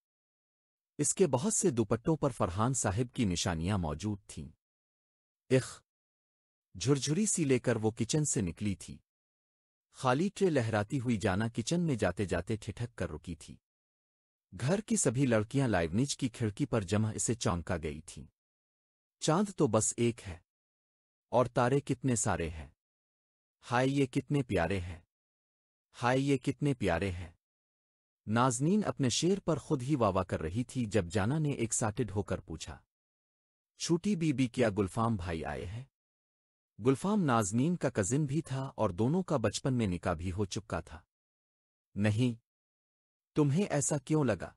[SPEAKER 1] इसके बहुत से दुपट्टों पर फरहान साहिब की निशानियां मौजूद थीं इख झुरझुरी सी लेकर वो किचन से निकली थी खाली ट्रे लहराती हुई जाना किचन में जाते जाते ठिठक कर रुकी थी घर की सभी लड़कियां लाइवनिज की खिड़की पर जमा इसे चौंका गई थीं चांद तो बस एक है और तारे कितने सारे हैं हाय ये कितने प्यारे हैं हाय ये कितने प्यारे हैं नाजनीन अपने शेर पर खुद ही वावा कर रही थी जब जाना ने एक्साइटेड होकर पूछा छूटी बीबी क्या गुलफाम भाई आए हैं गुलफाम नाजनीन का कजिन भी था और दोनों का बचपन में निका भी हो चुका था नहीं तुम्हें ऐसा क्यों लगा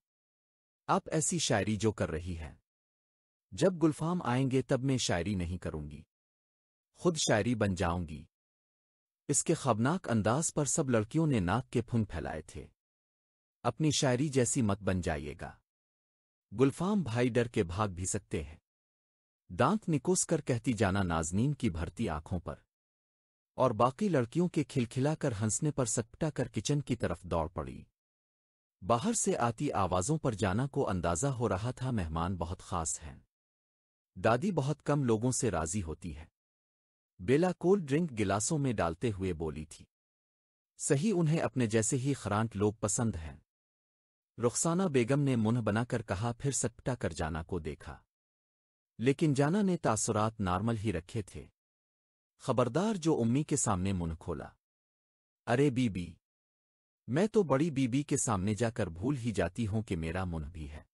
[SPEAKER 1] आप ऐसी शायरी जो कर रही है जब गुलफाम आएंगे तब मैं शायरी नहीं करूंगी खुद शायरी बन जाऊंगी इसके खबनाक अंदाज पर सब लड़कियों ने नाक के फुन फैलाए थे अपनी शायरी जैसी मत बन जाइएगा गुलफाम भाई डर के भाग भी सकते हैं दांत निकोस कर कहती जाना नाजनीन की भरती आंखों पर और बाकी लड़कियों के खिलखिलाकर हंसने पर सपटा कर किचन की तरफ दौड़ पड़ी बाहर से आती आवाज़ों पर जाना को अंदाज़ा हो रहा था मेहमान बहुत खास हैं दादी बहुत कम लोगों से राजी होती है बेला कोल्ड ड्रिंक गिलासों में डालते हुए बोली थी सही उन्हें अपने जैसे ही खरांट लोग पसंद हैं रुखसाना बेगम ने मुंह बनाकर कहा फिर सपटा कर जाना को देखा लेकिन जाना ने तासुरात नॉर्मल ही रखे थे खबरदार जो उम्मी के सामने मुन खोला अरे बीबी मैं तो बड़ी बीबी के सामने जाकर भूल ही जाती हूं कि मेरा मुन भी है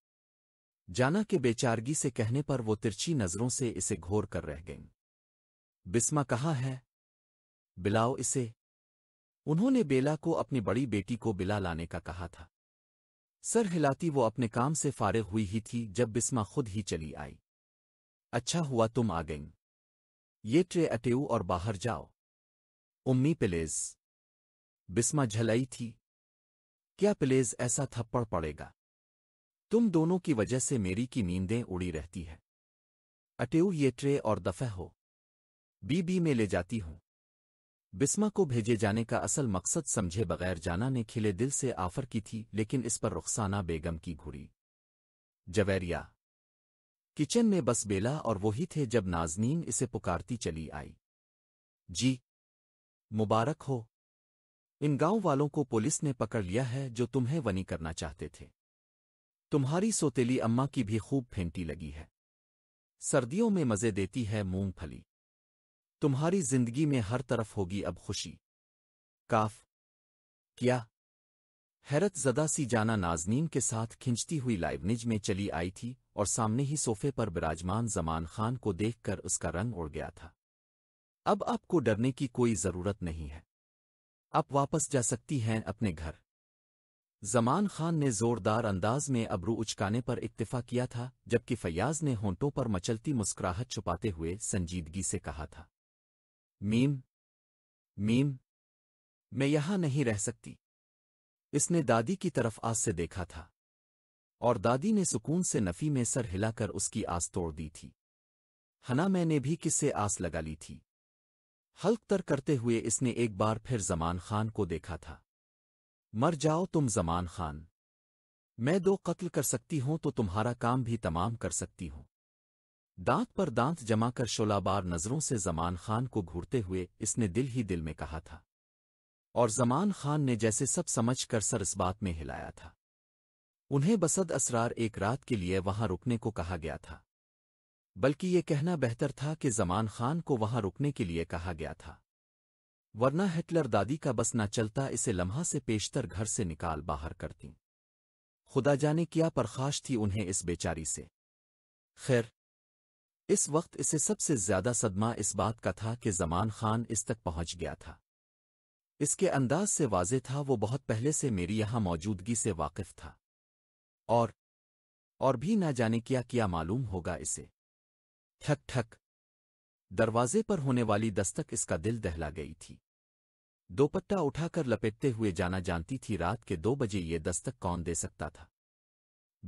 [SPEAKER 1] जाना के बेचारगी से कहने पर वो तिरछी नजरों से इसे घोर कर रह गईं बिस्मा कहाँ है बिलाओ इसे उन्होंने बेला को अपनी बड़ी बेटी को बिला लाने का कहा था सर हिलाती वो अपने काम से फारिग हुई ही थी जब बिस्मा खुद ही चली आई अच्छा हुआ तुम आ गई ये ट्रे अटेऊ और बाहर जाओ उम्मी पिलेज बिस्मा झलाई थी क्या प्लेज ऐसा थप्पड़ पड़ेगा तुम दोनों की वजह से मेरी की नींदें उड़ी रहती है अटेऊ ये ट्रे और दफे हो बीबी में ले जाती हूं बिस्मा को भेजे जाने का असल मकसद समझे बगैर जाना ने खिले दिल से आफर की थी लेकिन इस पर रुखसाना बेगम की घुरी जवेरिया किचन में बस बेला और वही थे जब नाजनीन इसे पुकारती चली आई जी मुबारक हो इन गांव वालों को पुलिस ने पकड़ लिया है जो तुम्हें वनी करना चाहते थे तुम्हारी सोतेली अम्मा की भी खूब फेंटी लगी है सर्दियों में मज़े देती है मूंगफली तुम्हारी जिंदगी में हर तरफ होगी अब खुशी काफ क्या हैरत जदा सी जाना नाजनीन के साथ खिंचती हुई लाइवनिज में चली आई थी और सामने ही सोफे पर विराजमान जमान खान को देखकर उसका रंग उड़ गया था अब आपको डरने की कोई जरूरत नहीं है आप वापस जा सकती हैं अपने घर जमान खान ने जोरदार अंदाज में अबरू उचकाने पर इक्तफा किया था जबकि फयाज ने होंटों पर मचलती मुस्कुराहट छुपाते हुए संजीदगी से कहा था मीम मीम मैं यहां नहीं रह सकती इसने दादी की तरफ आज से देखा था और दादी ने सुकून से नफ़ी में सर हिलाकर उसकी आस तोड़ दी थी हना मैंने भी किससे आस लगा ली थी हल्क तर करते हुए इसने एक बार फिर जमान खान को देखा था मर जाओ तुम जमान खान मैं दो कत्ल कर सकती हूं तो तुम्हारा काम भी तमाम कर सकती हूं दांत पर दांत जमा कर शोलाबार नज़रों से जमान खान को घूरते हुए इसने दिल ही दिल में कहा था और जमान खान ने जैसे सब समझ कर सर इस बात में हिलाया था उन्हें बसद असरार एक रात के लिए वहां रुकने को कहा गया था बल्कि ये कहना बेहतर था कि जमान खान को वहां रुकने के लिए कहा गया था वरना हिटलर दादी का बस न चलता इसे लम्हा से पेशतर घर से निकाल बाहर करती खुदा जाने क्या परखाश थी उन्हें इस बेचारी से खैर इस वक्त इसे सबसे ज्यादा सदमा इस बात का था कि जमान खान इस तक पहुंच गया था इसके अंदाज से वाजे था वो बहुत पहले से मेरी यहां मौजूदगी से वाकिफ था और और भी न जाने क्या किया मालूम होगा इसे ठक ठक दरवाजे पर होने वाली दस्तक इसका दिल दहला गई थी दोपट्टा उठाकर लपेटते हुए जाना जानती थी रात के दो बजे ये दस्तक कौन दे सकता था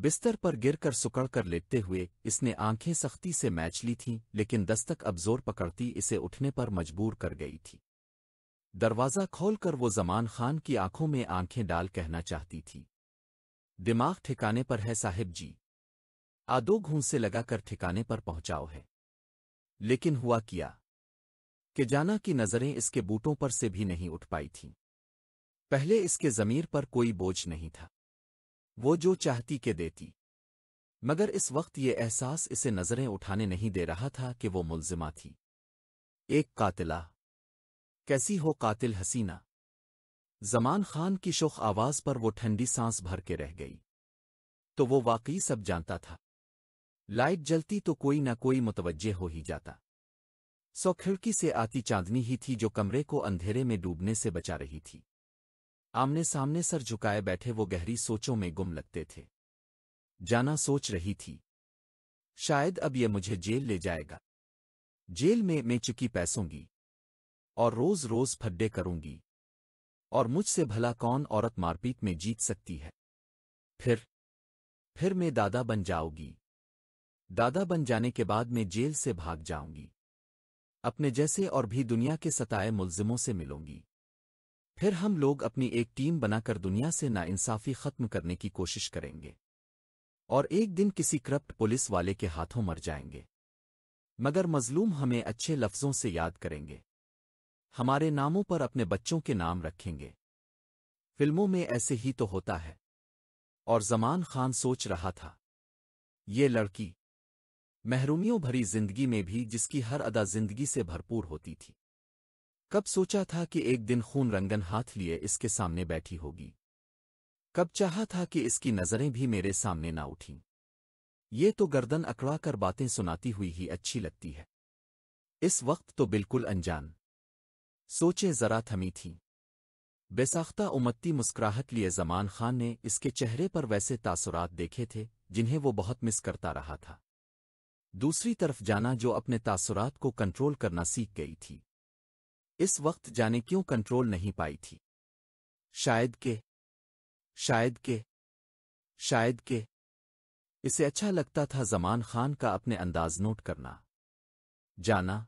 [SPEAKER 1] बिस्तर पर गिरकर सुकड़ कर लेटते हुए इसने आंखें सख्ती से मैच ली थीं लेकिन दस्तक अब जोर पकड़ती इसे उठने पर मजबूर कर गई थी दरवाज़ा खोलकर वो जमान खान की आंखों में आंखें डाल कहना चाहती थी दिमाग ठिकाने पर है साहिब जी आदो घूं से लगाकर ठिकाने पर पहुंचाओ है लेकिन हुआ किया कि जाना की नज़रें इसके बूटों पर से भी नहीं उठ पाई थीं पहले इसके ज़मीर पर कोई बोझ नहीं था वो जो चाहती के देती मगर इस वक्त ये एहसास इसे नज़रें उठाने नहीं दे रहा था कि वो मुलजिमा थी एक कातिला कैसी हो कातिल हसीना जमान खान की शोख आवाज़ पर वो ठंडी सांस भर के रह गई तो वो वाकई सब जानता था लाइट जलती तो कोई ना कोई मुतवजह हो ही जाता सौ खिड़की से आती चांदनी ही थी जो कमरे को अंधेरे में डूबने से बचा रही थी आमने सामने सर झुकाए बैठे वो गहरी सोचों में गुम लगते थे जाना सोच रही थी शायद अब ये मुझे जेल ले जाएगा जेल में मैं चुकी पैसोंगी और रोज रोज फड्डे करूंगी और मुझसे भला कौन औरत मारपीट में जीत सकती है फिर फिर मैं दादा बन जाऊंगी दादा बन जाने के बाद मैं जेल से भाग जाऊंगी अपने जैसे और भी दुनिया के सताए मुलजिमों से मिलूंगी फिर हम लोग अपनी एक टीम बनाकर दुनिया से नाइंसाफ़ी खत्म करने की कोशिश करेंगे और एक दिन किसी करप्ट पुलिस वाले के हाथों मर जाएंगे मगर मजलूम हमें अच्छे लफ्ज़ों से याद करेंगे हमारे नामों पर अपने बच्चों के नाम रखेंगे फिल्मों में ऐसे ही तो होता है और जमान खान सोच रहा था ये लड़की महरूमियों भरी जिंदगी में भी जिसकी हर अदा जिंदगी से भरपूर होती थी कब सोचा था कि एक दिन खून रंगन हाथ लिए इसके सामने बैठी होगी कब चाहा था कि इसकी नज़रें भी मेरे सामने ना उठीं ये तो गर्दन अकड़ा कर बातें सुनाती हुई ही अच्छी लगती है इस वक्त तो बिल्कुल अनजान सोचे जरा थमी थी बेसाख्ता उमत्ती मुस्कुराहट लिए जमान खान ने इसके चेहरे पर वैसे तासुरात देखे थे जिन्हें वो बहुत मिस करता रहा था दूसरी तरफ जाना जो अपने तासुरात को कंट्रोल करना सीख गई थी इस वक्त जाने क्यों कंट्रोल नहीं पाई थी शायद के शायद के शायद के इसे अच्छा लगता था जमान खान का अपने अंदाज नोट करना जाना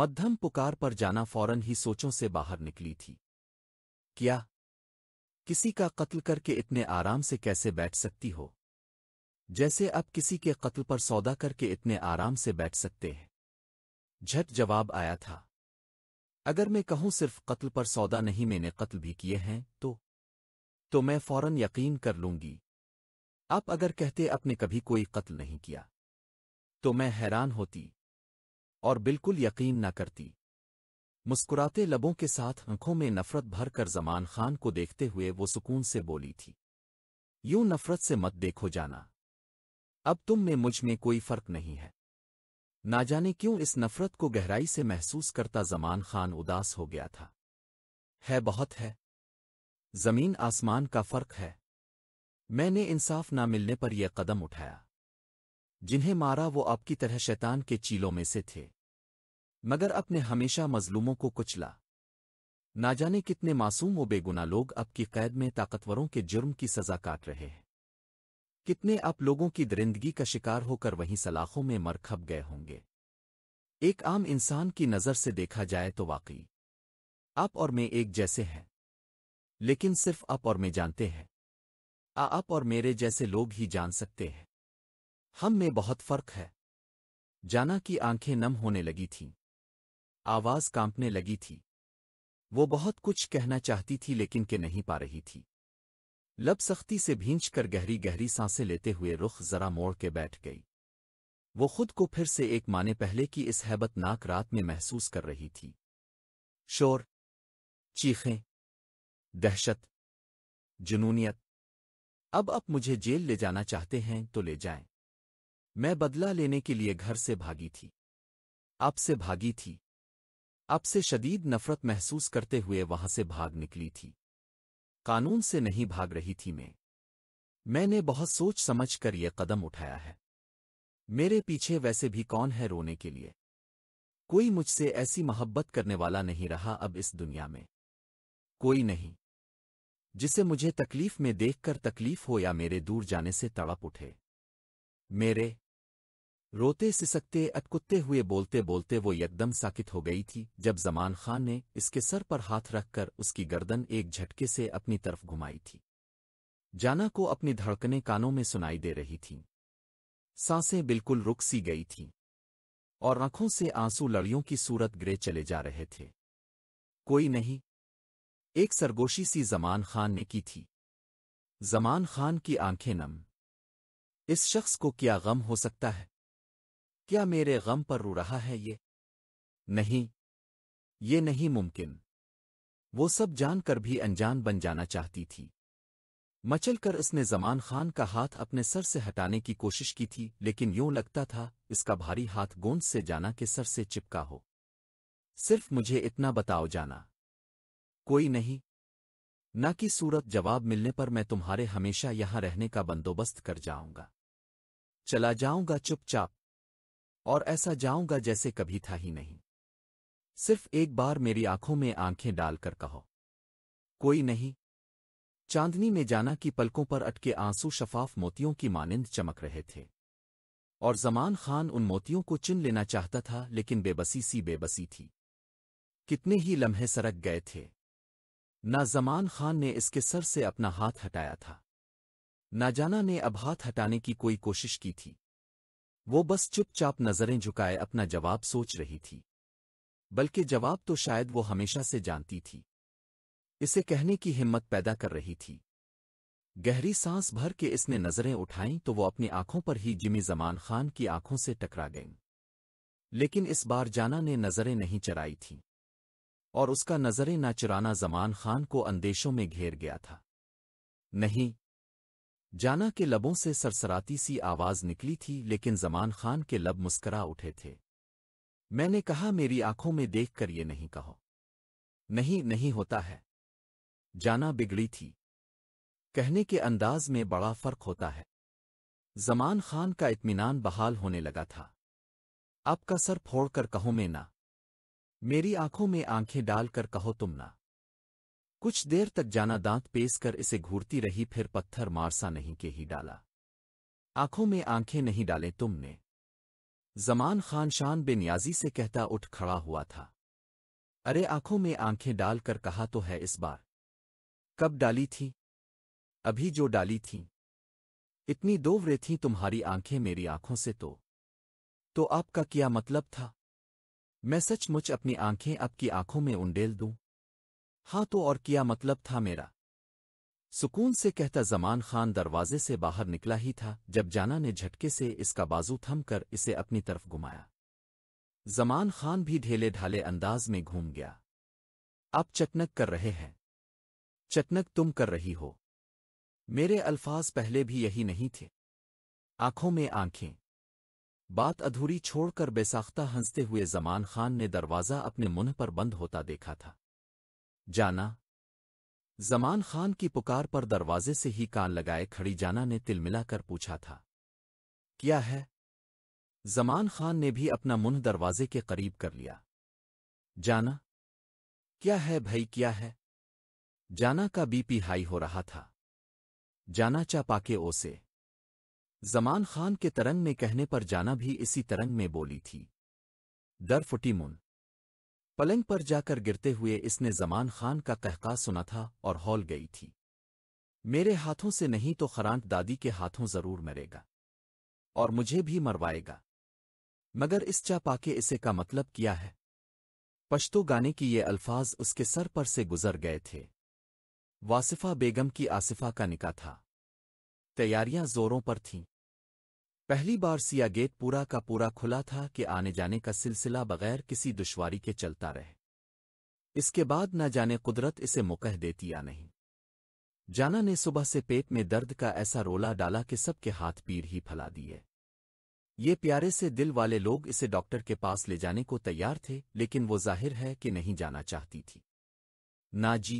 [SPEAKER 1] मध्यम पुकार पर जाना फौरन ही सोचों से बाहर निकली थी क्या किसी का कत्ल करके इतने आराम से कैसे बैठ सकती हो जैसे अब किसी के कत्ल पर सौदा करके इतने आराम से बैठ सकते हैं झट जवाब आया था अगर मैं कहूं सिर्फ कत्ल पर सौदा नहीं मैंने कत्ल भी किए हैं तो तो मैं फौरन यकीन कर लूंगी आप अगर कहते आपने कभी कोई कत्ल नहीं किया तो मैं हैरान होती और बिल्कुल यकीन न करती मुस्कुराते लबों के साथ आंखों में नफरत भर कर जमान खान को देखते हुए वो सुकून से बोली थी यूं नफरत से मत देखो जाना अब तुम में मुझ में कोई फर्क नहीं है ना जाने क्यों इस नफरत को गहराई से महसूस करता जमान खान उदास हो गया था है बहुत है जमीन आसमान का फर्क है मैंने इंसाफ ना मिलने पर यह कदम उठाया जिन्हें मारा वो आपकी तरह शैतान के चीलों में से थे मगर अपने हमेशा मजलूमों को कुचला ना जाने कितने मासूम व बेगुना लोग अब की कैद में ताकतवरों के जुर्म की सजा काट रहे हैं कितने आप लोगों की दरिंदगी का शिकार होकर वहीं सलाखों में मर खप गए होंगे एक आम इंसान की नज़र से देखा जाए तो वाकई आप और मैं एक जैसे हैं लेकिन सिर्फ आप और मैं जानते हैं आ आप और मेरे जैसे लोग ही जान सकते हैं हम में बहुत फर्क है जाना की आंखें नम होने लगी थीं आवाज कांपने लगी थी वो बहुत कुछ कहना चाहती थी लेकिन के नहीं पा रही थी लब सख्ती से भींच कर गहरी गहरी सांसें लेते हुए रुख जरा मोड़ के बैठ गई वो खुद को फिर से एक माने पहले की इस हैबतनाक रात में महसूस कर रही थी शोर चीखें दहशत जुनूनियत अब आप मुझे जेल ले जाना चाहते हैं तो ले जाएं। मैं बदला लेने के लिए घर से भागी थी आपसे भागी थी आपसे शदीद नफरत महसूस करते हुए वहां से भाग निकली थी कानून से नहीं भाग रही थी मैं मैंने बहुत सोच समझ कर ये कदम उठाया है मेरे पीछे वैसे भी कौन है रोने के लिए कोई मुझसे ऐसी मोहब्बत करने वाला नहीं रहा अब इस दुनिया में कोई नहीं जिसे मुझे तकलीफ में देखकर तकलीफ हो या मेरे दूर जाने से तड़प उठे मेरे रोते सिसकते अटकुत्ते हुए बोलते बोलते वो यकदम साकित हो गई थी जब जमान खान ने इसके सर पर हाथ रखकर उसकी गर्दन एक झटके से अपनी तरफ घुमाई थी जाना को अपनी धड़कने कानों में सुनाई दे रही थीं सांसें बिल्कुल रुक सी गई थीं और आंखों से आंसू लड़ियों की सूरत ग्रे चले जा रहे थे कोई नहीं एक सरगोशी सी जमान खान ने की थी जमान खान की आंखें नम इस शख्स को क्या गम हो सकता है क्या मेरे गम पर रो रहा है ये नहीं ये नहीं मुमकिन वो सब जानकर भी अनजान बन जाना चाहती थी मचल कर उसने जमान खान का हाथ अपने सर से हटाने की कोशिश की थी लेकिन यूं लगता था इसका भारी हाथ गोंद से जाना के सर से चिपका हो सिर्फ मुझे इतना बताओ जाना कोई नहीं न कि सूरत जवाब मिलने पर मैं तुम्हारे हमेशा यहां रहने का बंदोबस्त कर जाऊंगा चला जाऊंगा चुपचाप और ऐसा जाऊंगा जैसे कभी था ही नहीं सिर्फ एक बार मेरी आंखों में आंखें डालकर कहो कोई नहीं चांदनी में जाना की पलकों पर अटके आंसू शफाफ मोतियों की मानिंद चमक रहे थे और जमान खान उन मोतियों को चिन लेना चाहता था लेकिन बेबसी सी बेबसी थी कितने ही लम्हे सरक गए थे ना जमान खान ने इसके सर से अपना हाथ हटाया था ना जाना ने अब हाथ हटाने की कोई कोशिश की थी वो बस चुपचाप नज़रें झुकाए अपना जवाब सोच रही थी बल्कि जवाब तो शायद वो हमेशा से जानती थी इसे कहने की हिम्मत पैदा कर रही थी गहरी सांस भर के इसने नज़रें उठाईं तो वो अपनी आंखों पर ही जिमी जमान खान की आंखों से टकरा गईं लेकिन इस बार जाना ने नज़रें नहीं चराई थीं और उसका नज़रें न चुराना जमान खान को अंदेशों में घेर गया था नहीं जाना के लबों से सरसराती सी आवाज़ निकली थी लेकिन जमान खान के लब मुस्करा उठे थे मैंने कहा मेरी आंखों में देख कर ये नहीं कहो नहीं नहीं होता है जाना बिगड़ी थी कहने के अंदाज में बड़ा फर्क होता है जमान खान का इत्मीनान बहाल होने लगा था आपका सर फोड़कर कहो मैं ना मेरी आंखों में आंखें डालकर कहो तुम ना कुछ देर तक जाना दांत पेस कर इसे घूरती रही फिर पत्थर मारसा नहीं के ही डाला आंखों में आंखें नहीं डाले तुमने जमान खान शान बेनियाजी से कहता उठ खड़ा हुआ था अरे आंखों में आंखें डालकर कहा तो है इस बार कब डाली थी अभी जो डाली थी इतनी दो थीं थी तुम्हारी आंखें मेरी आंखों से तो तो आपका क्या मतलब था मैं सचमुच अपनी आंखें आपकी आंखों में उंडेल दूं हाँ तो और क्या मतलब था मेरा सुकून से कहता जमान खान दरवाजे से बाहर निकला ही था जब जाना ने झटके से इसका बाजू थम कर इसे अपनी तरफ घुमाया जमान खान भी ढेले ढाले अंदाज में घूम गया आप चकनक कर रहे हैं चकनक तुम कर रही हो मेरे अल्फाज पहले भी यही नहीं थे आंखों में आंखें बात अधूरी छोड़कर बेसाख्ता हंसते हुए जमान खान ने दरवाज़ा अपने मुंह पर बंद होता देखा था जाना जमान खान की पुकार पर दरवाजे से ही कान लगाए खड़ी जाना ने तिलमिला कर पूछा था क्या है जमान खान ने भी अपना मुंह दरवाजे के करीब कर लिया जाना क्या है भाई क्या है जाना का बीपी हाई हो रहा था जाना चा पाके ओसे जमान खान के तरंग में कहने पर जाना भी इसी तरंग में बोली थी डर फुटी मुन पलंग पर जाकर गिरते हुए इसने जमान खान का कहका सुना था और हौल गई थी मेरे हाथों से नहीं तो खरांट दादी के हाथों जरूर मरेगा और मुझे भी मरवाएगा मगर इस चापाके इसे का मतलब किया है पश्तो गाने की ये अल्फाज उसके सर पर से गुजर गए थे वासिफा बेगम की आसिफा का निका था तैयारियां जोरों पर थीं पहली बार सिया गेट पूरा का पूरा खुला था कि आने जाने का सिलसिला बगैर किसी दुश्वारी के चलता रहे इसके बाद न जाने कुदरत इसे मुकह देती या नहीं जाना ने सुबह से पेट में दर्द का ऐसा रोला डाला कि सबके हाथ पीर ही फैला दिए ये प्यारे से दिल वाले लोग इसे डॉक्टर के पास ले जाने को तैयार थे लेकिन वो जाहिर है कि नहीं जाना चाहती थी ना जी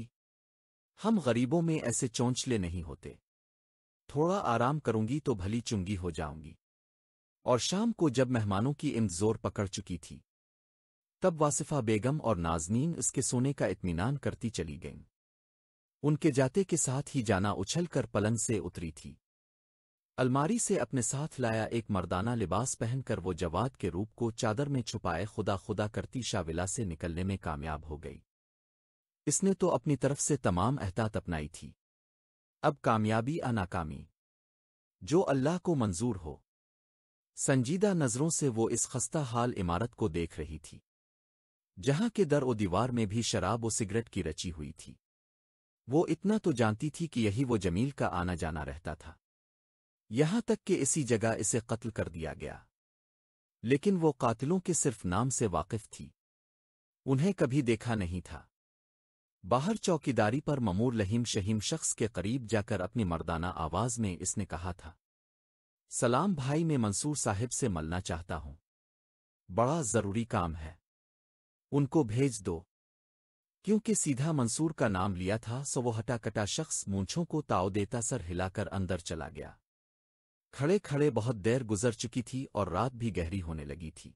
[SPEAKER 1] हम गरीबों में ऐसे चौंचले नहीं होते थोड़ा आराम करूंगी तो भली चुंगी हो जाऊंगी और शाम को जब मेहमानों की इम जोर पकड़ चुकी थी तब वासिफा बेगम और नाजनीन उसके सोने का इत्मीनान करती चली गईं उनके जाते के साथ ही जाना उछल कर पलंग से उतरी थी अलमारी से अपने साथ लाया एक मर्दाना लिबास पहनकर वो जवाद के रूप को चादर में छुपाए खुदा खुदा करती शाविला से निकलने में कामयाब हो गई इसने तो अपनी तरफ से तमाम एहतात अपनाई थी अब कामयाबी या नाकामी जो अल्लाह को मंजूर हो संजीदा नज़रों से वो इस खस्ता हाल इमारत को देख रही थी जहां के दर व दीवार में भी शराब व सिगरेट की रची हुई थी वो इतना तो जानती थी कि यही वो जमील का आना जाना रहता था यहां तक कि इसी जगह इसे कत्ल कर दिया गया लेकिन वो कातिलों के सिर्फ नाम से वाकिफ थी उन्हें कभी देखा नहीं था बाहर चौकीदारी पर ममूर लहीम शहीम शख्स के करीब जाकर अपनी मर्दाना आवाज में इसने कहा था सलाम भाई मैं मंसूर साहिब से मलना चाहता हूं बड़ा जरूरी काम है उनको भेज दो क्योंकि सीधा मंसूर का नाम लिया था सो वो हटाकटा शख्स मूंछों को ताव देता सर हिलाकर अंदर चला गया खड़े खड़े बहुत देर गुजर चुकी थी और रात भी गहरी होने लगी थी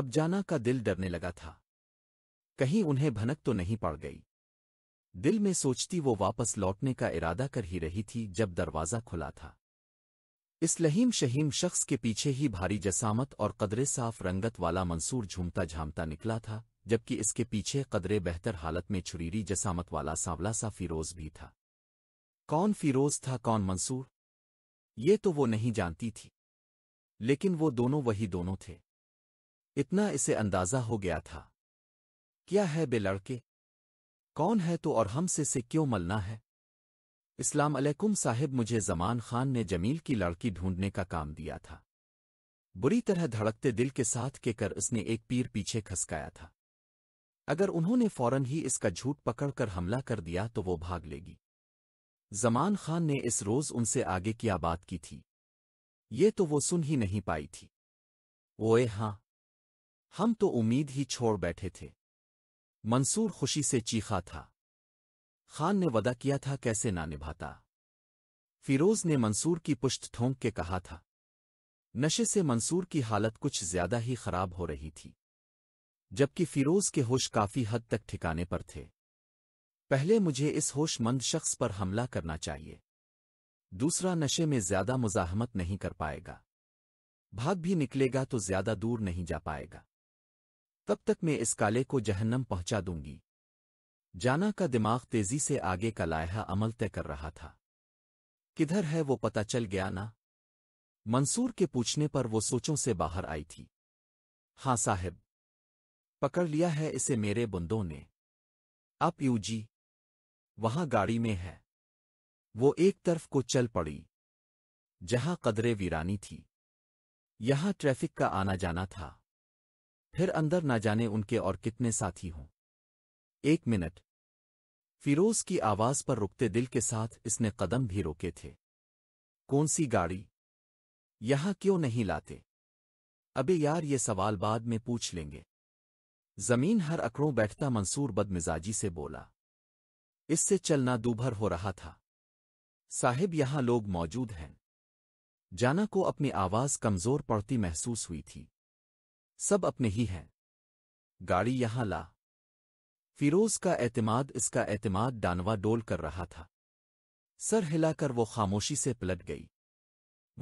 [SPEAKER 1] अब जाना का दिल डरने लगा था कहीं उन्हें भनक तो नहीं पड़ गई दिल में सोचती वो वापस लौटने का इरादा कर ही रही थी जब दरवाज़ा खुला था इस लहीम शहीम शख्स के पीछे ही भारी जसामत और कदरे साफ रंगत वाला मंसूर झूमता झामता निकला था जबकि इसके पीछे कदरे बेहतर हालत में छुरीरी जसामत वाला सांवला सा फिरोज भी था कौन फिरोज था कौन मंसूर ये तो वो नहीं जानती थी लेकिन वो दोनों वही दोनों थे इतना इसे अंदाज़ा हो गया था क्या है बे लड़के कौन है तो और हमसे से क्यों मलना है इस्लाम अलैकुम साहिब मुझे जमान खान ने जमील की लड़की ढूंढने का काम दिया था बुरी तरह धड़कते दिल के साथ के कर उसने एक पीर पीछे खसकाया था अगर उन्होंने फौरन ही इसका झूठ पकड़कर हमला कर दिया तो वो भाग लेगी जमान खान ने इस रोज उनसे आगे किया बात की थी ये तो वो सुन ही नहीं पाई थी ओए हाँ हम तो उम्मीद ही छोड़ बैठे थे मंसूर खुशी से चीखा था खान ने वदा किया था कैसे ना निभाता फिरोज ने मंसूर की पुष्ट ठोंक के कहा था नशे से मंसूर की हालत कुछ ज्यादा ही खराब हो रही थी जबकि फिरोज के होश काफी हद तक ठिकाने पर थे पहले मुझे इस होशमंद शख्स पर हमला करना चाहिए दूसरा नशे में ज्यादा मुजाहमत नहीं कर पाएगा भाग भी निकलेगा तो ज्यादा दूर नहीं जा पाएगा तब तक मैं इस काले को जहन्नम पहुंचा दूंगी जाना का दिमाग तेजी से आगे का लायहा अमल तय कर रहा था किधर है वो पता चल गया ना मंसूर के पूछने पर वो सोचों से बाहर आई थी हां साहेब पकड़ लिया है इसे मेरे बुंदों ने आप जी वहां गाड़ी में है वो एक तरफ को चल पड़ी जहां कदरे वीरानी थी यहां ट्रैफिक का आना जाना था फिर अंदर ना जाने उनके और कितने साथी हों एक मिनट फिरोज की आवाज पर रुकते दिल के साथ इसने कदम भी रोके थे कौन सी गाड़ी यहां क्यों नहीं लाते अबे यार ये सवाल बाद में पूछ लेंगे जमीन हर अकड़ों बैठता मंसूर बदमिजाजी से बोला इससे चलना दूभर हो रहा था साहिब यहां लोग मौजूद हैं जाना को अपनी आवाज कमजोर पड़ती महसूस हुई थी सब अपने ही हैं गाड़ी यहां ला फिरोज का एतमाद इसका एतमाद डानवा डोल कर रहा था सर हिलाकर वो खामोशी से पलट गई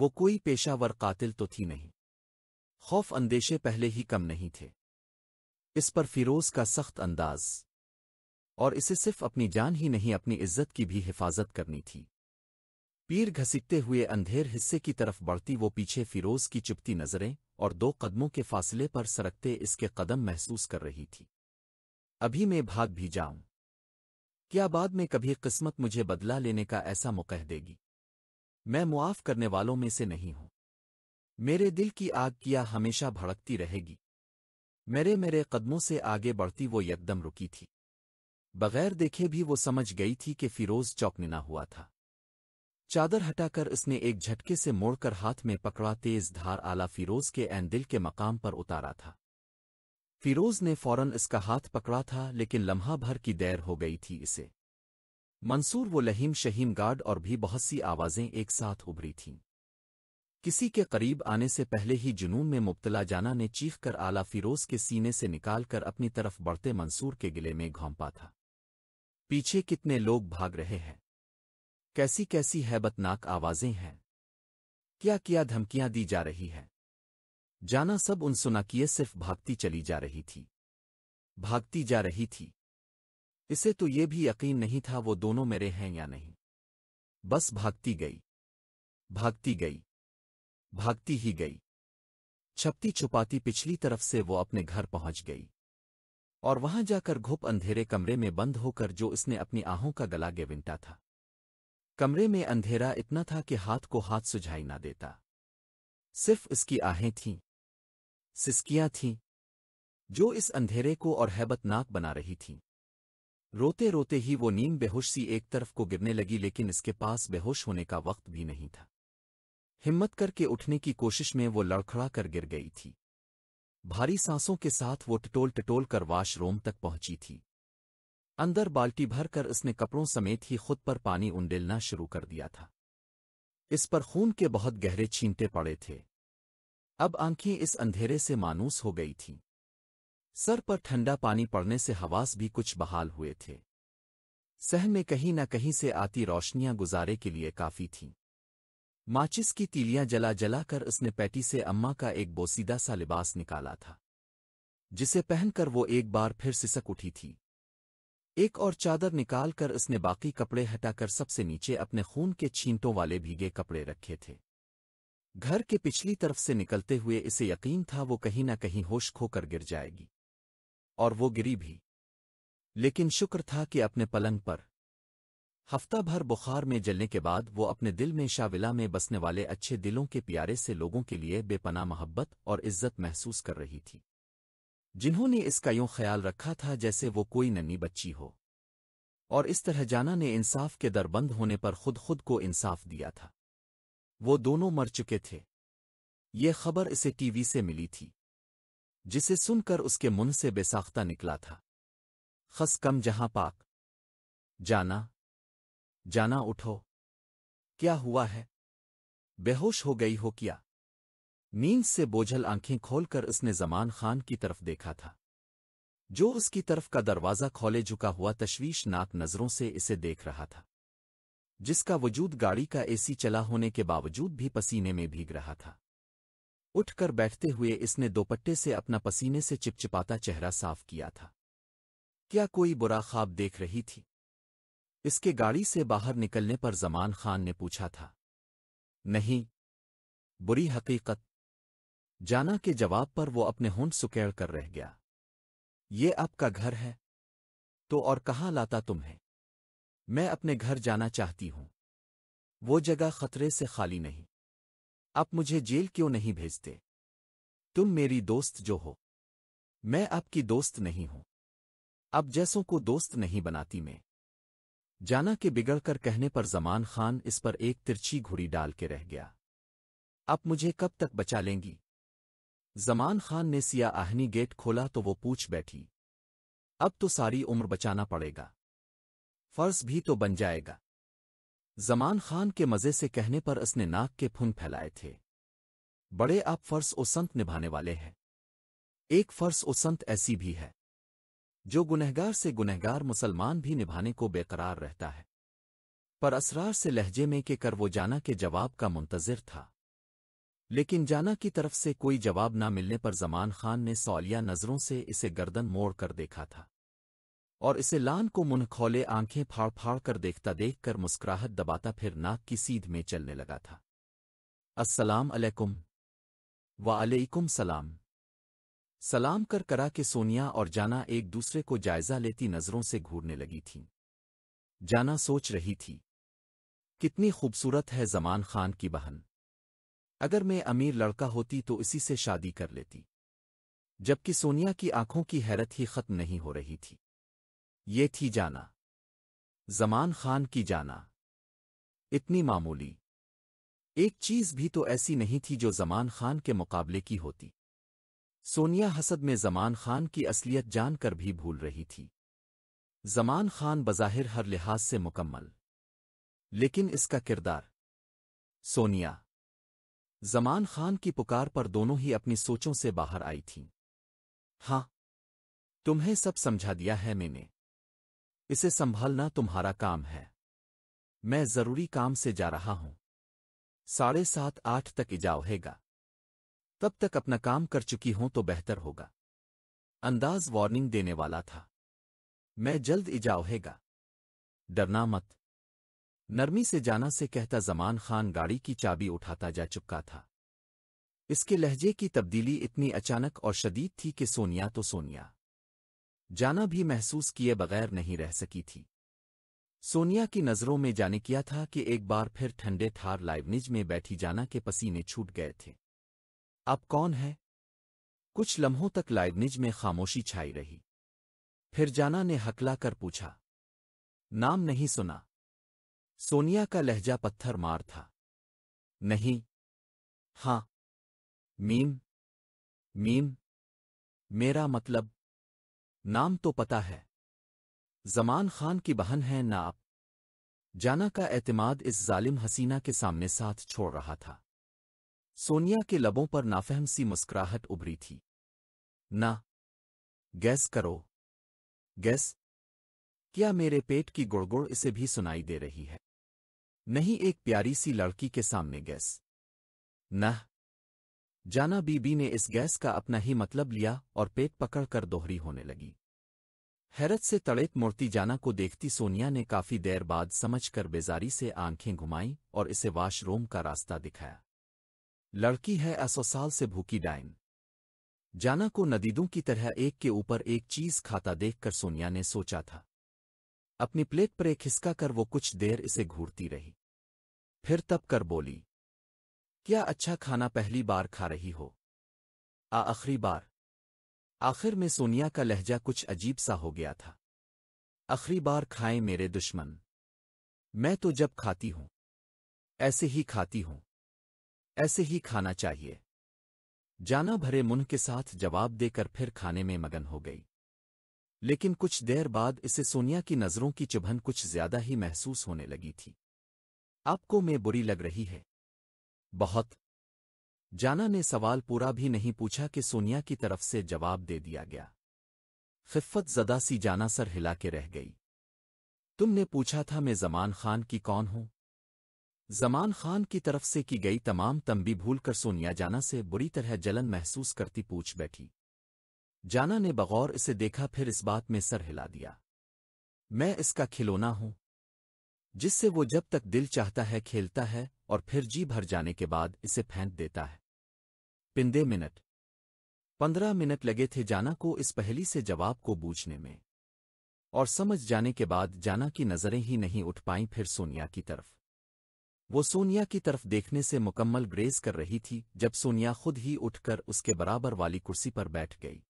[SPEAKER 1] वो कोई पेशावर कातिल तो थी नहीं खौफ अंदेशे पहले ही कम नहीं थे इस पर फिरोज का सख्त अंदाज और इसे सिर्फ अपनी जान ही नहीं अपनी इज्जत की भी हिफाजत करनी थी पीर घसीटते हुए अंधेर हिस्से की तरफ बढ़ती वो पीछे फिरोज की चुपती नजरें और दो कदमों के फासले पर सरकते इसके कदम महसूस कर रही थी अभी मैं भाग भी जाऊं क्या बाद में कभी किस्मत मुझे बदला लेने का ऐसा मुकह देगी मैं मुआफ करने वालों में से नहीं हूं मेरे दिल की आग किया हमेशा भड़कती रहेगी मेरे मेरे कदमों से आगे बढ़ती वो यकदम रुकी थी बगैर देखे भी वो समझ गई थी कि फिरोज चौकनिना हुआ था चादर हटाकर उसने एक झटके से मोड़कर हाथ में पकड़ा तेज धार आला फिरोज के एन दिल के मकाम पर उतारा था फिरोज ने फौरन इसका हाथ पकड़ा था लेकिन लम्हा भर की देर हो गई थी इसे मंसूर वो लहीम शहीम गार्ड और भी बहुत सी आवाज़ें एक साथ उभरी थीं किसी के करीब आने से पहले ही जुनून में मुब्तला जाना ने चीख कर आला फिरोज के सीने से निकालकर अपनी तरफ बढ़ते मंसूर के गिले में घोंपा था पीछे कितने लोग भाग रहे हैं कैसी कैसी हैबतनाक आवाज़ें हैं क्या क्या धमकियां दी जा रही हैं जाना सब उन सुना किए सिर्फ भागती चली जा रही थी भागती जा रही थी इसे तो ये भी यकीन नहीं था वो दोनों मेरे हैं या नहीं बस भागती गई भागती गई भागती ही गई छपती छुपाती पिछली तरफ से वो अपने घर पहुंच गई और वहां जाकर घुप अंधेरे कमरे में बंद होकर जो इसने अपनी आहों का गला गेविंटा था कमरे में अंधेरा इतना था कि हाथ को हाथ सुझाई ना देता सिर्फ इसकी आहें थीं सिस्कियां थीं जो इस अंधेरे को और हैबतनाक बना रही थीं रोते रोते ही वो नींद बेहोश सी एक तरफ को गिरने लगी लेकिन इसके पास बेहोश होने का वक्त भी नहीं था हिम्मत करके उठने की कोशिश में वो लड़खड़ा कर गिर गई थी भारी सांसों के साथ वो टटोल टटोल कर वाशरूम तक पहुंची थी अंदर बाल्टी भरकर उसने कपड़ों समेत ही खुद पर पानी उंडेलना शुरू कर दिया था इस पर खून के बहुत गहरे छींटे पड़े थे अब आंखें इस अंधेरे से मानूस हो गई थीं सर पर ठंडा पानी पड़ने से हवास भी कुछ बहाल हुए थे सह में कहीं न कहीं से आती रोशनियां गुजारे के लिए काफ़ी थीं माचिस की तीलियां जला जला कर उसने पैटी से अम्मा का एक बोसीदा सा लिबास निकाला था जिसे पहनकर वो एक बार फिर सिसक उठी थी एक और चादर निकाल कर उसने बाकी कपड़े हटाकर सबसे नीचे अपने खून के छींटों वाले भीगे कपड़े रखे थे घर के पिछली तरफ से निकलते हुए इसे यकीन था वो कहीं न कहीं होश खोकर गिर जाएगी और वो गिरी भी लेकिन शुक्र था कि अपने पलंग पर हफ्ता भर बुखार में जलने के बाद वो अपने दिल में शाविला में बसने वाले अच्छे दिलों के प्यारे से लोगों के लिए बेपना मोहब्बत और इज्जत महसूस कर रही थी जिन्होंने इसका यूं ख्याल रखा था जैसे वो कोई नन्ही बच्ची हो और इस तरह जाना ने इंसाफ के दरबंद होने पर खुद खुद को इंसाफ दिया था वो दोनों मर चुके थे ये खबर इसे टीवी से मिली थी जिसे सुनकर उसके मुन से बेसाख्ता निकला था खस कम जहां पाक जाना जाना उठो क्या हुआ है बेहोश हो गई हो क्या नींद से बोझल आंखें खोलकर उसने जमान खान की तरफ देखा था जो उसकी तरफ का दरवाज़ा खोले झुका हुआ तश्वीशनाक नज़रों से इसे देख रहा था जिसका वजूद गाड़ी का एसी चला होने के बावजूद भी पसीने में भीग रहा था उठकर बैठते हुए इसने दोपट्टे से अपना पसीने से चिपचिपाता चेहरा साफ किया था क्या कोई बुरा ख्वाब देख रही थी इसके गाड़ी से बाहर निकलने पर जमान खान ने पूछा था नहीं बुरी हकीकत जाना के जवाब पर वो अपने होंठ सुकेड़ कर रह गया ये आपका घर है तो और कहाँ लाता तुम्हें मैं अपने घर जाना चाहती हूं वो जगह खतरे से खाली नहीं आप मुझे जेल क्यों नहीं भेजते तुम मेरी दोस्त जो हो मैं आपकी दोस्त नहीं हूं अब जैसों को दोस्त नहीं बनाती मैं जाना के बिगड़कर कहने पर जमान खान इस पर एक तिरछी घुड़ी डाल के रह गया आप मुझे कब तक बचा लेंगी जमान खान ने सिया आहनी गेट खोला तो वो पूछ बैठी अब तो सारी उम्र बचाना पड़ेगा फर्ज भी तो बन जाएगा जमान खान के मज़े से कहने पर उसने नाक के फुन फैलाए थे बड़े आप फर्ज ओ संत निभाने वाले हैं एक फर्ज ओ संत ऐसी भी है जो गुनहगार से गुनहगार मुसलमान भी निभाने को बेकरार रहता है पर असरार से लहजे में के कर वो जाना के जवाब का मुंतज़िर था लेकिन जाना की तरफ से कोई जवाब न मिलने पर जमान खान ने सौलिया नज़रों से इसे गर्दन मोड़ कर देखा था और इसे लान को मुनखौले खोले आंखें फाड़ फाड़ कर देखता देख कर मुस्कुराहट दबाता फिर नाक की सीध में चलने लगा था अस्सलाम अलैकुम वालेकुम सलाम सलाम कर करा के सोनिया और जाना एक दूसरे को जायजा लेती नज़रों से घूरने लगी थीं जाना सोच रही थी कितनी खूबसूरत है जमान खान की बहन अगर मैं अमीर लड़का होती तो इसी से शादी कर लेती जबकि सोनिया की आंखों की हैरत ही खत्म नहीं हो रही थी ये थी जाना जमान खान की जाना इतनी मामूली एक चीज भी तो ऐसी नहीं थी जो जमान खान के मुकाबले की होती सोनिया हसद में जमान खान की असलियत जानकर भी भूल रही थी जमान खान बज़ाहिर हर लिहाज से मुकम्मल लेकिन इसका किरदार सोनिया जमान खान की पुकार पर दोनों ही अपनी सोचों से बाहर आई थीं। हाँ तुम्हें सब समझा दिया है मैंने इसे संभालना तुम्हारा काम है मैं जरूरी काम से जा रहा हूं साढ़े सात आठ तक इजाव हैगा तब तक अपना काम कर चुकी हूं तो बेहतर होगा अंदाज वार्निंग देने वाला था मैं जल्द इजाव हैगा डरना मत नरमी से जाना से कहता जमान खान गाड़ी की चाबी उठाता जा चुका था इसके लहजे की तब्दीली इतनी अचानक और शदीद थी कि सोनिया तो सोनिया जाना भी महसूस किए बगैर नहीं रह सकी थी सोनिया की नज़रों में जाने किया था कि एक बार फिर ठंडे ठार लाइवनिज में बैठी जाना के पसीने छूट गए थे अब कौन है कुछ लम्हों तक लाइवनिज में खामोशी छाई रही फिर जाना ने हकला कर पूछा नाम नहीं सुना सोनिया का लहजा पत्थर मार था नहीं हाँ मीम मीम मेरा मतलब नाम तो पता है जमान खान की बहन है ना आप जाना का एतमाद इस जालिम हसीना के सामने साथ छोड़ रहा था सोनिया के लबों पर नाफहम सी मुस्कुराहट उभरी थी ना गैस करो गैस क्या मेरे पेट की गुड़गुड़ इसे भी सुनाई दे रही है नहीं एक प्यारी सी लड़की के सामने गैस नह जाना बीबी ने इस गैस का अपना ही मतलब लिया और पेट पकड़कर दोहरी होने लगी हैरत से तड़ेत मूर्ति जाना को देखती सोनिया ने काफी देर बाद समझकर बेजारी से आंखें घुमाई और इसे वॉशरूम का रास्ता दिखाया लड़की है असोसाल से भूखी डाइन जाना को नदीदों की तरह एक के ऊपर एक चीज खाता देखकर सोनिया ने सोचा था अपनी प्लेट पर एक खिसका कर वो कुछ देर इसे घूरती रही फिर तब कर बोली क्या अच्छा खाना पहली बार खा रही हो आ आखिरी बार आखिर में सोनिया का लहजा कुछ अजीब सा हो गया था आखिरी बार खाए मेरे दुश्मन मैं तो जब खाती हूं ऐसे ही खाती हूं ऐसे ही खाना चाहिए जाना भरे मुंह के साथ जवाब देकर फिर खाने में मगन हो गई लेकिन कुछ देर बाद इसे सोनिया की नज़रों की चुभन कुछ ज्यादा ही महसूस होने लगी थी आपको मैं बुरी लग रही है बहुत जाना ने सवाल पूरा भी नहीं पूछा कि सोनिया की तरफ से जवाब दे दिया गया खिफत जदा सी जाना सर हिला के रह गई तुमने पूछा था मैं जमान खान की कौन हूं जमान खान की तरफ से की गई तमाम तंबी भूलकर सोनिया जाना से बुरी तरह जलन महसूस करती पूछ बैठी जाना ने बगौर इसे देखा फिर इस बात में सर हिला दिया मैं इसका खिलौना हूं जिससे वो जब तक दिल चाहता है खेलता है और फिर जी भर जाने के बाद इसे फेंक देता है पिंदे मिनट पंद्रह मिनट लगे थे जाना को इस पहली से जवाब को बूझने में और समझ जाने के बाद जाना की नज़रें ही नहीं उठ पाई फिर सोनिया की तरफ वो सोनिया की तरफ देखने से मुकम्मल ग्रेज कर रही थी जब सोनिया खुद ही उठकर उसके बराबर वाली कुर्सी पर बैठ गई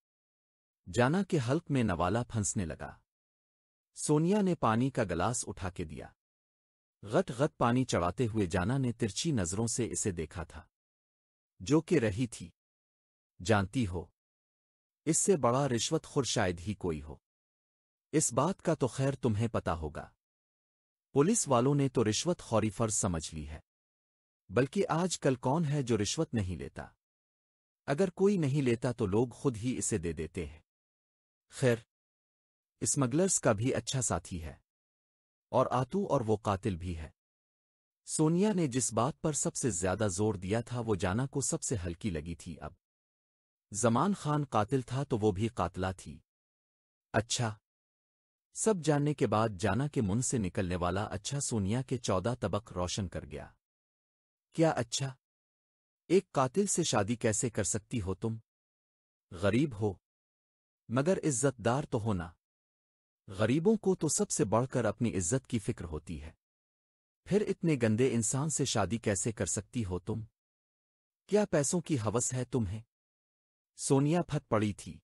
[SPEAKER 1] जाना के हल्क में नवाला फंसने लगा सोनिया ने पानी का गलास उठा के दिया गट गट पानी चढ़ाते हुए जाना ने तिरछी नज़रों से इसे देखा था जो कि रही थी जानती हो इससे बड़ा रिश्वत खुर शायद ही कोई हो इस बात का तो खैर तुम्हें पता होगा पुलिस वालों ने तो रिश्वत खौरी फर्ज समझ ली है बल्कि आज कल कौन है जो रिश्वत नहीं लेता अगर कोई नहीं लेता तो लोग खुद ही इसे दे देते हैं खैर स्मगलर्स का भी अच्छा साथी है और आतू और वो कातिल भी है सोनिया ने जिस बात पर सबसे ज्यादा जोर दिया था वो जाना को सबसे हल्की लगी थी अब जमान खान कातिल था तो वो भी कातला थी अच्छा सब जानने के बाद जाना के मुंह से निकलने वाला अच्छा सोनिया के चौदह तबक रोशन कर गया क्या अच्छा एक कातिल से शादी कैसे कर सकती हो तुम गरीब हो मगर इज्जतदार तो होना गरीबों को तो सबसे बढ़कर अपनी इज्जत की फिक्र होती है फिर इतने गंदे इंसान से शादी कैसे कर सकती हो तुम क्या पैसों की हवस है तुम्हें सोनिया फट पड़ी थी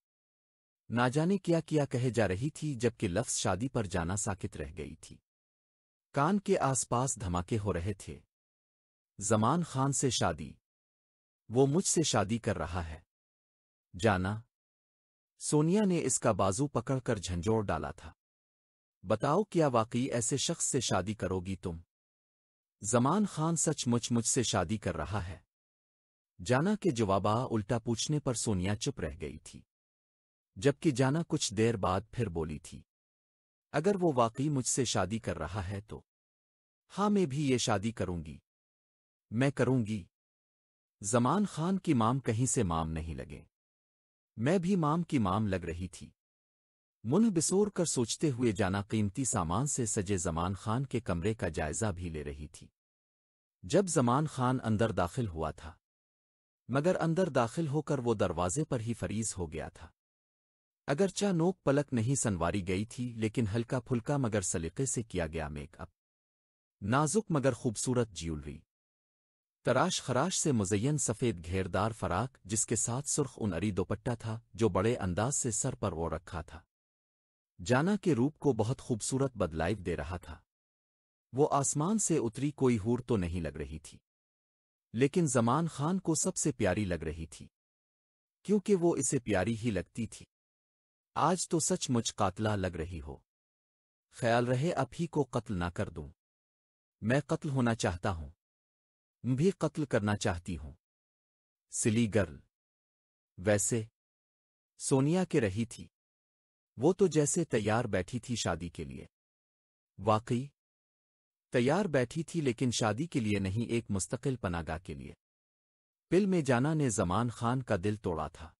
[SPEAKER 1] ना जाने क्या किया कहे जा रही थी जबकि लफ्स शादी पर जाना साकित रह गई थी कान के आसपास धमाके हो रहे थे जमान खान से शादी वो मुझसे शादी कर रहा है जाना सोनिया ने इसका बाजू पकड़कर झंझोर डाला था बताओ क्या वाकई ऐसे शख्स से शादी करोगी तुम जमान खान सचमुच मुझसे शादी कर रहा है जाना के जवाबा उल्टा पूछने पर सोनिया चुप रह गई थी जबकि जाना कुछ देर बाद फिर बोली थी अगर वो वाकई मुझसे शादी कर रहा है तो हाँ मैं भी ये शादी करूंगी मैं करूंगी जमान खान की माम कहीं से माम नहीं लगे मैं भी माम की माम लग रही थी मुन्ह बिसोर कर सोचते हुए जाना कीमती सामान से सजे जमान खान के कमरे का जायजा भी ले रही थी जब जमान खान अंदर दाखिल हुआ था मगर अंदर दाखिल होकर वो दरवाजे पर ही फरीज हो गया था अगरचा नोक पलक नहीं सनवारी गई थी लेकिन हल्का फुल्का मगर सलीके से किया गया मेकअप नाजुक मगर खूबसूरत ज्यूलरी तराश खराश से मुजयन सफ़ेद घेरदार फराक जिसके साथ सुर्ख उनरी दोपट्टा था जो बड़े अंदाज से सर पर वो रखा था जाना के रूप को बहुत खूबसूरत बदलाइव दे रहा था वो आसमान से उतरी कोई हूर तो नहीं लग रही थी लेकिन जमान खान को सबसे प्यारी लग रही थी क्योंकि वो इसे प्यारी ही लगती थी आज तो सचमुच कातला लग रही हो ख्याल रहे अब ही को कत्ल ना कर दूं मैं कत्ल होना चाहता हूं भी कत्ल करना चाहती हूं सिली गर्ल वैसे सोनिया के रही थी वो तो जैसे तैयार बैठी थी शादी के लिए वाकई तैयार बैठी थी लेकिन शादी के लिए नहीं एक मुस्तकिल पनागा के लिए पिल में जाना ने जमान खान का दिल तोड़ा था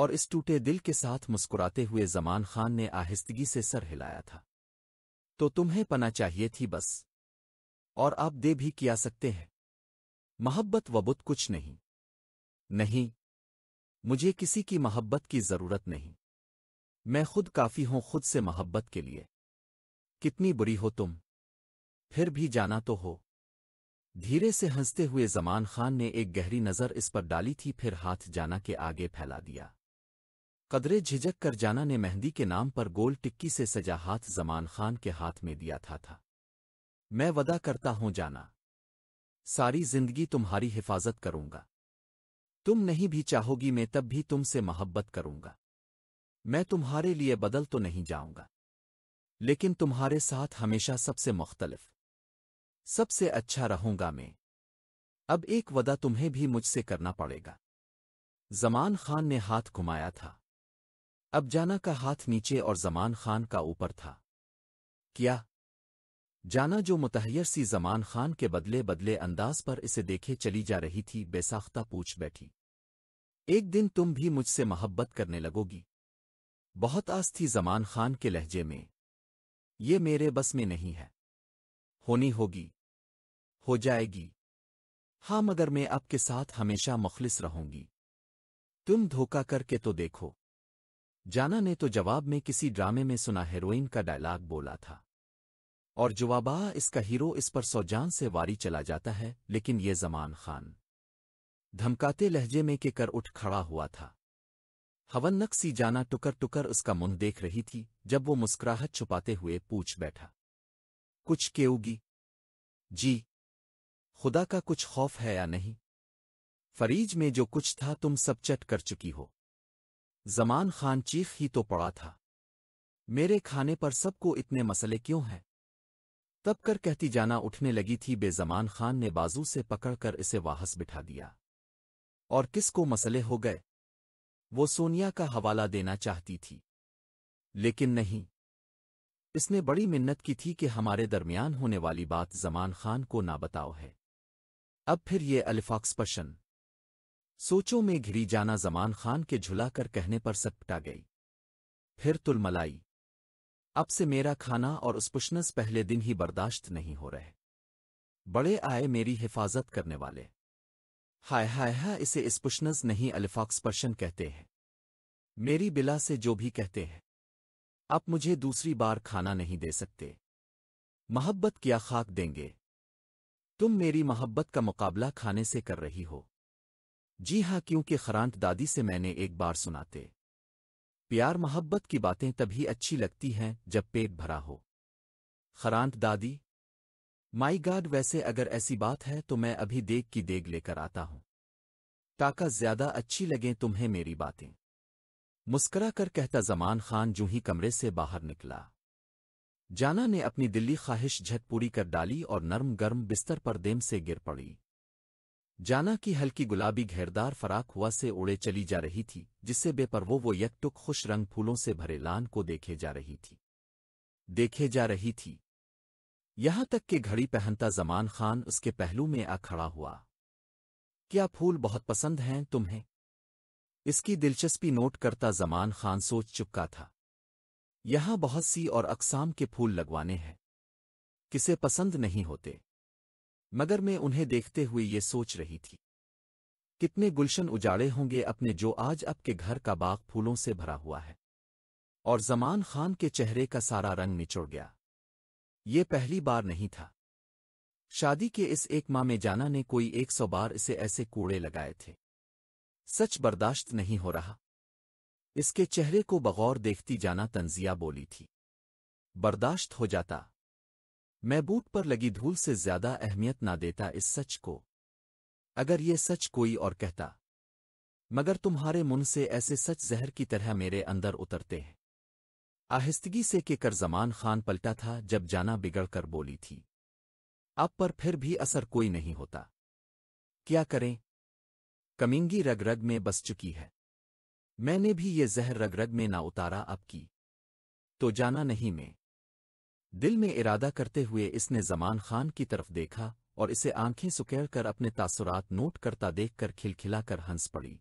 [SPEAKER 1] और इस टूटे दिल के साथ मुस्कुराते हुए जमान खान ने आहिस्तगी से सर हिलाया था तो तुम्हें पना चाहिए थी बस और आप दे भी किया सकते हैं मोहब्बत व कुछ नहीं नहीं मुझे किसी की मोहब्बत की जरूरत नहीं मैं खुद काफी हूं खुद से मोहब्बत के लिए कितनी बुरी हो तुम फिर भी जाना तो हो धीरे से हंसते हुए जमान खान ने एक गहरी नज़र इस पर डाली थी फिर हाथ जाना के आगे फैला दिया कदरे झिझक कर जाना ने मेहंदी के नाम पर गोल टिक्की से सजा हाथ जमान खान के हाथ में दिया था था मैं वदा करता हूं जाना सारी जिंदगी तुम्हारी हिफाजत करूंगा तुम नहीं भी चाहोगी मैं तब भी तुमसे मोहब्बत करूंगा मैं तुम्हारे लिए बदल तो नहीं जाऊंगा लेकिन तुम्हारे साथ हमेशा सबसे मुख्तलिफ सबसे अच्छा रहूंगा मैं अब एक वदा तुम्हें भी मुझसे करना पड़ेगा जमान खान ने हाथ घुमाया था अब जाना का हाथ नीचे और जमान खान का ऊपर था क्या जाना जो मुतहर सी जमान खान के बदले बदले अंदाज पर इसे देखे चली जा रही थी बेसाख्ता पूछ बैठी एक दिन तुम भी मुझसे मोहब्बत करने लगोगी बहुत आस थी जमान खान के लहजे में ये मेरे बस में नहीं है होनी होगी हो जाएगी हाँ मगर मैं आपके साथ हमेशा मुखलिस रहूंगी तुम धोखा करके तो देखो जाना ने तो जवाब में किसी ड्रामे में सुना हेरोइन का डायलॉग बोला था और जुआबा इसका हीरो इस पर सौजान से वारी चला जाता है लेकिन ये जमान खान धमकाते लहजे में के कर उठ खड़ा हुआ था हवन्नक सी जाना टुकर टुकर उसका मुंह देख रही थी जब वो मुस्कुराहट छुपाते हुए पूछ बैठा कुछ केऊगी जी खुदा का कुछ खौफ है या नहीं फरीज में जो कुछ था तुम सब चट कर चुकी हो जमान खान चीफ ही तो पड़ा था मेरे खाने पर सबको इतने मसले क्यों हैं तब कर कहती जाना उठने लगी थी बेजमान खान ने बाजू से पकड़कर इसे वाहस बिठा दिया और किस को मसले हो गए वो सोनिया का हवाला देना चाहती थी लेकिन नहीं इसने बड़ी मिन्नत की थी कि हमारे दरमियान होने वाली बात जमान खान को ना बताओ है अब फिर ये अल्फाक्सपशन सोचों में घिरी जाना जमान खान के झुलाकर कहने पर सपटा गई फिर तुलमलाई अब से मेरा खाना और स्पुशनस पहले दिन ही बर्दाश्त नहीं हो रहे बड़े आए मेरी हिफाजत करने वाले हाय हाय हाय इसे स्पुशनस नहीं अल्फाक्सपर्शन कहते हैं मेरी बिला से जो भी कहते हैं आप मुझे दूसरी बार खाना नहीं दे सकते मोहब्बत क्या खाक देंगे तुम मेरी मोहब्बत का मुकाबला खाने से कर रही हो जी हाँ क्योंकि खरांत दादी से मैंने एक बार सुनाते प्यार मोहब्बत की बातें तभी अच्छी लगती हैं जब पेट भरा हो खरांत दादी माई गार्ड वैसे अगर ऐसी बात है तो मैं अभी देख की देग लेकर आता हूं ताका ज्यादा अच्छी लगें तुम्हें मेरी बातें मुस्करा कर कहता जमान खान जू ही कमरे से बाहर निकला जाना ने अपनी दिल्ली ख्वाहिश झट पूरी कर डाली और नर्म गर्म बिस्तर पर देम से गिर पड़ी जाना कि हल्की गुलाबी घेरदार फराक हुआ से उड़े चली जा रही थी जिससे बेपरवो वो यकटुक खुश रंग फूलों से भरे लान को देखे जा रही थी देखे जा रही थी यहां तक कि घड़ी पहनता जमान खान उसके पहलू में आ खड़ा हुआ क्या फूल बहुत पसंद हैं तुम्हें इसकी दिलचस्पी नोट करता जमान खान सोच चुका था यहां बहुत सी और अकसाम के फूल लगवाने हैं किसे पसंद नहीं होते मगर मैं उन्हें देखते हुए ये सोच रही थी कितने गुलशन उजाड़े होंगे अपने जो आज आपके घर का बाग फूलों से भरा हुआ है और जमान खान के चेहरे का सारा रंग निचुड़ गया ये पहली बार नहीं था शादी के इस एक माह में जाना ने कोई एक सौ बार इसे ऐसे कूड़े लगाए थे सच बर्दाश्त नहीं हो रहा इसके चेहरे को बगौर देखती जाना तंजिया बोली थी बर्दाश्त हो जाता मैं बूट पर लगी धूल से ज्यादा अहमियत ना देता इस सच को अगर ये सच कोई और कहता मगर तुम्हारे मुन से ऐसे सच जहर की तरह मेरे अंदर उतरते हैं आहिस्तगी से के करजमान खान पलटा था जब जाना बिगड़ कर बोली थी आप पर फिर भी असर कोई नहीं होता क्या करें कमिंगी रग रग में बस चुकी है मैंने भी ये जहर रग रग में ना उतारा अब की तो जाना नहीं मैं दिल में इरादा करते हुए इसने जमान खान की तरफ देखा और इसे आंखें सुकेड़ कर अपने तासुरात नोट करता देख कर खिलखिला कर हंस पड़ी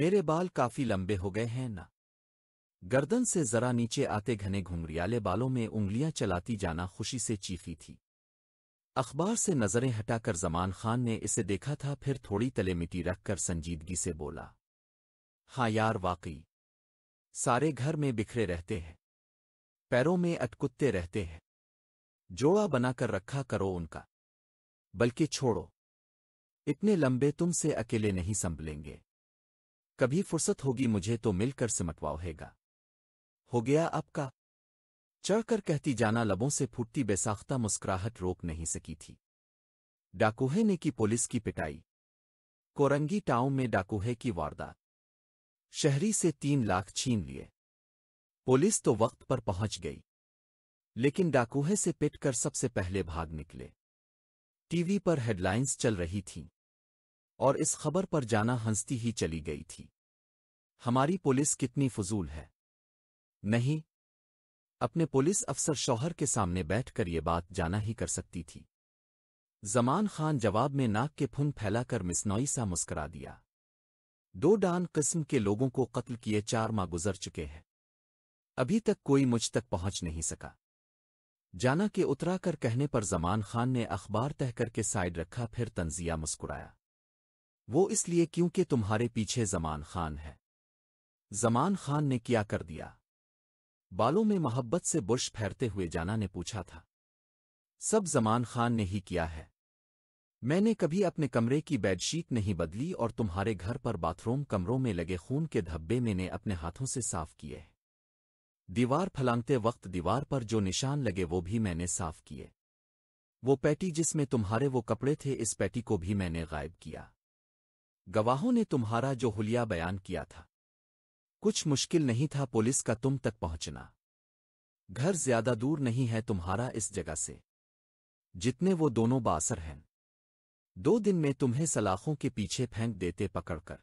[SPEAKER 1] मेरे बाल काफी लंबे हो गए हैं ना गर्दन से जरा नीचे आते घने घुंघरियाले बालों में उंगलियां चलाती जाना खुशी से चीखी थी अखबार से नज़रें हटाकर जमान खान ने इसे देखा था फिर थोड़ी तले मिट्टी रखकर संजीदगी से बोला हाँ यार वाकई सारे घर में बिखरे रहते हैं पैरों में अटकुत्ते रहते हैं जोड़ा बनाकर रखा करो उनका बल्कि छोड़ो इतने लंबे तुमसे अकेले नहीं संभलेंगे कभी फुर्सत होगी मुझे तो मिलकर सिमटवाओहेगा हो गया आपका चढ़कर कहती जाना लबों से फूटती बेसाख्ता मुस्कुराहट रोक नहीं सकी थी डाकूहे ने की पुलिस की पिटाई कोरंगी टाउन में डाकूहे की वारदात शहरी से तीन लाख छीन लिए पुलिस तो वक्त पर पहुंच गई लेकिन डाकूहे से पिटकर सबसे पहले भाग निकले टीवी पर हेडलाइंस चल रही थीं और इस खबर पर जाना हंसती ही चली गई थी हमारी पुलिस कितनी फजूल है नहीं अपने पुलिस अफसर शौहर के सामने बैठकर ये बात जाना ही कर सकती थी जमान खान जवाब में नाक के फुन फैलाकर मिसनौई सा मुस्करा दिया दो डान किस्म के लोगों को कत्ल किए चार माह गुजर चुके हैं अभी तक कोई मुझ तक पहुंच नहीं सका जाना के उतरा कर कहने पर जमान खान ने अखबार तह करके साइड रखा फिर तंजिया मुस्कुराया वो इसलिए क्योंकि तुम्हारे पीछे जमान खान है जमान खान ने क्या कर दिया बालों में मोहब्बत से बुश फैरते हुए जाना ने पूछा था सब जमान खान ने ही किया है मैंने कभी अपने कमरे की बेडशीट नहीं बदली और तुम्हारे घर पर बाथरूम कमरों में लगे खून के धब्बे मैंने अपने हाथों से साफ किए हैं दीवार फलांगते वक्त दीवार पर जो निशान लगे वो भी मैंने साफ किए वो पैटी जिसमें तुम्हारे वो कपड़े थे इस पैटी को भी मैंने गायब किया गवाहों ने तुम्हारा जो हुलिया बयान किया था कुछ मुश्किल नहीं था पुलिस का तुम तक पहुंचना घर ज्यादा दूर नहीं है तुम्हारा इस जगह से जितने वो दोनों बासर हैं दो दिन में तुम्हें सलाखों के पीछे फेंक देते पकड़कर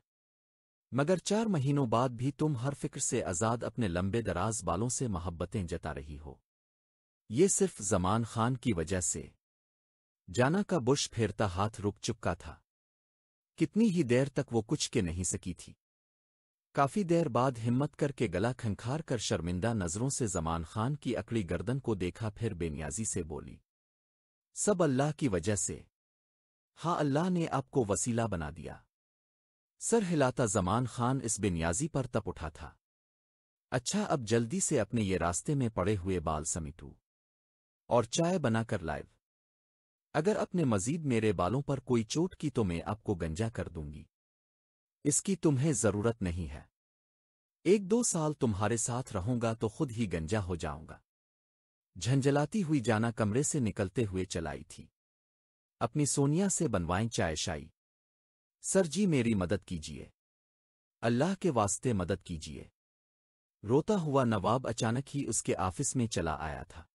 [SPEAKER 1] मगर चार महीनों बाद भी तुम हर फिक्र से आज़ाद अपने लंबे दराज बालों से मोहब्बतें जता रही हो ये सिर्फ जमान खान की वजह से जाना का बुश फेरता हाथ रुक चुका था कितनी ही देर तक वो कुछ के नहीं सकी थी काफी देर बाद हिम्मत करके गला खंखार कर शर्मिंदा नज़रों से जमान खान की अकड़ी गर्दन को देखा फिर बेनियाजी से बोली सब अल्लाह की वजह से हाँ अल्लाह ने आपको वसीला बना दिया सर हिलाता जमान खान इस बिनियाजी पर तप उठा था अच्छा अब जल्दी से अपने ये रास्ते में पड़े हुए बाल समेटू और चाय बनाकर लाइव अगर अपने मजीद मेरे बालों पर कोई चोट की तो मैं आपको गंजा कर दूंगी इसकी तुम्हें जरूरत नहीं है एक दो साल तुम्हारे साथ रहूंगा तो खुद ही गंजा हो जाऊंगा झंझलाती हुई जाना कमरे से निकलते हुए चलाई थी अपनी सोनिया से बनवाएं चाय शाई सर जी मेरी मदद कीजिए अल्लाह के वास्ते मदद कीजिए रोता हुआ नवाब अचानक ही उसके ऑफिस में चला आया था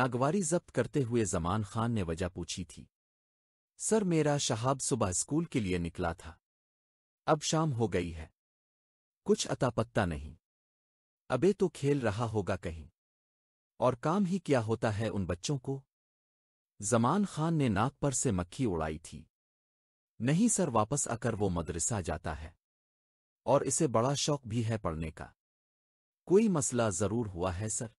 [SPEAKER 1] नागवारी जब्त करते हुए जमान खान ने वजह पूछी थी सर मेरा शहाब सुबह स्कूल के लिए निकला था अब शाम हो गई है कुछ अतापत्ता नहीं अबे तो खेल रहा होगा कहीं और काम ही क्या होता है उन बच्चों को जमान खान ने नाक पर से मक्खी उड़ाई थी नहीं सर वापस आकर वो मदरसा जाता है और इसे बड़ा शौक भी है पढ़ने का कोई मसला जरूर हुआ है सर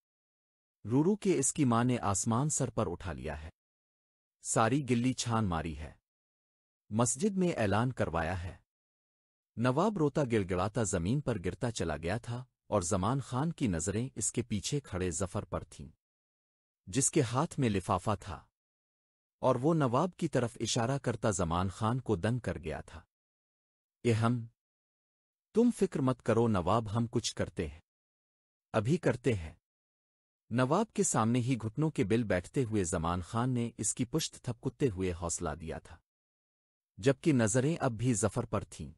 [SPEAKER 1] रूरू के इसकी मां ने आसमान सर पर उठा लिया है सारी गिल्ली छान मारी है मस्जिद में ऐलान करवाया है नवाब रोता गिड़गिड़ाता जमीन पर गिरता चला गया था और जमान खान की नज़रें इसके पीछे खड़े जफर पर थीं जिसके हाथ में लिफाफा था और वो नवाब की तरफ इशारा करता जमान खान को दंग कर गया था ये हम तुम फिक्र मत करो नवाब हम कुछ करते हैं अभी करते हैं नवाब के सामने ही घुटनों के बिल बैठते हुए जमान खान ने इसकी पुश्त थपकुत्ते हुए हौसला दिया था जबकि नज़रें अब भी जफर पर थीं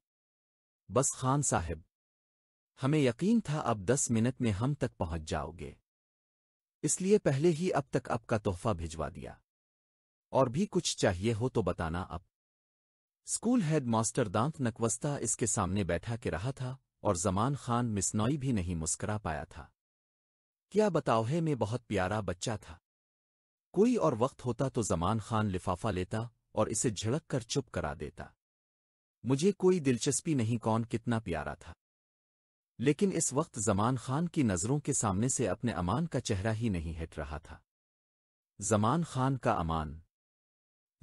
[SPEAKER 1] बस खान साहब हमें यकीन था अब दस मिनट में हम तक पहुंच जाओगे इसलिए पहले ही अब तक आपका तोहफा भिजवा दिया और भी कुछ चाहिए हो तो बताना अब स्कूल हेड मास्टर दांत नकवस्ता इसके सामने बैठा के रहा था और जमान खान मिसनौई भी नहीं मुस्करा पाया था क्या है में बहुत प्यारा बच्चा था कोई और वक्त होता तो जमान खान लिफाफा लेता और इसे झड़क कर चुप करा देता मुझे कोई दिलचस्पी नहीं कौन कितना प्यारा था लेकिन इस वक्त जमान खान की नज़रों के सामने से अपने अमान का चेहरा ही नहीं हट रहा था जमान खान का अमान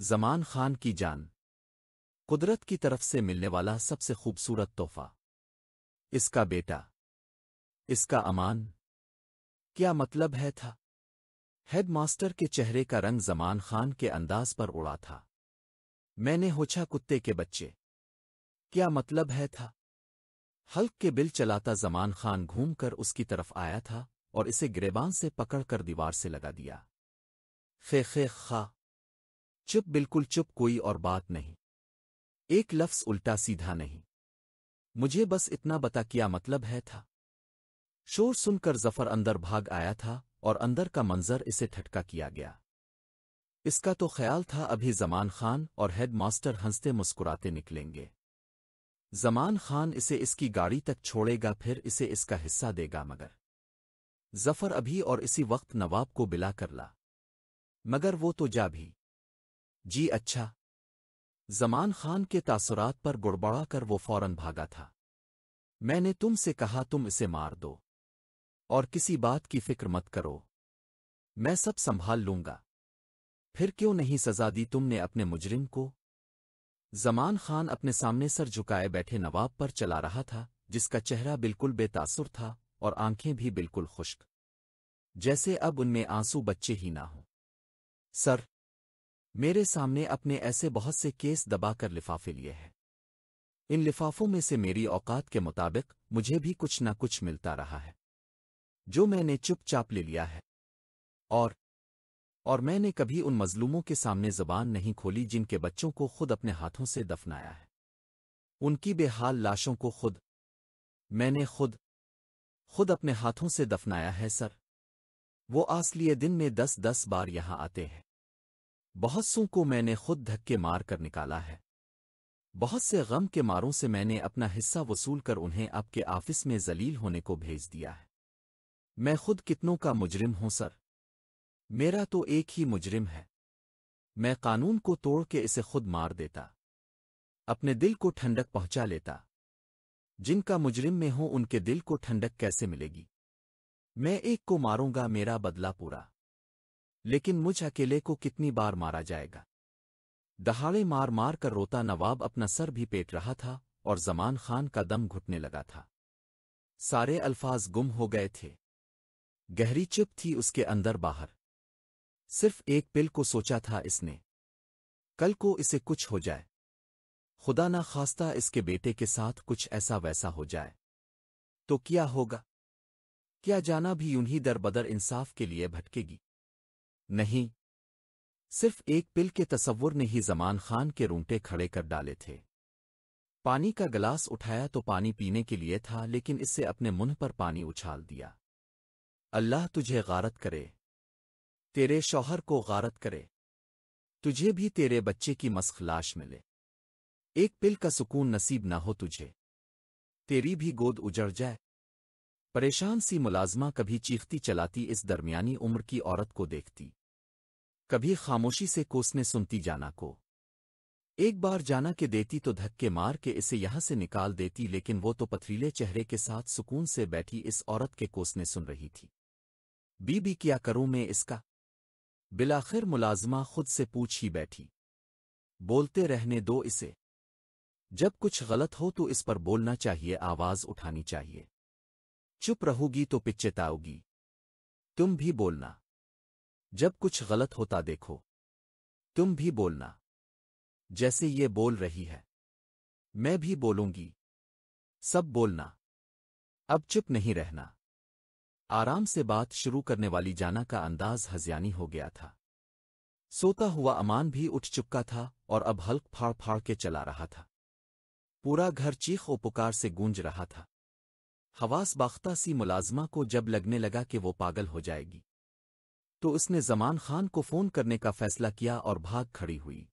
[SPEAKER 1] जमान खान की जान कुदरत की तरफ से मिलने वाला सबसे खूबसूरत तोहफा इसका बेटा इसका अमान क्या मतलब है था हेडमास्टर के चेहरे का रंग जमान खान के अंदाज पर उड़ा था मैंने होछा कुत्ते के बच्चे क्या मतलब है था हल्क के बिल चलाता जमान खान घूमकर उसकी तरफ आया था और इसे ग्रेबान से पकड़कर दीवार से लगा दिया खे खे खा चुप बिल्कुल चुप कोई और बात नहीं एक लफ्स उल्टा सीधा नहीं मुझे बस इतना बता क्या मतलब है था शोर सुनकर जफर अंदर भाग आया था और अंदर का मंजर इसे ठटका किया गया इसका तो ख्याल था अभी जमान खान और हेड मास्टर हंसते मुस्कुराते निकलेंगे जमान खान इसे इसकी गाड़ी तक छोड़ेगा फिर इसे इसका हिस्सा देगा मगर जफर अभी और इसी वक्त नवाब को बिला कर ला मगर वो तो जा भी जी अच्छा जमान खान के तासुरात पर गुड़बड़ा कर वो फौरन भागा था मैंने तुमसे कहा तुम इसे मार दो और किसी बात की फिक्र मत करो मैं सब संभाल लूंगा फिर क्यों नहीं सजा दी तुमने अपने मुजरिम को जमान खान अपने सामने सर झुकाए बैठे नवाब पर चला रहा था जिसका चेहरा बिल्कुल बेतासुर था और आंखें भी बिल्कुल खुश्क जैसे अब उनमें आंसू बच्चे ही ना हों सर मेरे सामने अपने ऐसे बहुत से केस दबाकर लिफाफे लिए हैं इन लिफाफों में से मेरी औकात के मुताबिक मुझे भी कुछ न कुछ मिलता रहा है जो मैंने चुपचाप ले लिया है और और मैंने कभी उन मजलूमों के सामने जबान नहीं खोली जिनके बच्चों को खुद अपने हाथों से दफनाया है उनकी बेहाल लाशों को खुद मैंने खुद खुद अपने हाथों से दफनाया है सर वो आसलिए दिन में दस दस बार यहां आते हैं बहुत सों को मैंने खुद धक्के मार कर निकाला है बहुत से गम के मारों से मैंने अपना हिस्सा वसूल कर उन्हें आपके ऑफिस में जलील होने को भेज दिया है मैं खुद कितनों का मुजरिम हूं सर मेरा तो एक ही मुजरिम है मैं कानून को तोड़ के इसे खुद मार देता अपने दिल को ठंडक पहुंचा लेता जिनका मुजरिम में हो उनके दिल को ठंडक कैसे मिलेगी मैं एक को मारूंगा मेरा बदला पूरा लेकिन मुझ अकेले को कितनी बार मारा जाएगा दहाड़े मार मार कर रोता नवाब अपना सर भी पेट रहा था और जमान खान का दम घुटने लगा था सारे अल्फाज गुम हो गए थे गहरी चुप थी उसके अंदर बाहर सिर्फ एक पिल को सोचा था इसने कल को इसे कुछ हो जाए खुदा ना खास्ता इसके बेटे के साथ कुछ ऐसा वैसा हो जाए तो क्या होगा क्या जाना भी उन्हीं दरबदर इंसाफ के लिए भटकेगी नहीं सिर्फ एक पिल के तस्वुर ने ही जमान खान के रूंटे खड़े कर डाले थे पानी का गिलास उठाया तो पानी पीने के लिए था लेकिन इससे अपने मुंह पर पानी उछाल दिया अल्लाह तुझे गारत करे तेरे शौहर को गारत करे तुझे भी तेरे बच्चे की मस्ख लाश मिले एक पिल का सुकून नसीब न हो तुझे तेरी भी गोद उजड़ जाए परेशान सी मुलाजमा कभी चीखती चलाती इस दरमियानी उम्र की औरत को देखती कभी खामोशी से कोसने सुनती जाना को एक बार जाना के देती तो धक्के मार के इसे यहां से निकाल देती लेकिन वो तो पथरीले चेहरे के साथ सुकून से बैठी इस औरत के कोसने सुन रही थी बीबी क्या करूं मैं इसका बिलाखिर मुलाजमा खुद से पूछ ही बैठी बोलते रहने दो इसे जब कुछ गलत हो तो इस पर बोलना चाहिए आवाज उठानी चाहिए चुप रहोगी तो पिच्चेताओगी तुम भी बोलना जब कुछ गलत होता देखो तुम भी बोलना जैसे ये बोल रही है मैं भी बोलूंगी सब बोलना अब चुप नहीं रहना आराम से बात शुरू करने वाली जाना का अंदाज हजियानी हो गया था सोता हुआ अमान भी उठ चुका था और अब हल्क फाड़ फाड़ के चला रहा था पूरा घर चीख और पुकार से गूंज रहा था हवास बाख्ता सी मुलाजमा को जब लगने लगा कि वो पागल हो जाएगी तो उसने जमान खान को फ़ोन करने का फैसला किया और भाग खड़ी हुई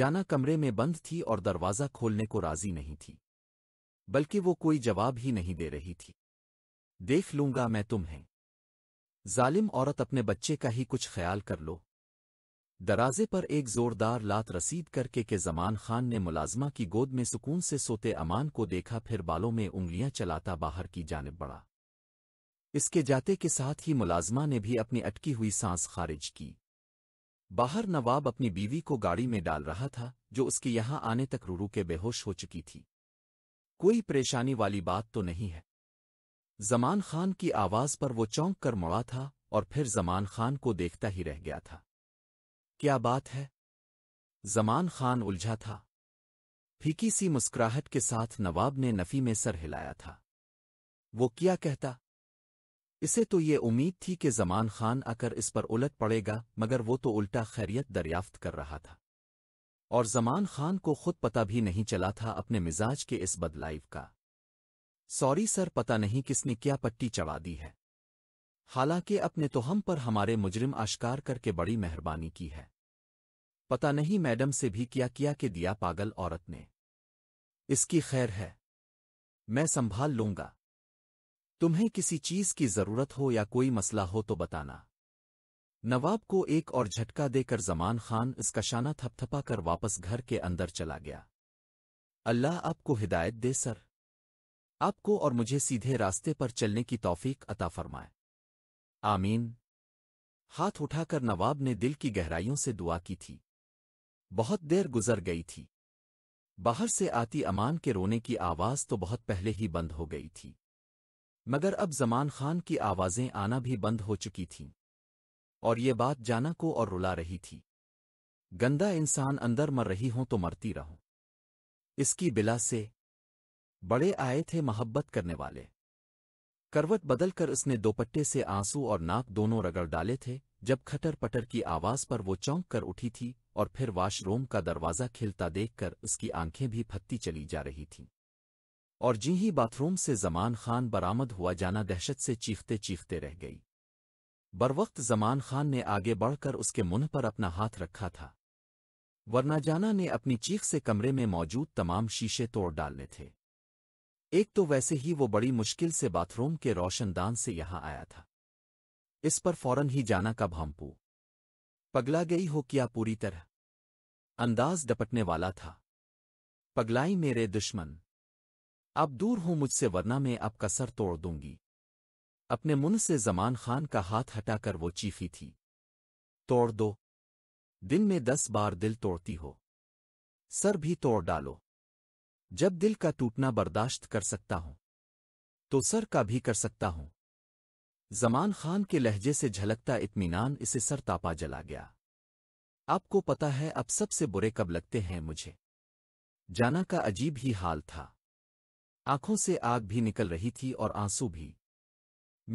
[SPEAKER 1] जाना कमरे में बंद थी और दरवाज़ा खोलने को राज़ी नहीं थी बल्कि वो कोई जवाब ही नहीं दे रही थी देख लूंगा मैं तुम्हें जालिम औरत अपने बच्चे का ही कुछ ख्याल कर लो दराजे पर एक जोरदार लात रसीद करके के जमान खान ने मुलाजमा की गोद में सुकून से सोते अमान को देखा फिर बालों में उंगलियां चलाता बाहर की जानब बढ़ा इसके जाते के साथ ही मुलाजमा ने भी अपनी अटकी हुई सांस खारिज की बाहर नवाब अपनी बीवी को गाड़ी में डाल रहा था जो उसके यहां आने तक रूरू के बेहोश हो चुकी थी कोई परेशानी वाली बात तो नहीं है जमान खान की आवाज पर वो चौंक कर मुड़ा था और फिर जमान खान को देखता ही रह गया था क्या बात है जमान खान उलझा था फीकी सी मुस्कुराहट के साथ नवाब ने नफी में सर हिलाया था वो क्या कहता इसे तो ये उम्मीद थी कि जमान खान आकर इस पर उलट पड़ेगा मगर वो तो उल्टा खैरियत दरियाफ्त कर रहा था और जमान खान को खुद पता भी नहीं चला था अपने मिजाज के इस बदलाइव का सॉरी सर पता नहीं किसने क्या पट्टी चढ़ा दी है हालांकि अपने तो हम पर हमारे मुजरिम आश्कार करके बड़ी मेहरबानी की है पता नहीं मैडम से भी क्या किया कि दिया पागल औरत ने इसकी खैर है मैं संभाल लूंगा तुम्हें किसी चीज की जरूरत हो या कोई मसला हो तो बताना नवाब को एक और झटका देकर जमान खान इसका शाना थपथपा कर वापस घर के अंदर चला गया अल्लाह आपको हिदायत दे सर आपको और मुझे सीधे रास्ते पर चलने की तौफीक अता फरमाए आमीन हाथ उठाकर नवाब ने दिल की गहराइयों से दुआ की थी बहुत देर गुजर गई थी बाहर से आती अमान के रोने की आवाज़ तो बहुत पहले ही बंद हो गई थी मगर अब जमान खान की आवाज़ें आना भी बंद हो चुकी थीं और ये बात जाना को और रुला रही थी गंदा इंसान अंदर मर रही हो तो मरती रहो इसकी बिला से बड़े आए थे मोहब्बत करने वाले करवट बदलकर उसने दोपट्टे से आंसू और नाक दोनों रगड़ डाले थे जब खटर पटर की आवाज पर वो चौंक कर उठी थी और फिर वाशरूम का दरवाज़ा खिलता देखकर उसकी आंखें भी फत्ती चली जा रही थीं और जी ही बाथरूम से जमान खान बरामद हुआ जाना दहशत से चीखते चीखते रह गई बरवक्त जमान खान ने आगे बढ़कर उसके मुंह पर अपना हाथ रखा था वरना जाना ने अपनी चीख से कमरे में मौजूद तमाम शीशे तोड़ डालने थे एक तो वैसे ही वो बड़ी मुश्किल से बाथरूम के रोशनदान से यहां आया था इस पर फौरन ही जाना का भामपू पगला गई हो क्या पूरी तरह अंदाज डपटने वाला था पगलाई मेरे दुश्मन आप दूर हो मुझसे वरना मैं आपका सर तोड़ दूंगी अपने मुन से जमान खान का हाथ हटाकर वो चीफी थी तोड़ दो दिन में दस बार दिल तोड़ती हो सर भी तोड़ डालो जब दिल का टूटना बर्दाश्त कर सकता हूं तो सर का भी कर सकता हूं जमान खान के लहजे से झलकता इत्मीनान इसे सर तापा जला गया आपको पता है अब सबसे बुरे कब लगते हैं मुझे जाना का अजीब ही हाल था आंखों से आग भी निकल रही थी और आंसू भी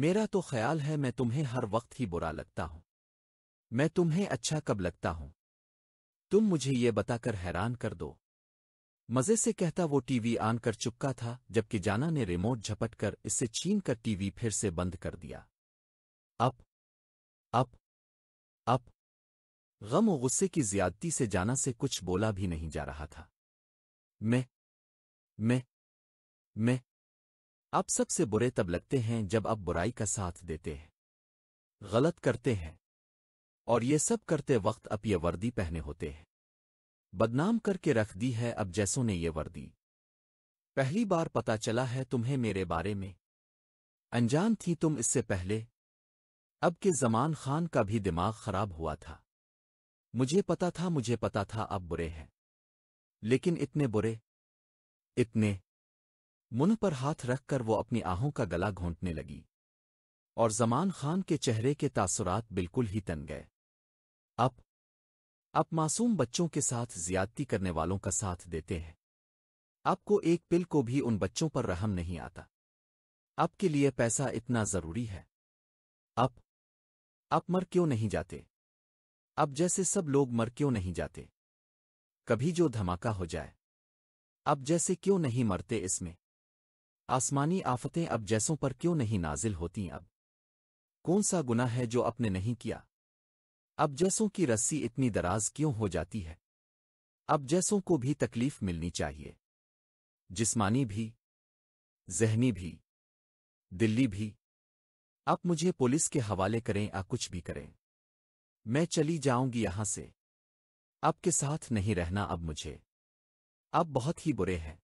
[SPEAKER 1] मेरा तो ख्याल है मैं तुम्हें हर वक्त ही बुरा लगता हूं मैं तुम्हें अच्छा कब लगता हूं तुम मुझे ये बताकर हैरान कर दो मजे से कहता वो टीवी आन कर चुपका था जबकि जाना ने रिमोट झपट कर इससे छीन कर टीवी फिर से बंद कर दिया अप अप अप गम और गुस्से की ज्यादती से जाना से कुछ बोला भी नहीं जा रहा था मैं मैं मैं आप सबसे बुरे तब लगते हैं जब आप बुराई का साथ देते हैं गलत करते हैं और ये सब करते वक्त अब ये वर्दी पहने होते हैं बदनाम करके रख दी है अब जैसों ने ये वर्दी पहली बार पता चला है तुम्हें मेरे बारे में अनजान थी तुम इससे पहले अब के जमान खान का भी दिमाग खराब हुआ था मुझे पता था मुझे पता था अब बुरे हैं लेकिन इतने बुरे इतने मुन पर हाथ रखकर वो अपनी आहों का गला घोंटने लगी और जमान खान के चेहरे के तासुरात बिल्कुल ही तन गए अब अब मासूम बच्चों के साथ ज्यादती करने वालों का साथ देते हैं आपको एक पिल को भी उन बच्चों पर रहम नहीं आता आपके लिए पैसा इतना जरूरी है अब आप मर क्यों नहीं जाते अब जैसे सब लोग मर क्यों नहीं जाते कभी जो धमाका हो जाए अब जैसे क्यों नहीं मरते इसमें आसमानी आफतें अब जैसों पर क्यों नहीं नाजिल होती अब कौन सा गुना है जो अपने नहीं किया अब जैसों की रस्सी इतनी दराज क्यों हो जाती है अब जैसों को भी तकलीफ मिलनी चाहिए जिस्मानी भी जहनी भी दिल्ली भी आप मुझे पुलिस के हवाले करें या कुछ भी करें मैं चली जाऊंगी यहां से आपके साथ नहीं रहना अब मुझे आप बहुत ही बुरे हैं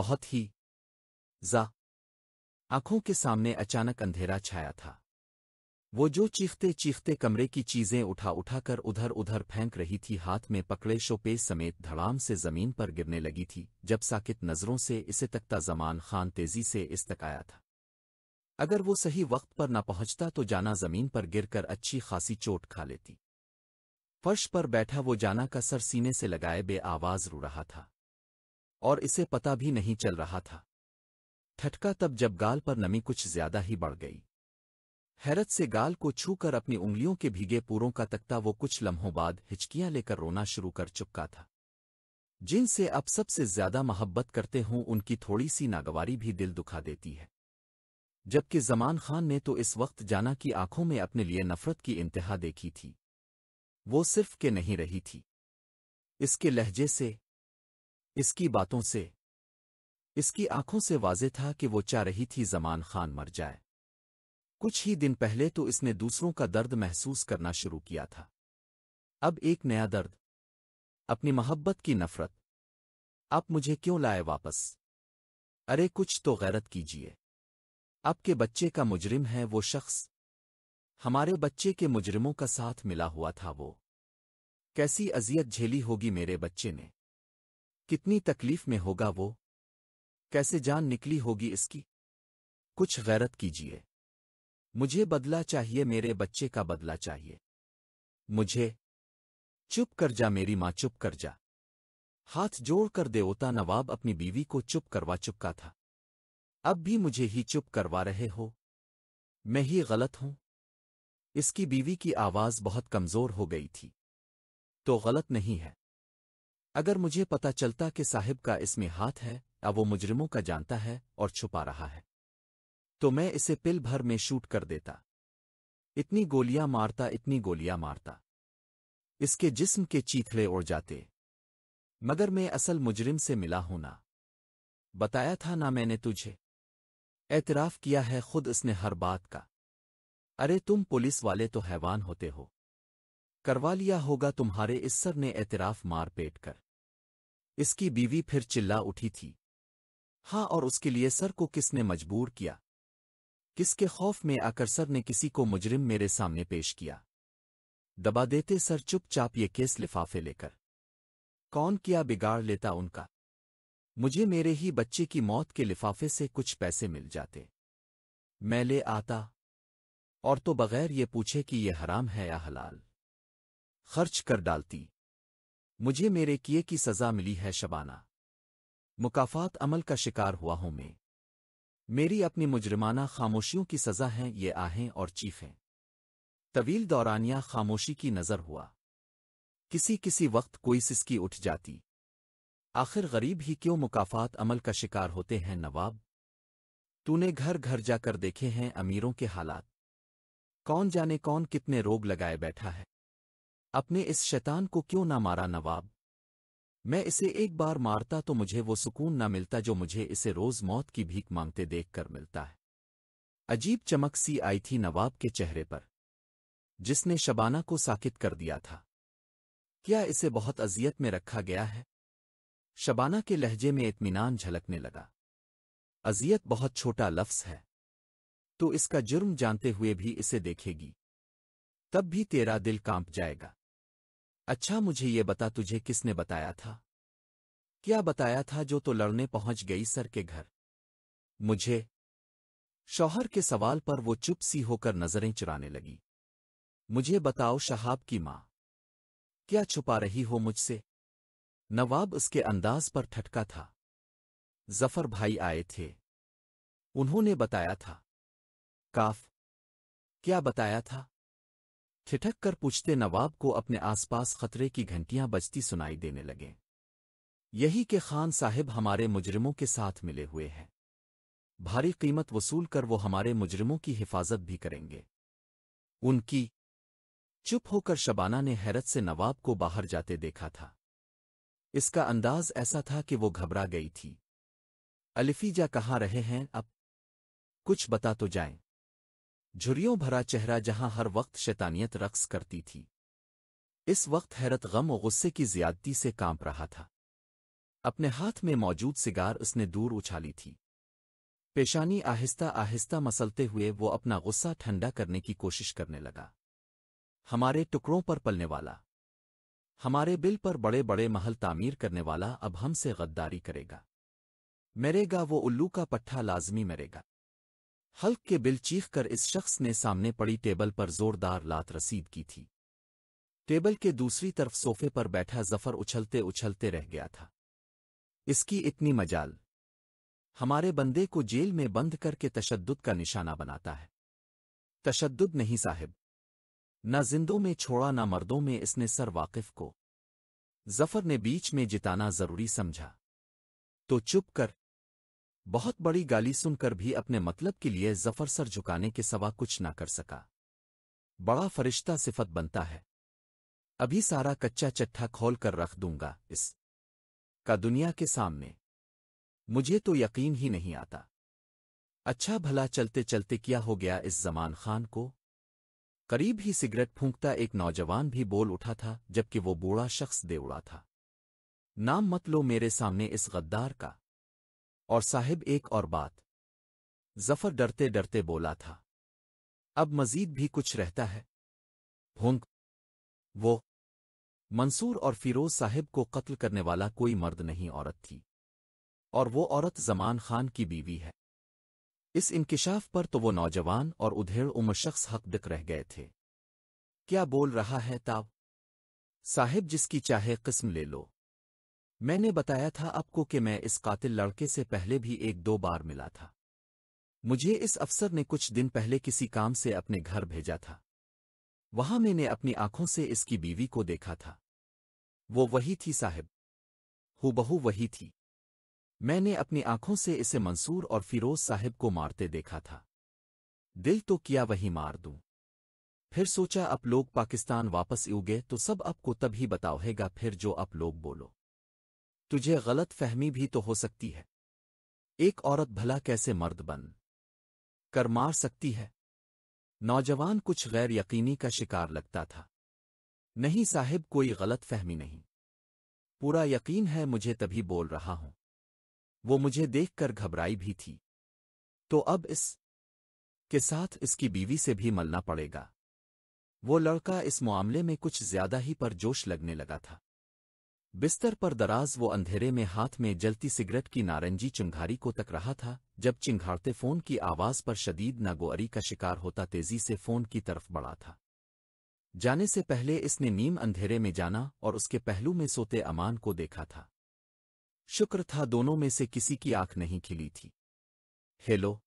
[SPEAKER 1] बहुत ही जा आंखों के सामने अचानक अंधेरा छाया था वो जो चीखते चीखते कमरे की चीजें उठा उठाकर उधर उधर फेंक रही थी हाथ में पकड़े शोपे समेत धड़ाम से जमीन पर गिरने लगी थी जब साकित नजरों से इसे तकता जमान खान तेजी से इस तक आया था अगर वो सही वक्त पर न पहुंचता तो जाना जमीन पर गिरकर अच्छी खासी चोट खा लेती फर्श पर बैठा वो जाना का सर सीने से लगाए बे आवाज रो रहा था और इसे पता भी नहीं चल रहा था ठटका तब जब गाल पर नमी कुछ ज्यादा ही बढ़ गई हैरत से गाल को छूकर अपनी उंगलियों के भीगे पूरों का तकता वो कुछ लम्हों बाद हिचकियां लेकर रोना शुरू कर चुका था जिनसे अब सबसे ज्यादा मोहब्बत करते हों उनकी थोड़ी सी नागवारी भी दिल दुखा देती है जबकि जमान खान ने तो इस वक्त जाना की आंखों में अपने लिए नफरत की इंतहा देखी थी वो सिर्फ के नहीं रही थी इसके लहजे से इसकी बातों से इसकी आंखों से वाजे था कि वो चाह रही थी जमान खान मर जाए कुछ ही दिन पहले तो इसने दूसरों का दर्द महसूस करना शुरू किया था अब एक नया दर्द अपनी मोहब्बत की नफरत आप मुझे क्यों लाए वापस अरे कुछ तो गैरत कीजिए आपके बच्चे का मुजरिम है वो शख्स हमारे बच्चे के मुजरिमों का साथ मिला हुआ था वो कैसी अजियत झेली होगी मेरे बच्चे ने कितनी तकलीफ में होगा वो कैसे जान निकली होगी इसकी कुछ गैरत कीजिए मुझे बदला चाहिए मेरे बच्चे का बदला चाहिए मुझे चुप कर जा मेरी मां चुप कर जा हाथ जोड़ कर देवता नवाब अपनी बीवी को चुप करवा चुका था अब भी मुझे ही चुप करवा रहे हो मैं ही गलत हूं इसकी बीवी की आवाज बहुत कमजोर हो गई थी तो गलत नहीं है अगर मुझे पता चलता कि साहिब का इसमें हाथ है अब वो मुजरिमों का जानता है और छुपा रहा है तो मैं इसे पिल भर में शूट कर देता इतनी गोलियां मारता इतनी गोलियां मारता इसके जिस्म के चीथड़े उड़ जाते मगर मैं असल मुजरिम से मिला हूं ना बताया था ना मैंने तुझे एतराफ किया है खुद इसने हर बात का अरे तुम पुलिस वाले तो हैवान होते हो करवा लिया होगा तुम्हारे इस सर ने एतराफ मार पेट कर इसकी बीवी फिर चिल्ला उठी थी हाँ और उसके लिए सर को किसने मजबूर किया किसके खौफ में आकर सर ने किसी को मुजरिम मेरे सामने पेश किया दबा देते सर चुपचाप ये केस लिफाफे लेकर कौन किया बिगाड़ लेता उनका मुझे मेरे ही बच्चे की मौत के लिफाफे से कुछ पैसे मिल जाते मैं ले आता और तो बगैर ये पूछे कि ये हराम है या हलाल खर्च कर डालती मुझे मेरे किए की सजा मिली है शबाना मुकाफात अमल का शिकार हुआ हूं मैं मेरी अपनी मुजरमाना खामोशियों की सज़ा हैं ये आहें और चीखें तवील दौरानिया खामोशी की नज़र हुआ किसी किसी वक्त कोई सिसकी उठ जाती आखिर गरीब ही क्यों मुकाफात अमल का शिकार होते हैं नवाब तूने घर घर जाकर देखे हैं अमीरों के हालात कौन जाने कौन कितने रोग लगाए बैठा है अपने इस शैतान को क्यों ना मारा नवाब मैं इसे एक बार मारता तो मुझे वो सुकून न मिलता जो मुझे इसे रोज मौत की भीख मांगते देखकर मिलता है अजीब चमक सी आई थी नवाब के चेहरे पर जिसने शबाना को साकित कर दिया था क्या इसे बहुत अजियत में रखा गया है शबाना के लहजे में इतमान झलकने लगा अजियत बहुत छोटा लफ्स है तो इसका जुर्म जानते हुए भी इसे देखेगी तब भी तेरा दिल कांप जाएगा अच्छा मुझे ये बता तुझे किसने बताया था क्या बताया था जो तो लड़ने पहुंच गई सर के घर मुझे शौहर के सवाल पर वो चुप सी होकर नजरें चुराने लगी मुझे बताओ शहाब की मां क्या छुपा रही हो मुझसे नवाब उसके अंदाज पर ठटका था जफर भाई आए थे उन्होंने बताया था काफ क्या बताया था ठिठक कर पूछते नवाब को अपने आसपास खतरे की घंटियां बजती सुनाई देने लगे यही के खान साहब हमारे मुजरिमों के साथ मिले हुए हैं भारी कीमत वसूल कर वो हमारे मुजरिमों की हिफाजत भी करेंगे उनकी चुप होकर शबाना ने हैरत से नवाब को बाहर जाते देखा था इसका अंदाज ऐसा था कि वो घबरा गई थी अलिफीजा कहाँ रहे हैं अब कुछ बता तो जाएं। झुरियों भरा चेहरा जहां हर वक्त शैतानियत रक्स करती थी इस वक्त हैरत गम और गुस्से की ज्यादती से कांप रहा था अपने हाथ में मौजूद सिगार उसने दूर उछाली थी पेशानी आहिस्ता आहिस्ता मसलते हुए वो अपना गुस्सा ठंडा करने की कोशिश करने लगा हमारे टुकड़ों पर पलने वाला हमारे बिल पर बड़े बड़े महल तामीर करने वाला अब हमसे गद्दारी करेगा मरेगा वो उल्लू का पट्ठा लाजमी मरेगा हल्क के बिल चीख कर इस शख्स ने सामने पड़ी टेबल पर जोरदार लात रसीद की थी टेबल के दूसरी तरफ सोफे पर बैठा जफर उछलते उछलते रह गया था इसकी इतनी मजाल हमारे बंदे को जेल में बंद करके तशद्दुद का निशाना बनाता है तशद्दुद नहीं साहिब न जिंदों में छोड़ा न मर्दों में इसने सर वाकिफ को जफर ने बीच में जिताना जरूरी समझा तो चुप कर बहुत बड़ी गाली सुनकर भी अपने मतलब के लिए जफर सर झुकाने के सवा कुछ ना कर सका बड़ा फरिश्ता सिफत बनता है अभी सारा कच्चा चट्ठा खोल कर रख दूंगा इस का दुनिया के सामने मुझे तो यकीन ही नहीं आता अच्छा भला चलते चलते क्या हो गया इस जमान खान को करीब ही सिगरेट फूंकता एक नौजवान भी बोल उठा था जबकि वो बूढ़ा शख्स दे उड़ा था नाम मत लो मेरे सामने इस गद्दार का और साहिब एक और बात जफर डरते डरते बोला था अब मजीद भी कुछ रहता है होंक वो मंसूर और फिरोज साहिब को कत्ल करने वाला कोई मर्द नहीं औरत थी और वो औरत जमान खान की बीवी है इस इंकशाफ पर तो वो नौजवान और उधेड़ उम्र शख्स हकदक रह गए थे क्या बोल रहा है ताव साहिब जिसकी चाहे किस्म ले लो मैंने बताया था आपको कि मैं इस कातिल लड़के से पहले भी एक दो बार मिला था मुझे इस अफसर ने कुछ दिन पहले किसी काम से अपने घर भेजा था वहां मैंने अपनी आंखों से इसकी बीवी को देखा था वो वही थी साहिब हुबहू वही थी मैंने अपनी आंखों से इसे मंसूर और फिरोज साहिब को मारते देखा था दिल तो किया वही मार दूं फिर सोचा आप लोग पाकिस्तान वापस उगे तो सब आपको तभी बताओगा फिर जो आप लोग बोलो तुझे गलत फहमी भी तो हो सकती है एक औरत भला कैसे मर्द बन कर मार सकती है नौजवान कुछ गैर यकीनी का शिकार लगता था नहीं साहिब कोई गलत फहमी नहीं पूरा यकीन है मुझे तभी बोल रहा हूं वो मुझे देखकर घबराई भी थी तो अब इस के साथ इसकी बीवी से भी मलना पड़ेगा वो लड़का इस मामले में कुछ ज्यादा ही पर जोश लगने लगा था बिस्तर पर दराज वो अंधेरे में हाथ में जलती सिगरेट की नारंगी चिंघारी को तक रहा था जब चिंघारते फ़ोन की आवाज़ पर शदीद नागोअरी का शिकार होता तेज़ी से फ़ोन की तरफ बढ़ा था जाने से पहले इसने नीम अंधेरे में जाना और उसके पहलू में सोते अमान को देखा था शुक्र था दोनों में से किसी की आंख नहीं खिली थी हेलो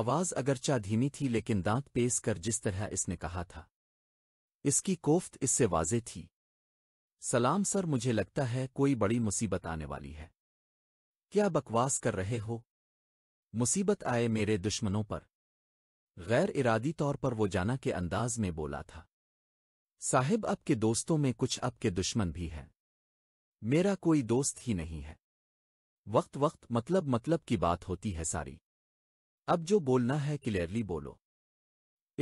[SPEAKER 1] आवाज़ अगरचा धीमी थी लेकिन दांत पेस कर जिस तरह इसने कहा था इसकी कोफ्त इससे वाजे थी सलाम सर मुझे लगता है कोई बड़ी मुसीबत आने वाली है क्या बकवास कर रहे हो मुसीबत आए मेरे दुश्मनों पर गैर इरादी तौर पर वो जाना के अंदाज में बोला था साहिब आपके दोस्तों में कुछ आपके दुश्मन भी हैं मेरा कोई दोस्त ही नहीं है वक्त वक्त मतलब मतलब की बात होती है सारी अब जो बोलना है क्लियरली बोलो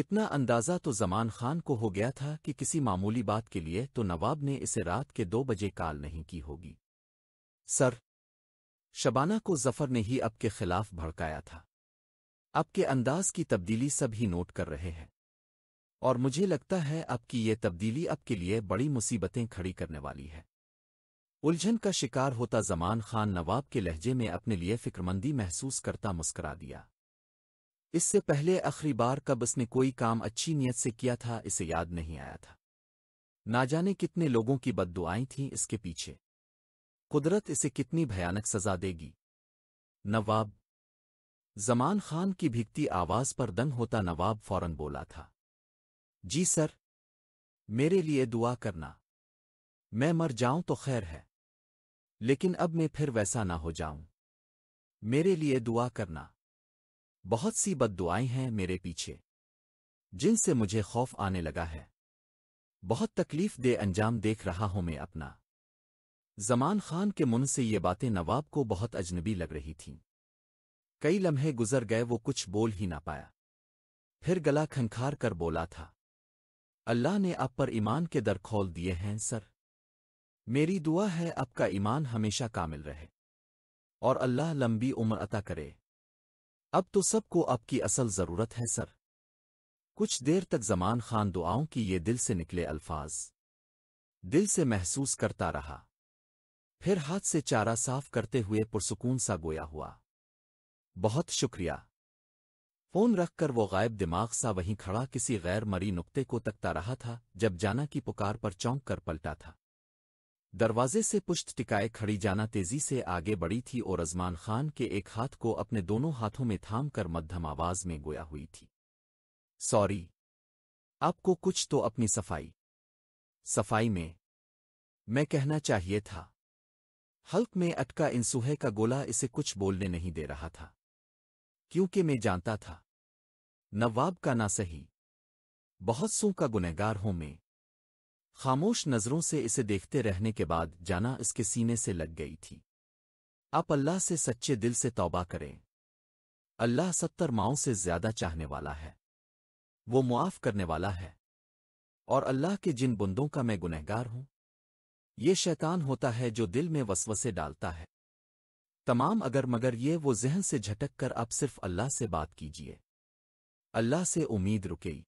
[SPEAKER 1] इतना अंदाज़ा तो जमान खान को हो गया था कि किसी मामूली बात के लिए तो नवाब ने इसे रात के दो बजे काल नहीं की होगी सर शबाना को जफर ने ही अब के खिलाफ भड़काया था अब के अंदाज की तब्दीली सब ही नोट कर रहे हैं और मुझे लगता है अब की ये तब्दीली अब के लिए बड़ी मुसीबतें खड़ी करने वाली है उलझन का शिकार होता जमान खान नवाब के लहजे में अपने लिए फिक्रमंदी महसूस करता मुस्करा दिया इससे पहले आखिरी बार कब उसने कोई काम अच्छी नीयत से किया था इसे याद नहीं आया था ना जाने कितने लोगों की बददुआएं थीं इसके पीछे कुदरत इसे कितनी भयानक सजा देगी नवाब जमान खान की भीगती आवाज पर दंग होता नवाब फौरन बोला था जी सर मेरे लिए दुआ करना मैं मर जाऊं तो खैर है लेकिन अब मैं फिर वैसा ना हो जाऊं मेरे लिए दुआ करना बहुत सी बददुआएं हैं मेरे पीछे जिनसे मुझे खौफ आने लगा है बहुत तकलीफ दे अंजाम देख रहा हूं मैं अपना जमान खान के मुन से ये बातें नवाब को बहुत अजनबी लग रही थीं कई लम्हे गुजर गए वो कुछ बोल ही ना पाया फिर गला खनखार कर बोला था अल्लाह ने आप पर ईमान के दर खोल दिए हैं सर मेरी दुआ है आपका ईमान हमेशा कामिल रहे और अल्लाह लंबी उम्र अता करे अब तो सबको अब की असल ज़रूरत है सर कुछ देर तक जमान खान दुआओं की ये दिल से निकले अल्फाज दिल से महसूस करता रहा फिर हाथ से चारा साफ करते हुए पुरसकून सा गोया हुआ बहुत शुक्रिया फोन रखकर वो गायब दिमाग सा वहीं खड़ा किसी गैर मरी नुक्ते को तकता रहा था जब जाना की पुकार पर चौंक कर पलटा था दरवाजे से पुष्ट टिकाए खड़ी जाना तेजी से आगे बढ़ी थी और अजमान खान के एक हाथ को अपने दोनों हाथों में थाम कर मध्यम आवाज में गोया हुई थी सॉरी आपको कुछ तो अपनी सफाई सफाई में मैं कहना चाहिए था हल्क में अटका इन का गोला इसे कुछ बोलने नहीं दे रहा था क्योंकि मैं जानता था नवाब का ना सही बहुत सू का गुनहगार हूं मैं खामोश नज़रों से इसे देखते रहने के बाद जाना इसके सीने से लग गई थी आप अल्लाह से सच्चे दिल से तौबा करें अल्लाह सत्तर माओं से ज्यादा चाहने वाला है वो मुआफ़ करने वाला है और अल्लाह के जिन बुंदों का मैं गुनहगार हूं ये शैतान होता है जो दिल में वसवसे डालता है तमाम अगर मगर ये वो जहन से झटक कर आप सिर्फ अल्लाह से बात कीजिए अल्लाह से उम्मीद रुकेई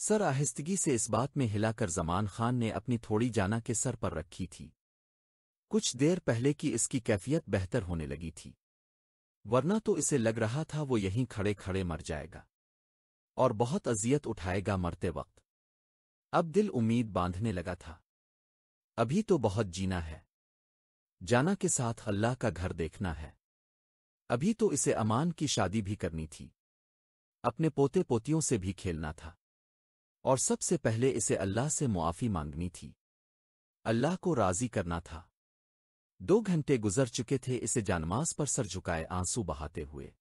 [SPEAKER 1] सर आहिस्तगी से इस बात में हिलाकर जमान खान ने अपनी थोड़ी जाना के सर पर रखी थी कुछ देर पहले की इसकी कैफियत बेहतर होने लगी थी वरना तो इसे लग रहा था वो यहीं खड़े खड़े मर जाएगा और बहुत अजियत उठाएगा मरते वक्त अब दिल उम्मीद बांधने लगा था अभी तो बहुत जीना है जाना के साथ अल्लाह का घर देखना है अभी तो इसे अमान की शादी भी करनी थी अपने पोते पोतियों से भी खेलना था और सबसे पहले इसे अल्लाह से मुआफ़ी मांगनी थी अल्लाह को राज़ी करना था दो घंटे गुजर चुके थे इसे जानमाज पर सर झुकाए आंसू बहाते हुए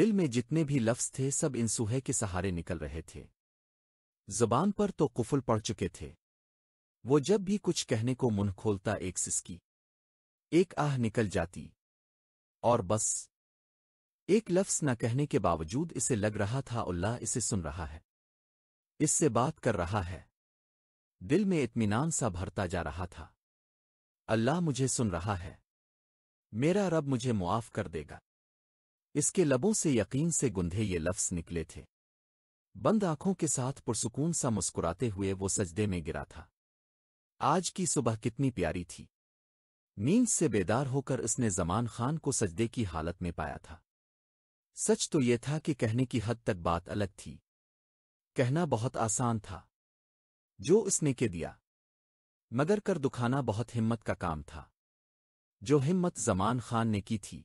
[SPEAKER 1] दिल में जितने भी लफ्ज़ थे सब इन सूहे के सहारे निकल रहे थे जबान पर तो कुफुल पड़ चुके थे वो जब भी कुछ कहने को मुंह खोलता एक सिसकी एक आह निकल जाती और बस एक लफ्स न कहने के बावजूद इसे लग रहा था उल्लाह इसे सुन रहा है इससे बात कर रहा है दिल में इत्मीनान सा भरता जा रहा था अल्लाह मुझे सुन रहा है मेरा रब मुझे मुआफ़ कर देगा इसके लबों से यकीन से गुंधे ये लफ्स निकले थे बंद आंखों के साथ पुरसकून सा मुस्कुराते हुए वो सजदे में गिरा था आज की सुबह कितनी प्यारी थी नींद से बेदार होकर इसने जमान खान को सजदे की हालत में पाया था सच तो ये था कि कहने की हद तक बात अलग थी कहना बहुत आसान था जो उसने के दिया मगर कर दुखाना बहुत हिम्मत का काम था जो हिम्मत जमान खान ने की थी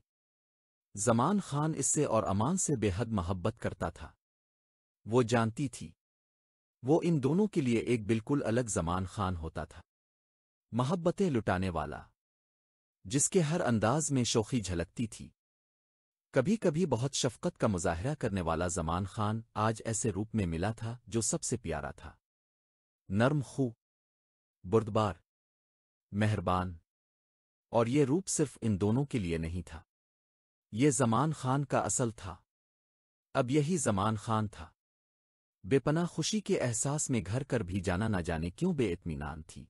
[SPEAKER 1] जमान खान इससे और अमान से बेहद मोहब्बत करता था वो जानती थी वो इन दोनों के लिए एक बिल्कुल अलग जमान खान होता था मोहब्बतें लुटाने वाला जिसके हर अंदाज में शोखी झलकती थी कभी कभी बहुत शफकत का मुजाहरा करने वाला जमान खान आज ऐसे रूप में मिला था जो सबसे प्यारा था नर्म खू बुर्दबार मेहरबान और ये रूप सिर्फ इन दोनों के लिए नहीं था ये जमान खान का असल था अब यही जमान खान था बेपना खुशी के एहसास में घर कर भी जाना ना जाने क्यों बेतमीनान थी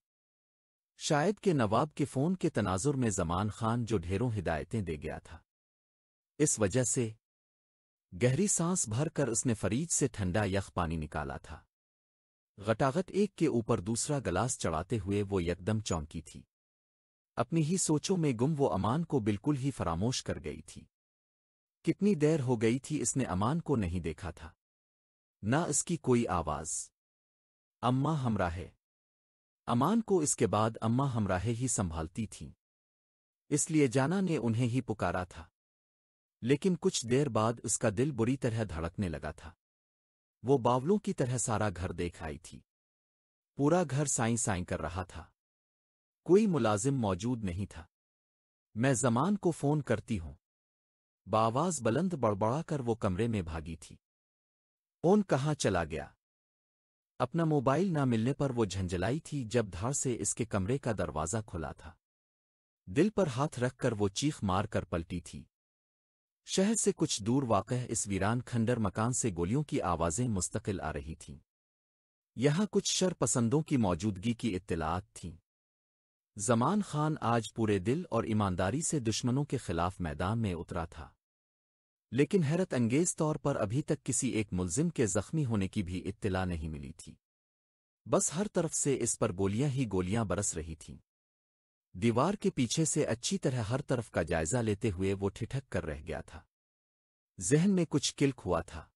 [SPEAKER 1] शायद के नवाब के फ़ोन के तनाजुर में जमान खान जो ढेरों हिदायतें दे गया था इस वजह से गहरी सांस भरकर उसने फरीज से ठंडा यख पानी निकाला था गटागट एक के ऊपर दूसरा गलास चढ़ाते हुए वो यकदम चौंकी थी अपनी ही सोचों में गुम वो अमान को बिल्कुल ही फरामोश कर गई थी कितनी देर हो गई थी इसने अमान को नहीं देखा था न इसकी कोई आवाज़ अम्मा हमराहे अमान को इसके बाद अम्मा हमराहे ही संभालती थीं इसलिए जाना ने उन्हें ही पुकारा था लेकिन कुछ देर बाद उसका दिल बुरी तरह धड़कने लगा था वो बावलों की तरह सारा घर देख आई थी पूरा घर साई साई कर रहा था कोई मुलाजिम मौजूद नहीं था मैं जमान को फोन करती हूं बावाज बुलंद बड़बड़ा कर वो कमरे में भागी थी फोन कहाँ चला गया अपना मोबाइल ना मिलने पर वो झंझलाई थी जब धार से इसके कमरे का दरवाजा खुला था दिल पर हाथ रखकर वो चीख मारकर पलटी थी शहर से कुछ दूर वाक़ इस वीरान खंडर मकान से गोलियों की आवाज़ें मुस्तकिल आ रही थीं यहाँ कुछ शरपसंदों की मौजूदगी की इत्तलात थीं जमान खान आज पूरे दिल और ईमानदारी से दुश्मनों के खिलाफ मैदान में उतरा था लेकिन हैरत अंगेज तौर पर अभी तक किसी एक मुलजिम के जख्मी होने की भी इत्तला नहीं मिली थी बस हर तरफ से इस पर गोलियां ही गोलियां बरस रही थीं दीवार के पीछे से अच्छी तरह हर तरफ का जायजा लेते हुए वो ठिठक कर रह गया था जहन में कुछ किल्क हुआ था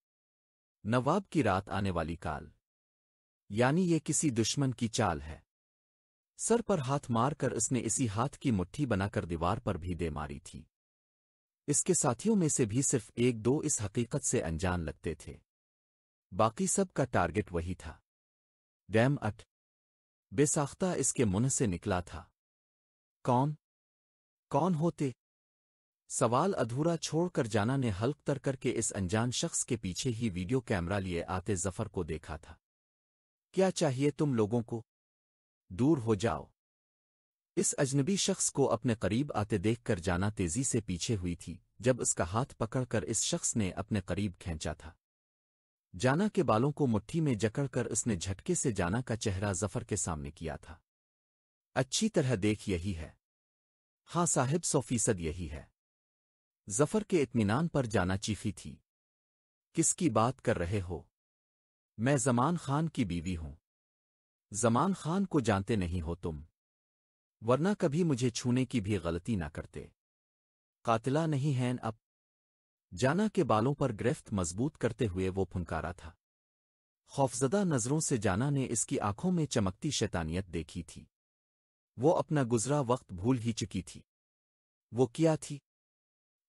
[SPEAKER 1] नवाब की रात आने वाली काल यानी ये किसी दुश्मन की चाल है सर पर हाथ मारकर उसने इसी हाथ की मुट्ठी बनाकर दीवार पर भी दे मारी थी इसके साथियों में से भी सिर्फ एक दो इस हकीकत से अनजान लगते थे बाकी सब का टारगेट वही था डैम अट बेसाख्ता इसके मुंह से निकला था कौन कौन होते सवाल अधूरा छोड़कर जाना ने हल्क तर करके इस अनजान शख्स के पीछे ही वीडियो कैमरा लिए आते जफर को देखा था क्या चाहिए तुम लोगों को दूर हो जाओ इस अजनबी शख्स को अपने करीब आते देखकर जाना तेजी से पीछे हुई थी जब उसका हाथ पकड़कर इस शख्स ने अपने करीब खींचा था जाना के बालों को मुट्ठी में जकड़कर उसने झटके से जाना का चेहरा जफर के सामने किया था अच्छी तरह देख यही है हाँ साहिब सौ फीसद यही है जफर के इत्मीनान पर जाना चीखी थी किसकी बात कर रहे हो मैं जमान खान की बीवी हूं जमान खान को जानते नहीं हो तुम वरना कभी मुझे छूने की भी गलती ना करते कातिला नहीं है अब जाना के बालों पर गिरफ्त मजबूत करते हुए वो फुनकारा था खौफजदा नज़रों से जाना ने इसकी आंखों में चमकती शैतानियत देखी थी वो अपना गुजरा वक्त भूल ही चुकी थी वो क्या थी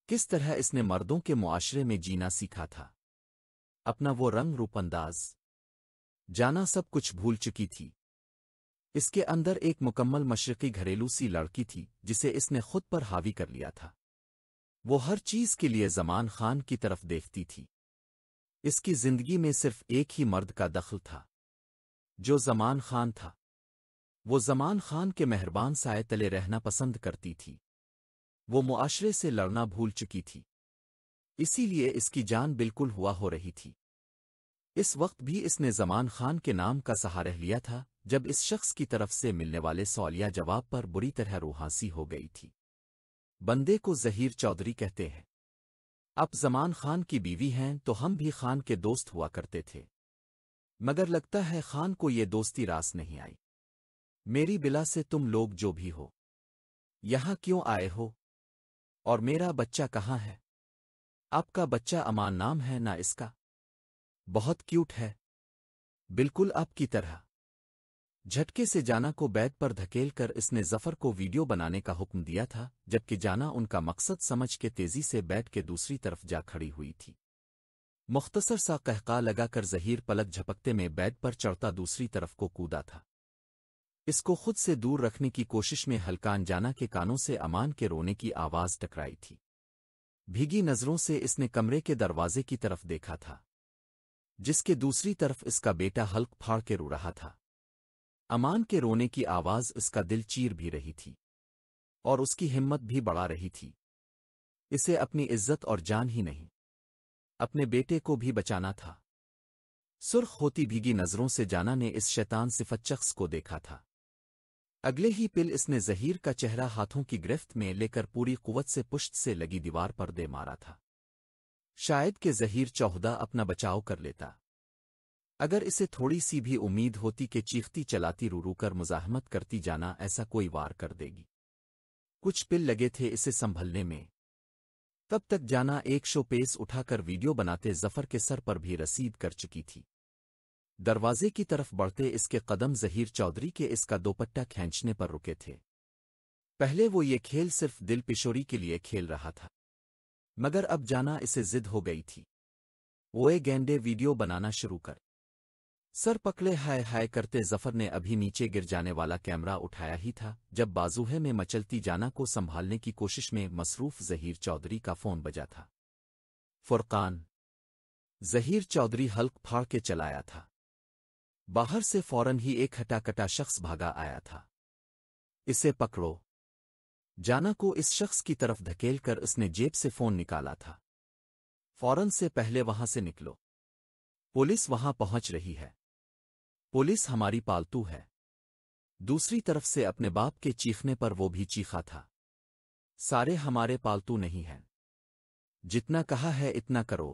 [SPEAKER 1] किस तरह इसने मर्दों के मुआशरे में जीना सीखा था अपना वो रंग रूपंदाज जाना सब कुछ भूल चुकी थी इसके अंदर एक मुकम्मल मशरकी घरेलू सी लड़की थी जिसे इसने खुद पर हावी कर लिया था वो हर चीज के लिए जमान खान की तरफ देखती थी इसकी जिंदगी में सिर्फ एक ही मर्द का दखल था जो जमान खान था वो जमान खान के मेहरबान साय तले रहना पसंद करती थी वो मुआशरे से लड़ना भूल चुकी थी इसीलिए इसकी जान बिल्कुल हुआ हो रही थी इस वक्त भी इसने जमान खान के नाम का सहारा लिया था जब इस शख्स की तरफ से मिलने वाले सौलिया जवाब पर बुरी तरह रूहासी हो गई थी बंदे को जहीर चौधरी कहते हैं अब जमान खान की बीवी हैं तो हम भी खान के दोस्त हुआ करते थे मगर लगता है खान को ये दोस्ती रास नहीं आई मेरी बिला से तुम लोग जो भी हो यहाँ क्यों आए हो और मेरा बच्चा कहाँ है आपका बच्चा अमान नाम है ना इसका बहुत क्यूट है बिल्कुल आपकी तरह झटके से जाना को बैग पर धकेल कर इसने जफर को वीडियो बनाने का हुक्म दिया था जबकि जाना उनका मकसद समझ के तेजी से बैठ के दूसरी तरफ जा खड़ी हुई थी मुख्तसर सा कहका लगाकर जहीर पलक झपकते में बैग पर चढ़ता दूसरी तरफ को कूदा था इसको खुद से दूर रखने की कोशिश में हल्कान जाना के कानों से अमान के रोने की आवाज़ टकराई थी भीगी नज़रों से इसने कमरे के दरवाजे की तरफ देखा था जिसके दूसरी तरफ इसका बेटा हल्क फाड़ के रो रहा था अमान के रोने की आवाज़ इसका दिल चीर भी रही थी और उसकी हिम्मत भी बढ़ा रही थी इसे अपनी इज्जत और जान ही नहीं अपने बेटे को भी बचाना था सुर्ख होती भीगी नज़रों से जाना ने इस शैतान सिफत शख्स को देखा था अगले ही पिल इसने जहीर का चेहरा हाथों की गिरफ्त में लेकर पूरी कुवत से पुश्त से लगी दीवार पर दे मारा था शायद के जहीर चौहदा अपना बचाव कर लेता अगर इसे थोड़ी सी भी उम्मीद होती कि चीखती चलाती रू कर मुजाहमत करती जाना ऐसा कोई वार कर देगी कुछ पिल लगे थे इसे संभलने में तब तक जाना एक शो पेस उठाकर वीडियो बनाते जफर के सर पर भी रसीद कर चुकी थी दरवाजे की तरफ बढ़ते इसके कदम जहीर चौधरी के इसका दोपट्टा खींचने पर रुके थे पहले वो ये खेल सिर्फ दिल पिशोरी के लिए खेल रहा था मगर अब जाना इसे जिद हो गई थी वो ए गेंडे वीडियो बनाना शुरू कर सर पकड़े हाय हाय करते जफर ने अभी नीचे गिर जाने वाला कैमरा उठाया ही था जब बाजूहे में मचलती जाना को संभालने की कोशिश में मसरूफ जहीर चौधरी का फोन बजा था फुरकान जहीर चौधरी हल्क फाड़ के चलाया था बाहर से फौरन ही एक हटाकटा शख्स भागा आया था इसे पकड़ो जाना को इस शख्स की तरफ धकेल कर उसने जेब से फोन निकाला था फौरन से पहले वहां से निकलो पुलिस वहां पहुंच रही है पुलिस हमारी पालतू है दूसरी तरफ से अपने बाप के चीखने पर वो भी चीखा था सारे हमारे पालतू नहीं हैं जितना कहा है इतना करो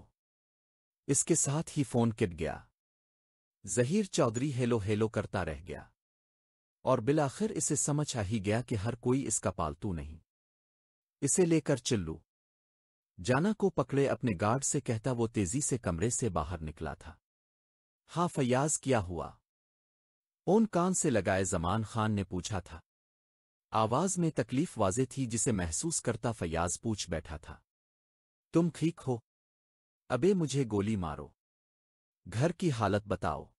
[SPEAKER 1] इसके साथ ही फोन किट गया जहीर चौधरी हेलो हेलो करता रह गया और बिलाखिर इसे समझ आ ही गया कि हर कोई इसका पालतू नहीं इसे लेकर चिल्लू जाना को पकड़े अपने गार्ड से कहता वो तेजी से कमरे से बाहर निकला था हाँ फयाज क्या हुआ ओन कान से लगाए जमान खान ने पूछा था आवाज में तकलीफ वाजे थी जिसे महसूस करता फयाज पूछ बैठा था तुम ठीक हो अबे मुझे गोली मारो घर की हालत बताओ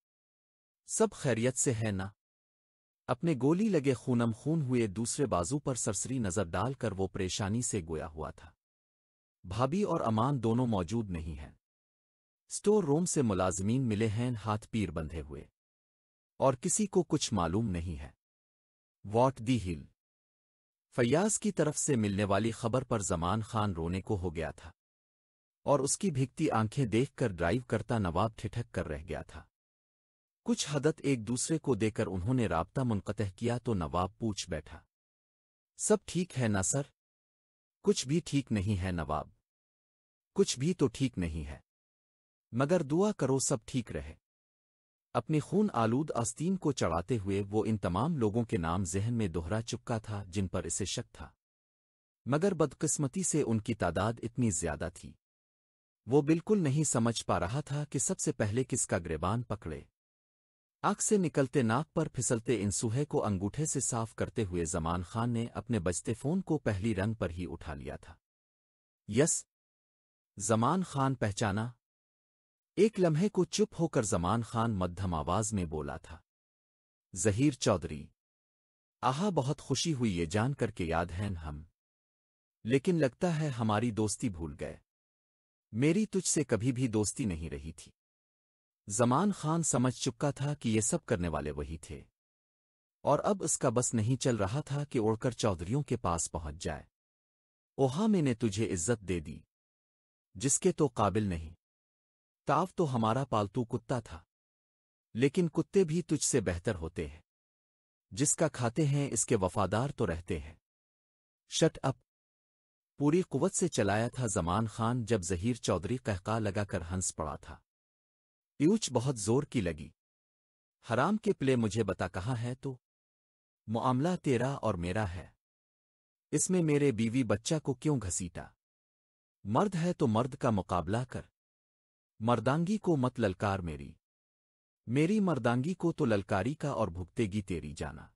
[SPEAKER 1] सब खैरियत से है ना अपने गोली लगे खूनम खून हुए दूसरे बाजू पर सरसरी नजर डालकर वो परेशानी से गोया हुआ था भाभी और अमान दोनों मौजूद नहीं हैं स्टोर रूम से मुलाजमीन मिले हैं हाथ पीर बंधे हुए और किसी को कुछ मालूम नहीं है वॉट दी हिल फैयाज की तरफ से मिलने वाली खबर पर जमान खान रोने को हो गया था और उसकी भिगती आंखें देखकर ड्राइव करता नवाब ठिठक कर रह गया था कुछ हदत एक दूसरे को देकर उन्होंने राबता मुनक़त किया तो नवाब पूछ बैठा सब ठीक है ना सर कुछ भी ठीक नहीं है नवाब कुछ भी तो ठीक नहीं है मगर दुआ करो सब ठीक रहे अपने खून आलूद आस्तीन को चढ़ाते हुए वो इन तमाम लोगों के नाम जहन में दोहरा चुका था जिन पर इसे शक था मगर बदकिस्मती से उनकी तादाद इतनी ज्यादा थी वो बिल्कुल नहीं समझ पा रहा था कि सबसे पहले किसका ग्रेबान पकड़े आग से निकलते नाक पर फिसलते इन सूहे को अंगूठे से साफ करते हुए जमान खान ने अपने बजते फोन को पहली रंग पर ही उठा लिया था यस जमान खान पहचाना एक लम्हे को चुप होकर जमान खान मध्यम आवाज में बोला था जहीर चौधरी आहा बहुत खुशी हुई ये जानकर के याद न हम लेकिन लगता है हमारी दोस्ती भूल गए मेरी तुझसे कभी भी दोस्ती नहीं रही थी जमान खान समझ चुका था कि ये सब करने वाले वही थे और अब उसका बस नहीं चल रहा था कि उड़कर चौधरियों के पास पहुंच जाए ओहा मैंने तुझे इज्जत दे दी जिसके तो काबिल नहीं ताव तो हमारा पालतू कुत्ता था लेकिन कुत्ते भी तुझसे बेहतर होते हैं जिसका खाते हैं इसके वफादार तो रहते हैं शट अप पूरी कुवत से चलाया था जमान खान जब जहीर चौधरी कहका लगाकर हंस पड़ा था ईऊच बहुत जोर की लगी हराम के प्ले मुझे बता कहाँ है तो मामला तेरा और मेरा है इसमें मेरे बीवी बच्चा को क्यों घसीटा मर्द है तो मर्द का मुकाबला कर मर्दांगी को मत ललकार मेरी मेरी मर्दांगी को तो ललकारी का और भुगतेगी तेरी जाना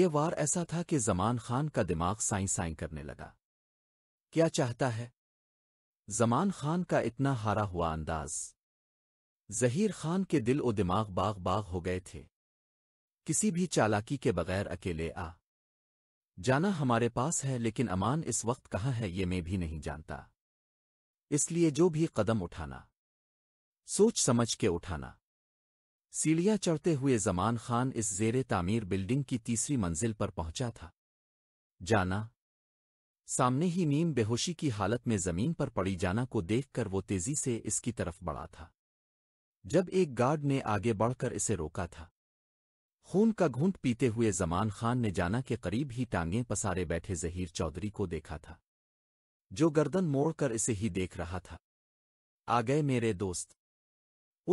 [SPEAKER 1] ये वार ऐसा था कि जमान खान का दिमाग साई साई करने लगा क्या चाहता है जमान खान का इतना हारा हुआ अंदाज़ जहीर खान के दिल और दिमाग बाग बाग हो गए थे किसी भी चालाकी के बगैर अकेले आ जाना हमारे पास है लेकिन अमान इस वक्त कहाँ है ये मैं भी नहीं जानता इसलिए जो भी कदम उठाना सोच समझ के उठाना सीढ़ियां चढ़ते हुए जमान खान इस जेर तामीर बिल्डिंग की तीसरी मंजिल पर पहुंचा था जाना सामने ही नीम बेहोशी की हालत में जमीन पर पड़ी जाना को देखकर वो तेजी से इसकी तरफ बढ़ा था जब एक गार्ड ने आगे बढ़कर इसे रोका था खून का घूंट पीते हुए जमान खान ने जाना के करीब ही टांगें पसारे बैठे जहीर चौधरी को देखा था जो गर्दन मोड़कर इसे ही देख रहा था आ गए मेरे दोस्त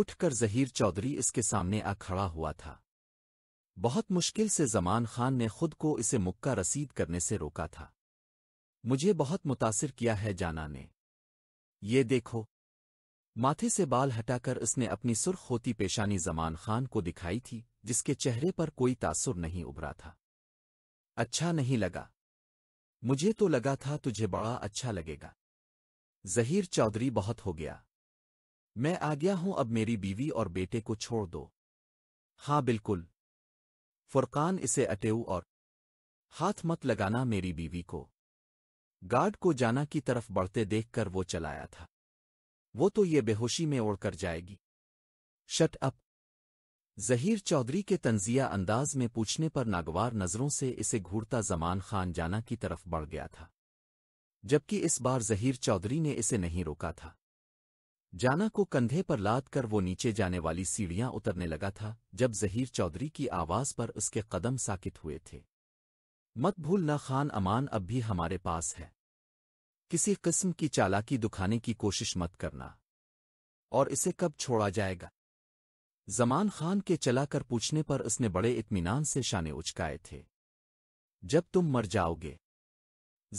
[SPEAKER 1] उठकर जहीर चौधरी इसके सामने आ खड़ा हुआ था बहुत मुश्किल से जमान खान ने खुद को इसे मुक्का रसीद करने से रोका था मुझे बहुत मुतासिर किया है जाना ने ये देखो माथे से बाल हटाकर उसने अपनी सुर्ख होती पेशानी जमान खान को दिखाई थी जिसके चेहरे पर कोई तासुर नहीं उभरा था अच्छा नहीं लगा मुझे तो लगा था तुझे बड़ा अच्छा लगेगा जहीर चौधरी बहुत हो गया मैं आ गया हूं अब मेरी बीवी और बेटे को छोड़ दो हाँ बिल्कुल फुरकान इसे अटेऊ और हाथ मत लगाना मेरी बीवी को गार्ड को जाना की तरफ बढ़ते देखकर वो चलाया था वो तो ये बेहोशी में ओढ़ कर जाएगी शट अप जहीर चौधरी के तंजिया अंदाज में पूछने पर नागवार नज़रों से इसे घूरता जमान खान जाना की तरफ बढ़ गया था जबकि इस बार जहीर चौधरी ने इसे नहीं रोका था जाना को कंधे पर लाद कर वो नीचे जाने वाली सीढ़ियां उतरने लगा था जब जहीर चौधरी की आवाज़ पर उसके कदम साकित हुए थे मत भूलना खान अमान अब भी हमारे पास है किसी किस्म की चालाकी दुखाने की कोशिश मत करना और इसे कब छोड़ा जाएगा जमान खान के चलाकर पूछने पर उसने बड़े इत्मीनान से शाने उचकाए थे जब तुम मर जाओगे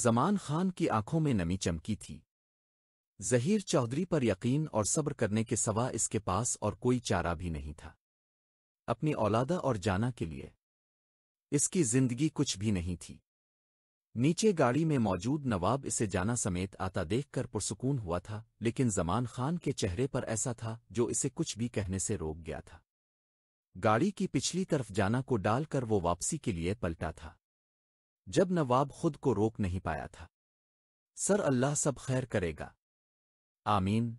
[SPEAKER 1] जमान खान की आंखों में नमी चमकी थी जहीर चौधरी पर यकीन और सब्र करने के सवा इसके पास और कोई चारा भी नहीं था अपनी औलादा और जाना के लिए इसकी जिंदगी कुछ भी नहीं थी नीचे गाड़ी में मौजूद नवाब इसे जाना समेत आता देखकर पुरसकून हुआ था लेकिन जमान खान के चेहरे पर ऐसा था जो इसे कुछ भी कहने से रोक गया था गाड़ी की पिछली तरफ जाना को डालकर वो वापसी के लिए पलटा था जब नवाब खुद को रोक नहीं पाया था सर अल्लाह सब खैर करेगा आमीन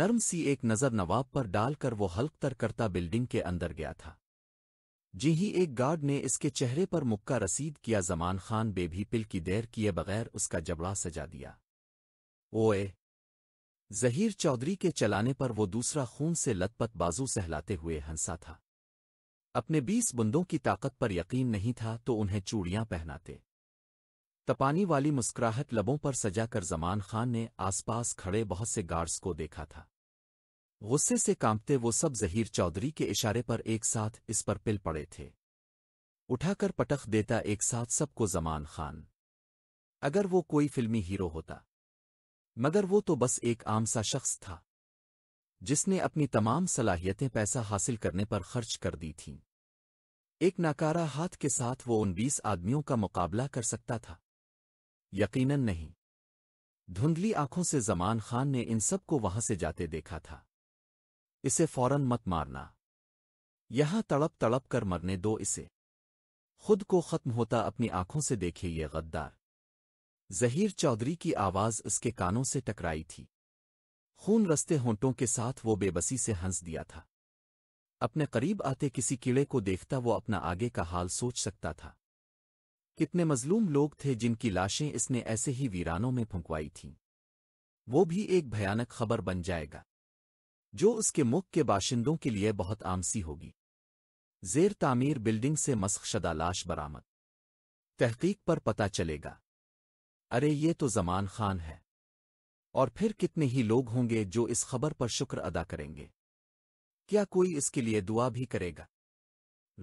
[SPEAKER 1] नर्म सी एक नज़र नवाब पर डालकर वो हल्क तर करता बिल्डिंग के अंदर गया था जी ही एक गार्ड ने इसके चेहरे पर मुक्का रसीद किया जमान खान बेभी पिल की देर किए बगैर उसका जबड़ा सजा दिया ओए जहीर चौधरी के चलाने पर वो दूसरा खून से लतपत बाजू सहलाते हुए हंसा था अपने बीस बुंदों की ताकत पर यकीन नहीं था तो उन्हें चूड़ियां पहनाते तपानी वाली मुस्कुराहट लबों पर सजा कर जमान खान ने आसपास खड़े बहुत से गार्ड्स को देखा था गुस्से से कांपते वो सब जहीर चौधरी के इशारे पर एक साथ इस पर पिल पड़े थे उठाकर पटख देता एक साथ सबको जमान खान अगर वो कोई फिल्मी हीरो होता मगर वो तो बस एक आम सा शख्स था जिसने अपनी तमाम सलाहियतें पैसा हासिल करने पर खर्च कर दी थीं एक नाकारा हाथ के साथ वो उन बीस आदमियों का मुकाबला कर सकता था यकीनन नहीं धुंधली आंखों से जमान खान ने इन सबको वहां से जाते देखा था इसे फौरन मत मारना यहां तड़प तड़प कर मरने दो इसे खुद को खत्म होता अपनी आंखों से देखे ये गद्दार जहीर चौधरी की आवाज उसके कानों से टकराई थी खून रस्ते होंटों के साथ वो बेबसी से हंस दिया था अपने करीब आते किसी कीड़े को देखता वो अपना आगे का हाल सोच सकता था कितने मजलूम लोग थे जिनकी लाशें इसने ऐसे ही वीरानों में फुंकवाई थीं वो भी एक भयानक खबर बन जाएगा जो उसके मुख के बाशिंदों के लिए बहुत आमसी होगी जेर तामीर बिल्डिंग से मस्कशदा लाश बरामद तहकीक पर पता चलेगा अरे ये तो जमान खान है और फिर कितने ही लोग होंगे जो इस खबर पर शुक्र अदा करेंगे क्या कोई इसके लिए दुआ भी करेगा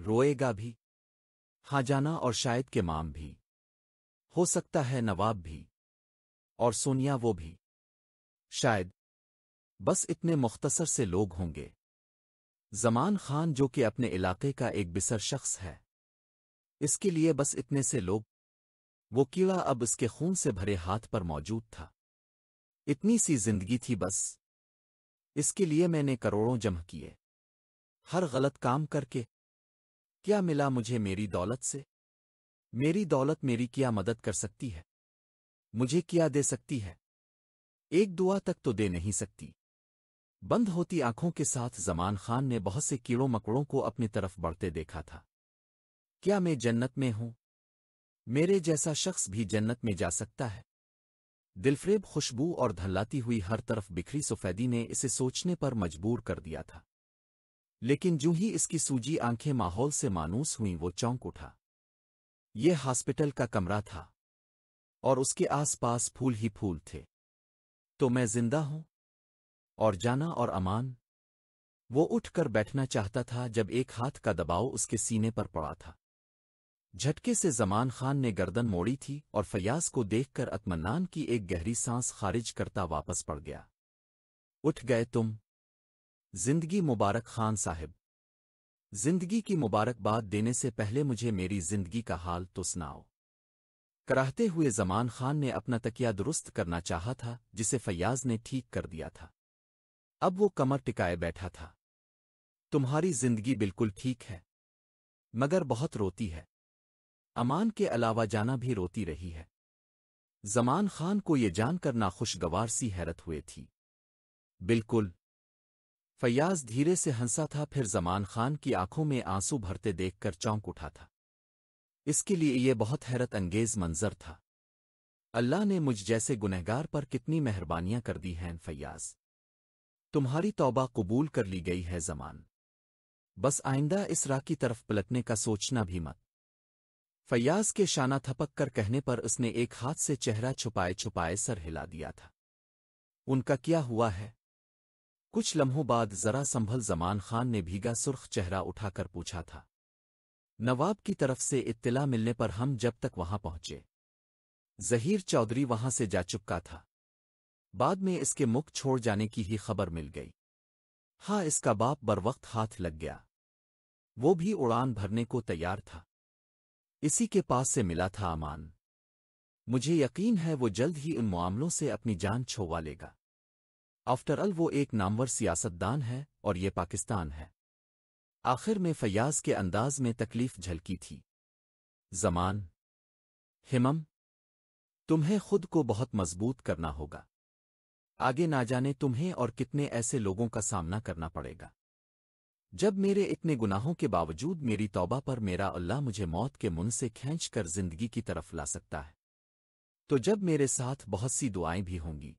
[SPEAKER 1] रोएगा भी हाजाना और शायद के माम भी हो सकता है नवाब भी और सोनिया वो भी शायद बस इतने मुख्तसर से लोग होंगे जमान खान जो कि अपने इलाके का एक बिसर शख्स है इसके लिए बस इतने से लोग वो कीड़ा अब इसके खून से भरे हाथ पर मौजूद था इतनी सी जिंदगी थी बस इसके लिए मैंने करोड़ों जमा किए हर गलत काम करके क्या मिला मुझे मेरी दौलत से मेरी दौलत मेरी क्या मदद कर सकती है मुझे क्या दे सकती है एक दुआ तक तो दे नहीं सकती बंद होती आंखों के साथ जमान खान ने बहुत से कीड़ों मकड़ों को अपनी तरफ बढ़ते देखा था क्या मैं जन्नत में हूं मेरे जैसा शख्स भी जन्नत में जा सकता है दिलफ्रेब खुशबू और धल्लाती हुई हर तरफ बिखरी सुफेदी ने इसे सोचने पर मजबूर कर दिया था लेकिन जूं ही इसकी सूजी आंखें माहौल से मानूस हुई वो चौंक उठा यह हॉस्पिटल का कमरा था और उसके आसपास फूल ही फूल थे तो मैं जिंदा हूं और जाना और अमान वो उठकर बैठना चाहता था जब एक हाथ का दबाव उसके सीने पर पड़ा था झटके से जमान खान ने गर्दन मोड़ी थी और फयाज को देखकर अतमन्नान की एक गहरी सांस खारिज करता वापस पड़ गया उठ गए तुम जिंदगी मुबारक खान साहब जिंदगी की मुबारकबाद देने से पहले मुझे मेरी जिंदगी का हाल तो सुनाओ कराहते हुए जमान खान ने अपना तकिया दुरुस्त करना चाहा था जिसे फयाज ने ठीक कर दिया था अब वो कमर टिकाए बैठा था तुम्हारी जिंदगी बिल्कुल ठीक है मगर बहुत रोती है अमान के अलावा जाना भी रोती रही है जमान खान को ये जानकर नाखुशगवार सी हैरत हुए थी बिल्कुल फयाज धीरे से हंसा था फिर जमान खान की आंखों में आंसू भरते देखकर चौंक उठा था इसके लिए यह बहुत हैरत अंगेज मंजर था अल्लाह ने मुझ जैसे गुनहगार पर कितनी मेहरबानियां कर दी हैं फयाज तुम्हारी तौबा कबूल कर ली गई है जमान बस आइंदा इस राह की तरफ पलटने का सोचना भी मत फयाज के शाना थपक कर कहने पर उसने एक हाथ से चेहरा छुपाए छुपाए सर हिला दिया था उनका क्या हुआ है कुछ लम्हों बाद जरा संभल जमान खान ने भीगा सुर्ख चेहरा उठाकर पूछा था नवाब की तरफ से इत्तला मिलने पर हम जब तक वहां पहुंचे जहीर चौधरी वहां से जा चुका था बाद में इसके मुख छोड़ जाने की ही खबर मिल गई हाँ इसका बाप बर वक्त हाथ लग गया वो भी उड़ान भरने को तैयार था इसी के पास से मिला था अमान मुझे यकीन है वो जल्द ही उन मामलों से अपनी जान छोवा लेगा आफ्टरऑल वो एक नामवर सियासतदान है और ये पाकिस्तान है आखिर में फयाज के अंदाज में तकलीफ झलकी थी जमान हिमम तुम्हें खुद को बहुत मजबूत करना होगा आगे ना जाने तुम्हें और कितने ऐसे लोगों का सामना करना पड़ेगा जब मेरे इतने गुनाहों के बावजूद मेरी तौबा पर मेरा अल्लाह मुझे मौत के मुन से खींच कर जिंदगी की तरफ ला सकता है तो जब मेरे साथ बहुत सी दुआएं भी होंगी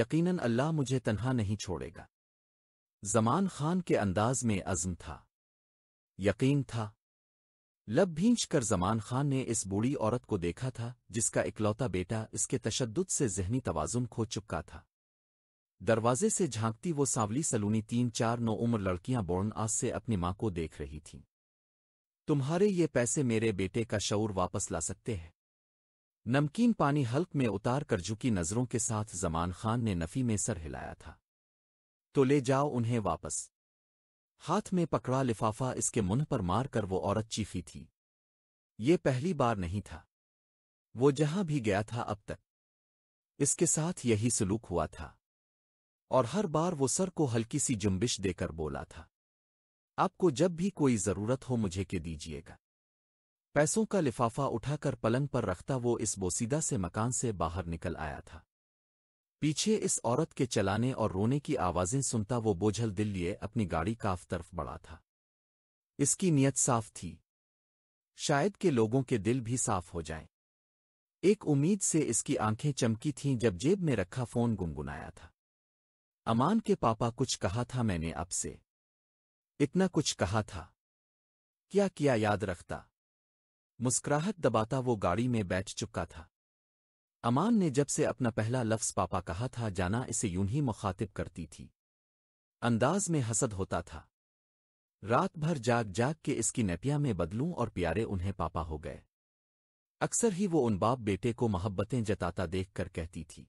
[SPEAKER 1] यकीनन अल्लाह मुझे तनहा नहीं छोड़ेगा जमान खान के अंदाज में अज़म था यकीन था लब भींच कर जमान खान ने इस बूढ़ी औरत को देखा था जिसका इकलौता बेटा इसके तशद से जहनी तोज़ुन खो चुका था दरवाजे से झांकती वो सांवली सलूनी तीन चार नौ उम्र लड़कियां बोर्न आज से अपनी मां को देख रही थीं तुम्हारे ये पैसे मेरे बेटे का शौर वापस ला सकते हैं नमकीन पानी हल्क में उतार कर झुकी नज़रों के साथ जमान खान ने नफ़ी में सर हिलाया था तो ले जाओ उन्हें वापस हाथ में पकड़ा लिफाफा इसके मुंह पर मार कर वो औरत चीफ़ी थी ये पहली बार नहीं था वो जहां भी गया था अब तक इसके साथ यही सलूक हुआ था और हर बार वो सर को हल्की सी जुम्बिश देकर बोला था आपको जब भी कोई जरूरत हो मुझे के दीजिएगा पैसों का लिफाफा उठाकर पलंग पर रखता वो इस बोसीदा से मकान से बाहर निकल आया था पीछे इस औरत के चलाने और रोने की आवाज़ें सुनता वो बोझल दिल लिए अपनी गाड़ी काफ तरफ बढ़ा था इसकी नीयत साफ थी शायद के लोगों के दिल भी साफ हो जाएं। एक उम्मीद से इसकी आंखें चमकी थीं जब जेब में रखा फोन गुनगुनाया था अमान के पापा कुछ कहा था मैंने आपसे इतना कुछ कहा था क्या किया याद रखता मुस्कुराहट दबाता वो गाड़ी में बैठ चुका था अमान ने जब से अपना पहला लफ्ज़ पापा कहा था जाना इसे यूं ही मुखातिब करती थी अंदाज में हसद होता था रात भर जाग जाग के इसकी नपिया में बदलूं और प्यारे उन्हें पापा हो गए अक्सर ही वो उन बाप बेटे को मोहब्बतें जताता देख कर कहती थी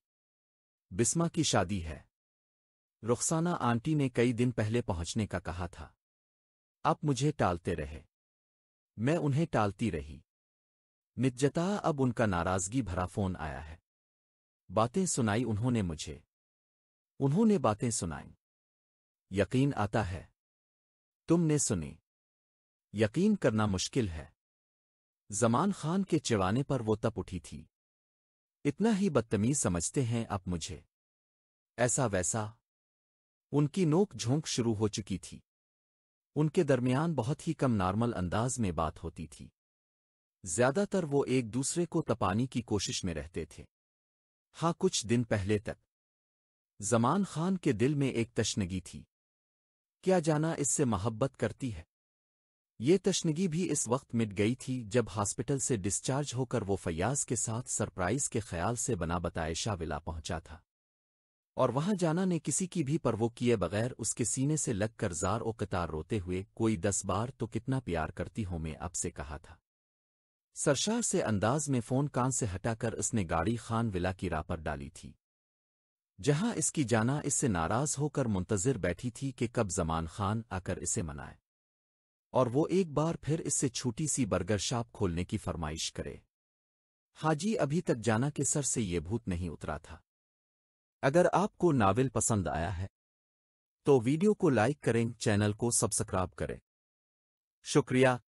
[SPEAKER 1] बिस्मा की शादी है रुखसाना आंटी ने कई दिन पहले पहुंचने का कहा था आप मुझे टालते रहे मैं उन्हें टालती रही निज्जता अब उनका नाराजगी भरा फोन आया है बातें सुनाई उन्होंने मुझे उन्होंने बातें सुनाई यकीन आता है तुमने सुनी यकीन करना मुश्किल है जमान खान के चिड़ाने पर वो तप उठी थी इतना ही बदतमीज समझते हैं आप मुझे ऐसा वैसा उनकी नोक झोंक शुरू हो चुकी थी उनके दरमियान बहुत ही कम नॉर्मल अंदाज में बात होती थी ज्यादातर वो एक दूसरे को तपाने की कोशिश में रहते थे हाँ कुछ दिन पहले तक जमान खान के दिल में एक तशनगी थी क्या जाना इससे मोहब्बत करती है ये तश्नगी भी इस वक्त मिट गई थी जब हॉस्पिटल से डिस्चार्ज होकर वो फयाज के साथ सरप्राइज के ख्याल से बना बताए शाविला पहुंचा था और वहां जाना ने किसी की भी परवो किए बगैर उसके सीने से लगकर जार ओ कतार रोते हुए कोई दस बार तो कितना प्यार करती हो मैं अब से कहा था सरशाह से अंदाज में फोन कान से हटाकर उसने गाड़ी खान विला की राह पर डाली थी जहां इसकी जाना इससे नाराज होकर मुंतजर बैठी थी कि कब जमान खान आकर इसे मनाए और वो एक बार फिर इससे छोटी सी बर्गर शॉप खोलने की फरमाइश करे हाजी अभी तक जाना के सर से ये भूत नहीं उतरा था अगर आपको नावल पसंद आया है तो वीडियो को लाइक करें चैनल को सब्सक्राइब करें शुक्रिया